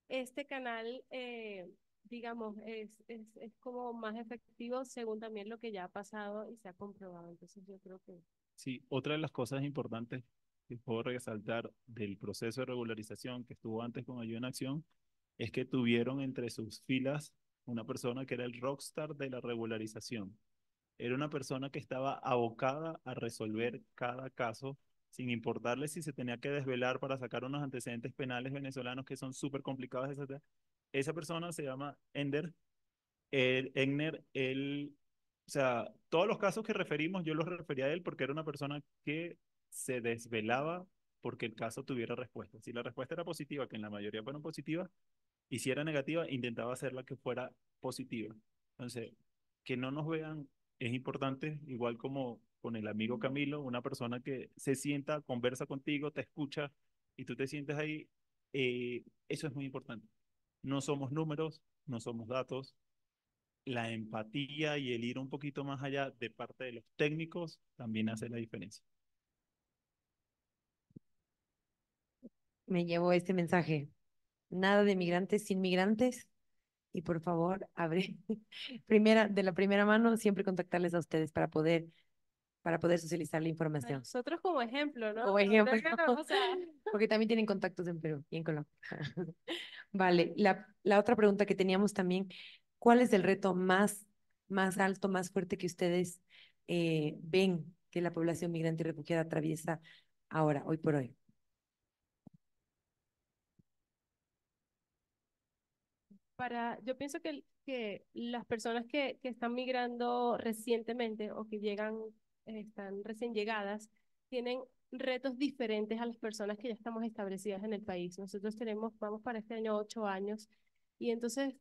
este canal, eh, digamos, es, es, es, como más efectivo según también lo que ya ha pasado y se ha comprobado. Entonces, yo creo que... Sí, otra de las cosas importantes que puedo resaltar del proceso de regularización que estuvo antes con Ayuda en Acción es que tuvieron entre sus filas una persona que era el rockstar de la regularización. Era una persona que estaba abocada a resolver cada caso, sin importarle si se tenía que desvelar para sacar unos antecedentes penales venezolanos que son súper complicados. Esa persona se llama Ender. El, él, o sea, todos los casos que referimos, yo los refería a él porque era una persona que se desvelaba porque el caso tuviera respuesta. Si la respuesta era positiva, que en la mayoría fueron positivas, y si era negativa, intentaba hacerla que fuera positiva. Entonces, que no nos vean es importante, igual como con el amigo Camilo, una persona que se sienta, conversa contigo, te escucha y tú te sientes ahí, eh, eso es muy importante. No somos números, no somos datos. La empatía y el ir un poquito más allá de parte de los técnicos también hace la diferencia. Me llevo este mensaje. Nada de migrantes sin migrantes, y por favor, abre primera, de la primera mano, siempre contactarles a ustedes para poder para poder socializar la información. nosotros como ejemplo, ¿no? Como ejemplo. Porque también tienen contactos en Perú y en Colombia. Vale, la, la otra pregunta que teníamos también, ¿cuál es el reto más, más alto, más fuerte que ustedes eh, ven que la población migrante y refugiada atraviesa ahora, hoy por hoy? para, yo pienso que, que las personas que, están migrando recientemente o que llegan, eh, están recién llegadas, tienen retos diferentes a las personas que ya estamos establecidas en el país. Nosotros tenemos, vamos para este año ocho años y entonces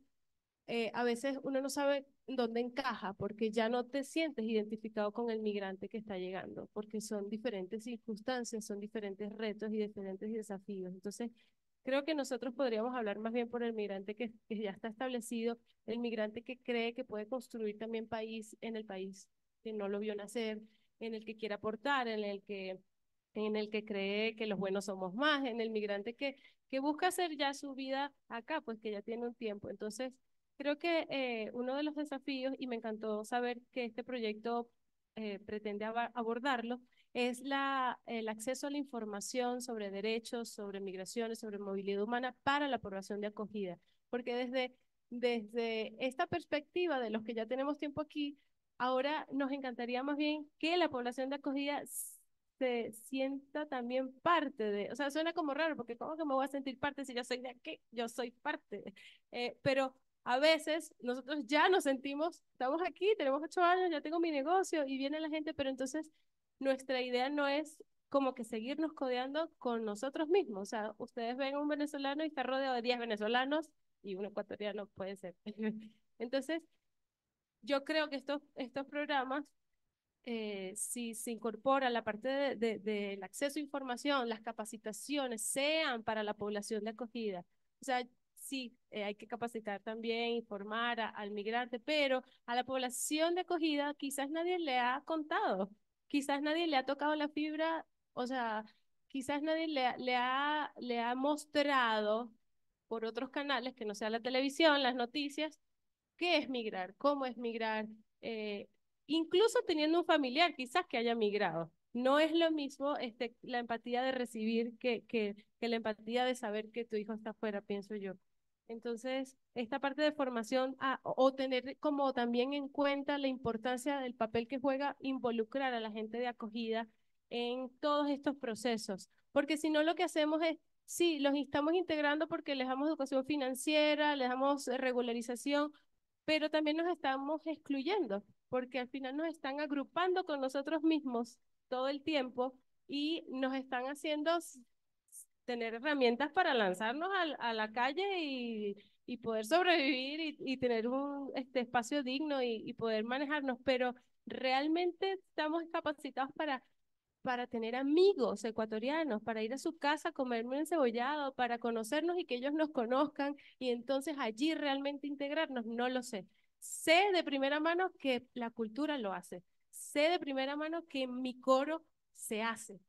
eh, a veces uno no sabe dónde encaja porque ya no te sientes identificado con el migrante que está llegando, porque son diferentes circunstancias, son diferentes retos y diferentes desafíos. Entonces, Creo que nosotros podríamos hablar más bien por el migrante que, ya está establecido, el migrante que cree que puede construir también país en el país que no lo vio nacer, en el que quiere aportar, en el que en el que cree que los buenos somos más, en el migrante que, que busca hacer ya su vida acá, pues que ya tiene un tiempo. Entonces, creo que eh, uno de los desafíos, y me encantó saber que este proyecto eh, pretende abordarlo, es la, el acceso a la información sobre derechos, sobre migraciones, sobre movilidad humana para la población de acogida. Porque desde, desde esta perspectiva de los que ya tenemos tiempo aquí, ahora nos encantaría más bien que la población de acogida se sienta también parte de, o sea, suena como raro, porque ¿cómo que me voy a sentir parte si yo soy de aquí? Yo soy parte. Eh, pero a veces nosotros ya nos sentimos, estamos aquí, tenemos ocho años, ya tengo mi negocio y viene la gente, pero entonces nuestra idea no es como que seguirnos codeando con nosotros mismos. O sea, ustedes ven un venezolano y está rodeado de 10 venezolanos y un ecuatoriano puede ser. Entonces, yo creo que estos, estos programas, eh, si se incorpora la parte del de, acceso a información, las capacitaciones sean para la población de acogida. O sea, sí, eh, hay que capacitar también, informar al migrante, pero a la población de acogida quizás nadie le ha contado quizás nadie le ha tocado la fibra, o sea, quizás nadie le, le, ha, le ha mostrado por otros canales, que no sea la televisión, las noticias, qué es migrar, cómo es migrar, eh, incluso teniendo un familiar quizás que haya migrado. No es lo mismo este, la empatía de recibir que, que, que la empatía de saber que tu hijo está afuera, pienso yo. Entonces, esta parte de formación a, ah, o tener como también en cuenta la importancia del papel que juega involucrar a la gente de acogida en todos estos procesos, porque si no lo que hacemos es, sí, los estamos integrando porque les damos educación financiera, les damos eh, regularización, pero también nos estamos excluyendo, porque al final nos están agrupando con nosotros mismos todo el tiempo y nos están haciendo tener herramientas para lanzarnos a, a la calle y, y poder sobrevivir y, y, tener un este, espacio digno y, y, poder manejarnos, pero realmente estamos capacitados para, para tener amigos ecuatorianos, para ir a su casa, comerme un cebollado, para conocernos y que ellos nos conozcan y entonces allí realmente integrarnos, no lo sé. Sé de primera mano que la cultura lo hace, sé de primera mano que mi coro se hace,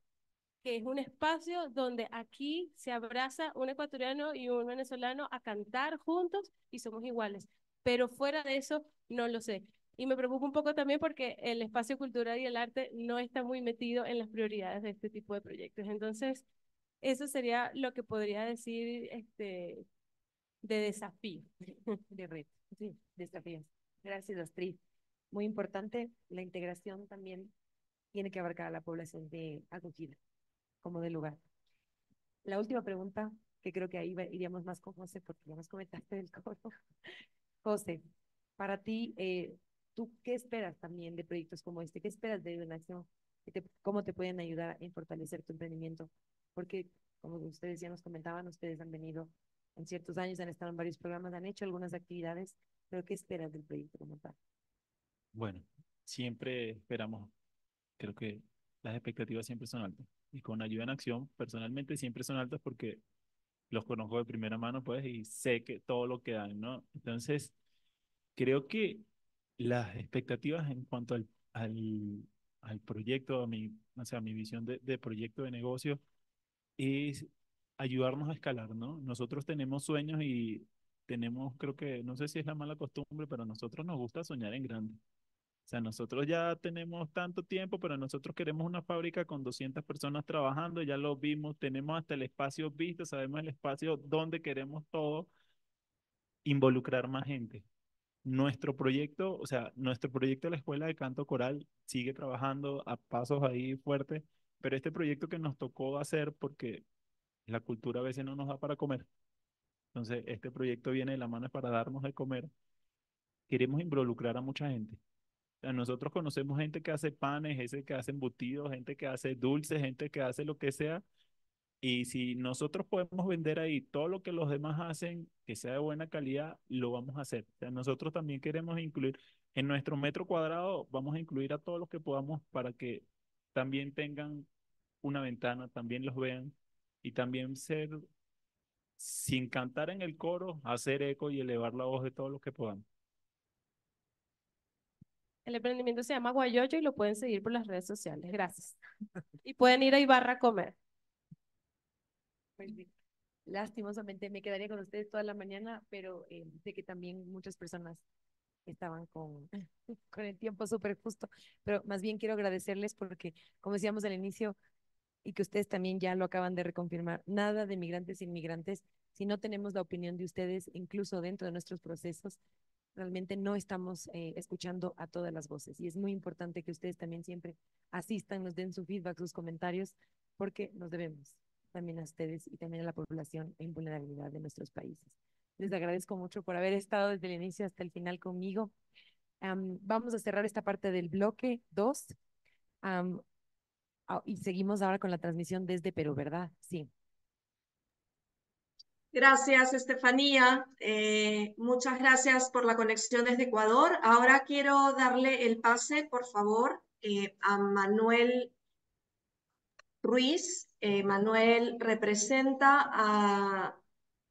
que es un espacio donde aquí se abraza un ecuatoriano y un venezolano a cantar juntos y somos iguales. Pero fuera de eso, no lo sé. Y me preocupa un poco también porque el espacio cultural y el arte no está muy metido en las prioridades de este tipo de proyectos. Entonces, eso sería lo que podría decir este, de desafío. De Sí, desafíos. Gracias, Astrid. Muy importante, la integración también tiene que abarcar a la población de acogida como de lugar. La última pregunta, que creo que ahí iríamos más con José, porque ya nos comentaste del coro. José, para ti, eh, ¿tú qué esperas también de proyectos como este? ¿Qué esperas de una ¿Cómo te pueden ayudar en fortalecer tu emprendimiento? Porque, como ustedes ya nos comentaban, ustedes han venido en ciertos años, han estado en varios programas, han hecho algunas actividades, pero ¿qué esperas del proyecto como tal? Bueno, siempre esperamos, creo que las expectativas siempre son altas y con ayuda en acción, personalmente siempre son altas porque los conozco de primera mano, pues, y sé que todo lo que dan, ¿no? Entonces, creo que las expectativas en cuanto al, proyecto, a mi, o sea, mi visión de, proyecto de negocio, es ayudarnos a escalar, ¿no? Nosotros tenemos sueños y tenemos, creo que, no sé si es la mala costumbre, pero a nosotros nos gusta soñar en grande. O sea, nosotros ya tenemos tanto tiempo, pero nosotros queremos una fábrica con 200 personas trabajando, ya lo vimos, tenemos hasta el espacio visto, sabemos el espacio donde queremos todo, involucrar más gente. Nuestro proyecto, o sea, nuestro proyecto de la Escuela de Canto Coral sigue trabajando a pasos ahí fuertes, pero este proyecto que nos tocó hacer porque la cultura a veces no nos da para comer. Entonces, este proyecto viene de la mano para darnos de comer. Queremos involucrar a mucha gente nosotros conocemos gente que hace panes, gente que hace embutidos, gente que hace dulces, gente que hace lo que sea. Y si nosotros podemos vender ahí todo lo que los demás hacen, que sea de buena calidad, lo vamos a hacer. nosotros también queremos incluir en nuestro metro cuadrado, vamos a incluir a todos los que podamos para que también tengan una ventana, también los vean y también ser, sin cantar en el coro, hacer eco y elevar la voz de todos los que podamos. El emprendimiento se llama Guayoyo y lo pueden seguir por las redes sociales. Gracias. Y pueden ir a Ibarra a comer. Pues Lastimosamente me quedaría con ustedes toda la mañana, pero eh, sé que también muchas personas estaban con, con el tiempo súper justo. Pero más bien quiero agradecerles porque, como decíamos al inicio, y que ustedes también ya lo acaban de reconfirmar, nada de migrantes e inmigrantes, si no tenemos la opinión de ustedes, incluso dentro de nuestros procesos, realmente no estamos eh, escuchando a todas las voces. Y es muy importante que ustedes también siempre asistan, nos den su feedback, sus comentarios, porque nos debemos también a ustedes y también a la población en vulnerabilidad de nuestros países. Les agradezco mucho por haber estado desde el inicio hasta el final conmigo. vamos a cerrar esta parte del bloque 2 y seguimos ahora con la transmisión desde Perú, ¿verdad? Sí. Gracias, Estefanía. Eh, muchas gracias por la conexión desde Ecuador. Ahora quiero darle el pase, por favor, eh, a Manuel Ruiz. Eh, Manuel representa al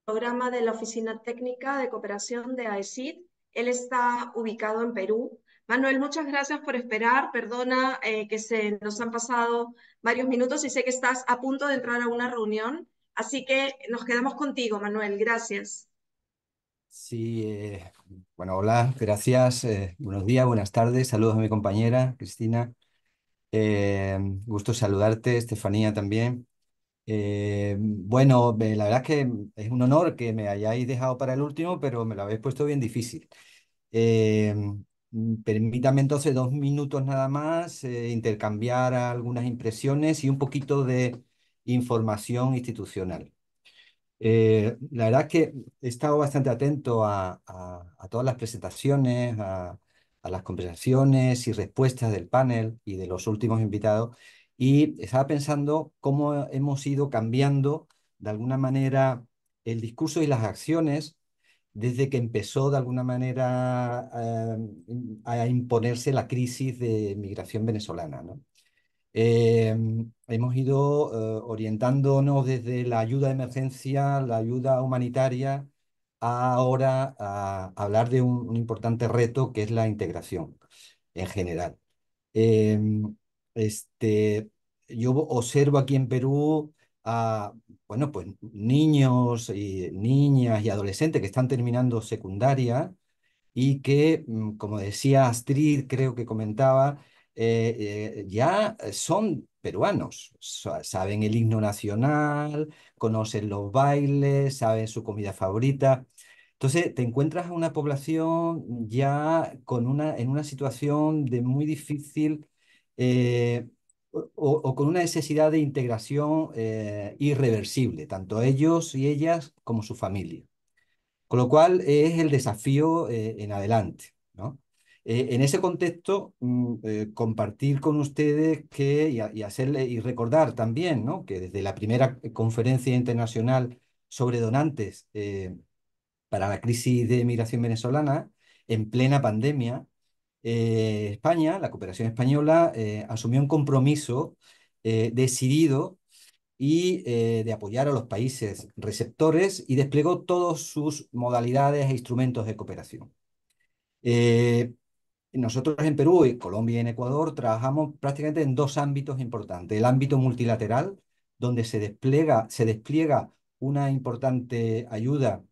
programa de la Oficina Técnica de Cooperación de AECID. Él está ubicado en Perú. Manuel, muchas gracias por esperar. Perdona que se nos han pasado varios minutos y sé que estás a punto de entrar a una reunión. Así que nos quedamos contigo, Manuel. Gracias. Sí, eh, bueno, hola, gracias. Eh, buenos días, buenas tardes. Saludos a mi compañera, Cristina. Eh, gusto saludarte, Estefanía también. bueno, la verdad es que es un honor que me hayáis dejado para el último, pero me lo habéis puesto bien difícil. Mm, permítame entonces dos minutos nada más, intercambiar algunas impresiones y un poquito de, información institucional. Eh, la verdad es que he estado bastante atento a, todas las presentaciones, a, las conversaciones y respuestas del panel y de los últimos invitados y estaba pensando cómo hemos ido cambiando de alguna manera el discurso y las acciones desde que empezó de alguna manera eh, a imponerse la crisis de migración venezolana. ¿no? Em, hemos ido eh, orientándonos desde la ayuda de emergencia, la ayuda humanitaria, ahora a hablar de un, importante reto que es la integración en general. Em, este, yo observo aquí en Perú a bueno, pues niños y niñas y adolescentes que están terminando secundaria y que, mm, como decía Astrid, creo que comentaba, eh, eh, ya son peruanos, saben el himno nacional, conocen los bailes, saben su comida favorita. Entonces, te encuentras a una población ya con una, en una situación de muy difícil eh, o, o, con una necesidad de integración irreversible, tanto ellos y ellas como su familia. Con lo cual es el desafío en adelante. ¿no? Eh, en ese contexto, mm, eh, compartir con ustedes que, y, hacerle, y recordar también que desde la primera conferencia internacional sobre donantes eh, para la crisis de migración venezolana, en plena pandemia, España, la cooperación española, asumió un compromiso decidido y de apoyar a los países receptores y desplegó todas sus modalidades e instrumentos de cooperación. Nosotros en Perú, y eh, Colombia y en Ecuador trabajamos prácticamente en dos ámbitos importantes. El ámbito multilateral, donde se despliega, una importante ayuda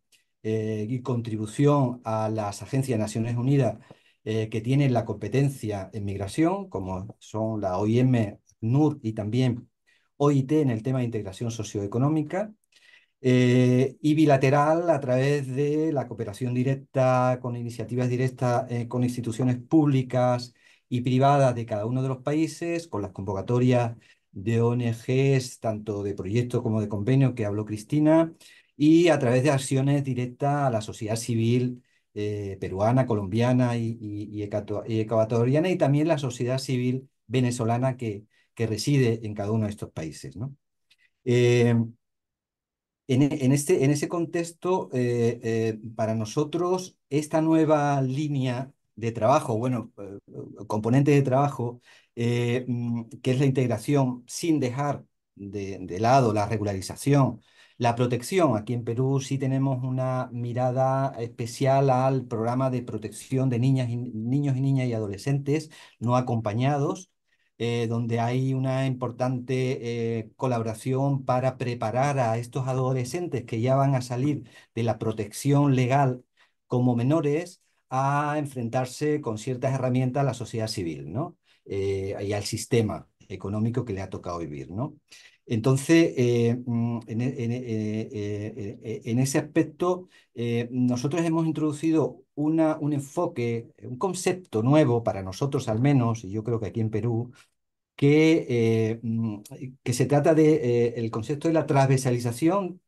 eh, y contribución a las agencias de Naciones Unidas eh, que tienen la competencia en migración, como son la OIM, NUR y también OIT en el tema de integración socioeconómica. Eh, y bilateral a través de la cooperación directa con iniciativas directas eh, con instituciones públicas y privadas de cada uno de los países, con las convocatorias de ONGs, tanto de proyectos como de convenio que habló Cristina, y a través de acciones directas a la sociedad civil eh, peruana, colombiana y, ecuatoriana, y también la sociedad civil venezolana que, que reside en cada uno de estos países. ¿no? En, este, en ese contexto, eh, eh, para nosotros, esta nueva línea de trabajo, bueno, eh, componente de trabajo, mm, que es la integración sin dejar de, de, lado la regularización, la protección. Aquí en Perú sí tenemos una mirada especial al programa de protección de niñas niños y niñas y adolescentes no acompañados, eh, donde hay una importante eh, colaboración para preparar a estos adolescentes que ya van a salir de la protección legal como menores a enfrentarse con ciertas herramientas a la sociedad civil ¿no? Eh, y al sistema económico que le ha tocado vivir. ¿no? Entonces, eh, mm, e, e, eh, eh, en, ese aspecto, nosotros hemos introducido una, un enfoque, un concepto nuevo para nosotros al menos, y yo creo que aquí en Perú, que, mm, que se trata del de, el concepto de la transversalización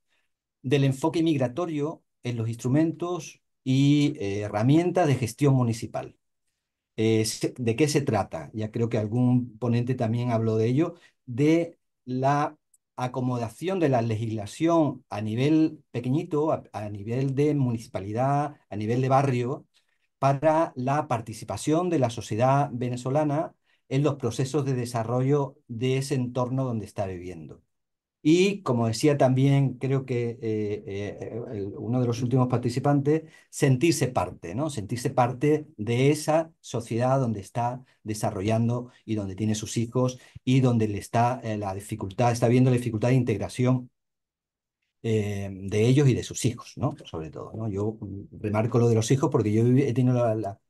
del enfoque migratorio en los instrumentos y herramientas de gestión municipal. ¿De qué se trata? Ya creo que algún ponente también habló de ello, de la acomodación de la legislación a nivel pequeñito, a, nivel de municipalidad, a nivel de barrio, para la participación de la sociedad venezolana en los procesos de desarrollo de ese entorno donde está viviendo. Y como decía también, creo que eh, eh, uno de los últimos participantes, sentirse parte, ¿no? Sentirse parte de esa sociedad donde está desarrollando y donde tiene sus hijos y donde le está eh, la dificultad, está viendo la dificultad de integración de ellos y de sus hijos, ¿no? Sobre todo, ¿no? Yo mm, remarco lo de los hijos porque yo he tenido la,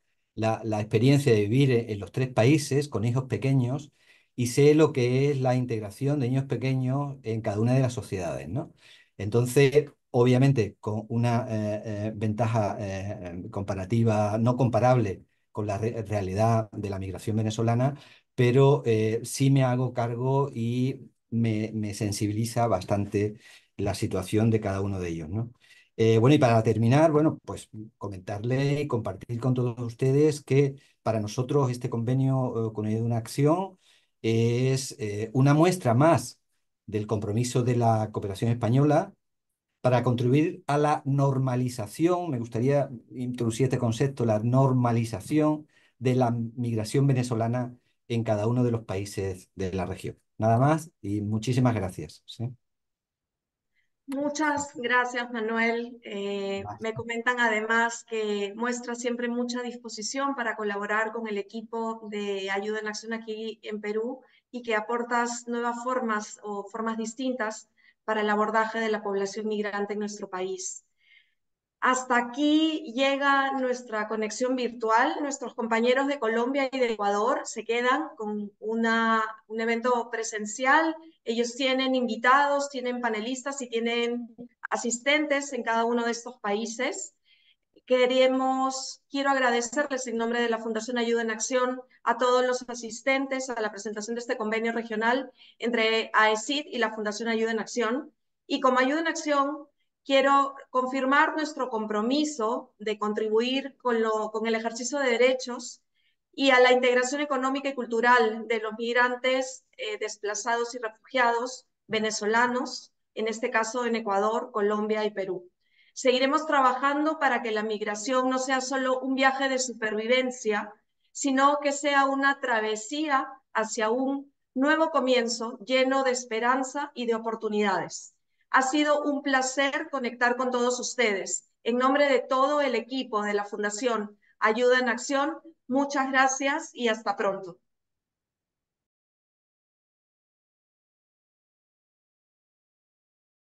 la, experiencia de vivir en los tres países con hijos pequeños y sé lo que es la integración de niños pequeños en cada una de las sociedades, ¿no? Entonces, obviamente, con una eh, eh, ventaja eh, em, comparativa, no comparable con la realidad de la migración venezolana, pero sí me hago cargo y me, sensibiliza bastante la situación de cada uno de ellos, ¿no? bueno, y para terminar, bueno, pues comentarle y compartir con todos ustedes que para nosotros este convenio con una acción es eh, una muestra más del compromiso de la cooperación española para contribuir a la normalización, me gustaría introducir este concepto, la normalización de la migración venezolana en cada uno de los países de la región. Nada más y muchísimas gracias. Muchas gracias, Manuel. Eh, me comentan además que muestra siempre mucha disposición para colaborar con el equipo de Ayuda en Acción aquí en Perú y que aportas nuevas formas o formas distintas para el abordaje de la población migrante en nuestro país. Hasta aquí llega nuestra conexión virtual. Nuestros compañeros de Colombia y de Ecuador se quedan con un evento presencial. Ellos tienen invitados, tienen panelistas y tienen asistentes en cada uno de estos países. Queremos, quiero agradecerles en nombre de la Fundación Ayuda en Acción a todos los asistentes a la presentación de este convenio regional entre AECID y la Fundación Ayuda en Acción. Y como Ayuda en Acción, quiero confirmar nuestro compromiso de contribuir con, el ejercicio de derechos y a la integración económica y cultural de los migrantes eh, desplazados y refugiados venezolanos, en este caso en Ecuador, Colombia y Perú. Seguiremos trabajando para que la migración no sea solo un viaje de supervivencia, sino que sea una travesía hacia un nuevo comienzo lleno de esperanza y de oportunidades. Ha sido un placer conectar con todos ustedes. En nombre de todo el equipo de la Fundación Ayuda en Acción, muchas gracias y hasta pronto.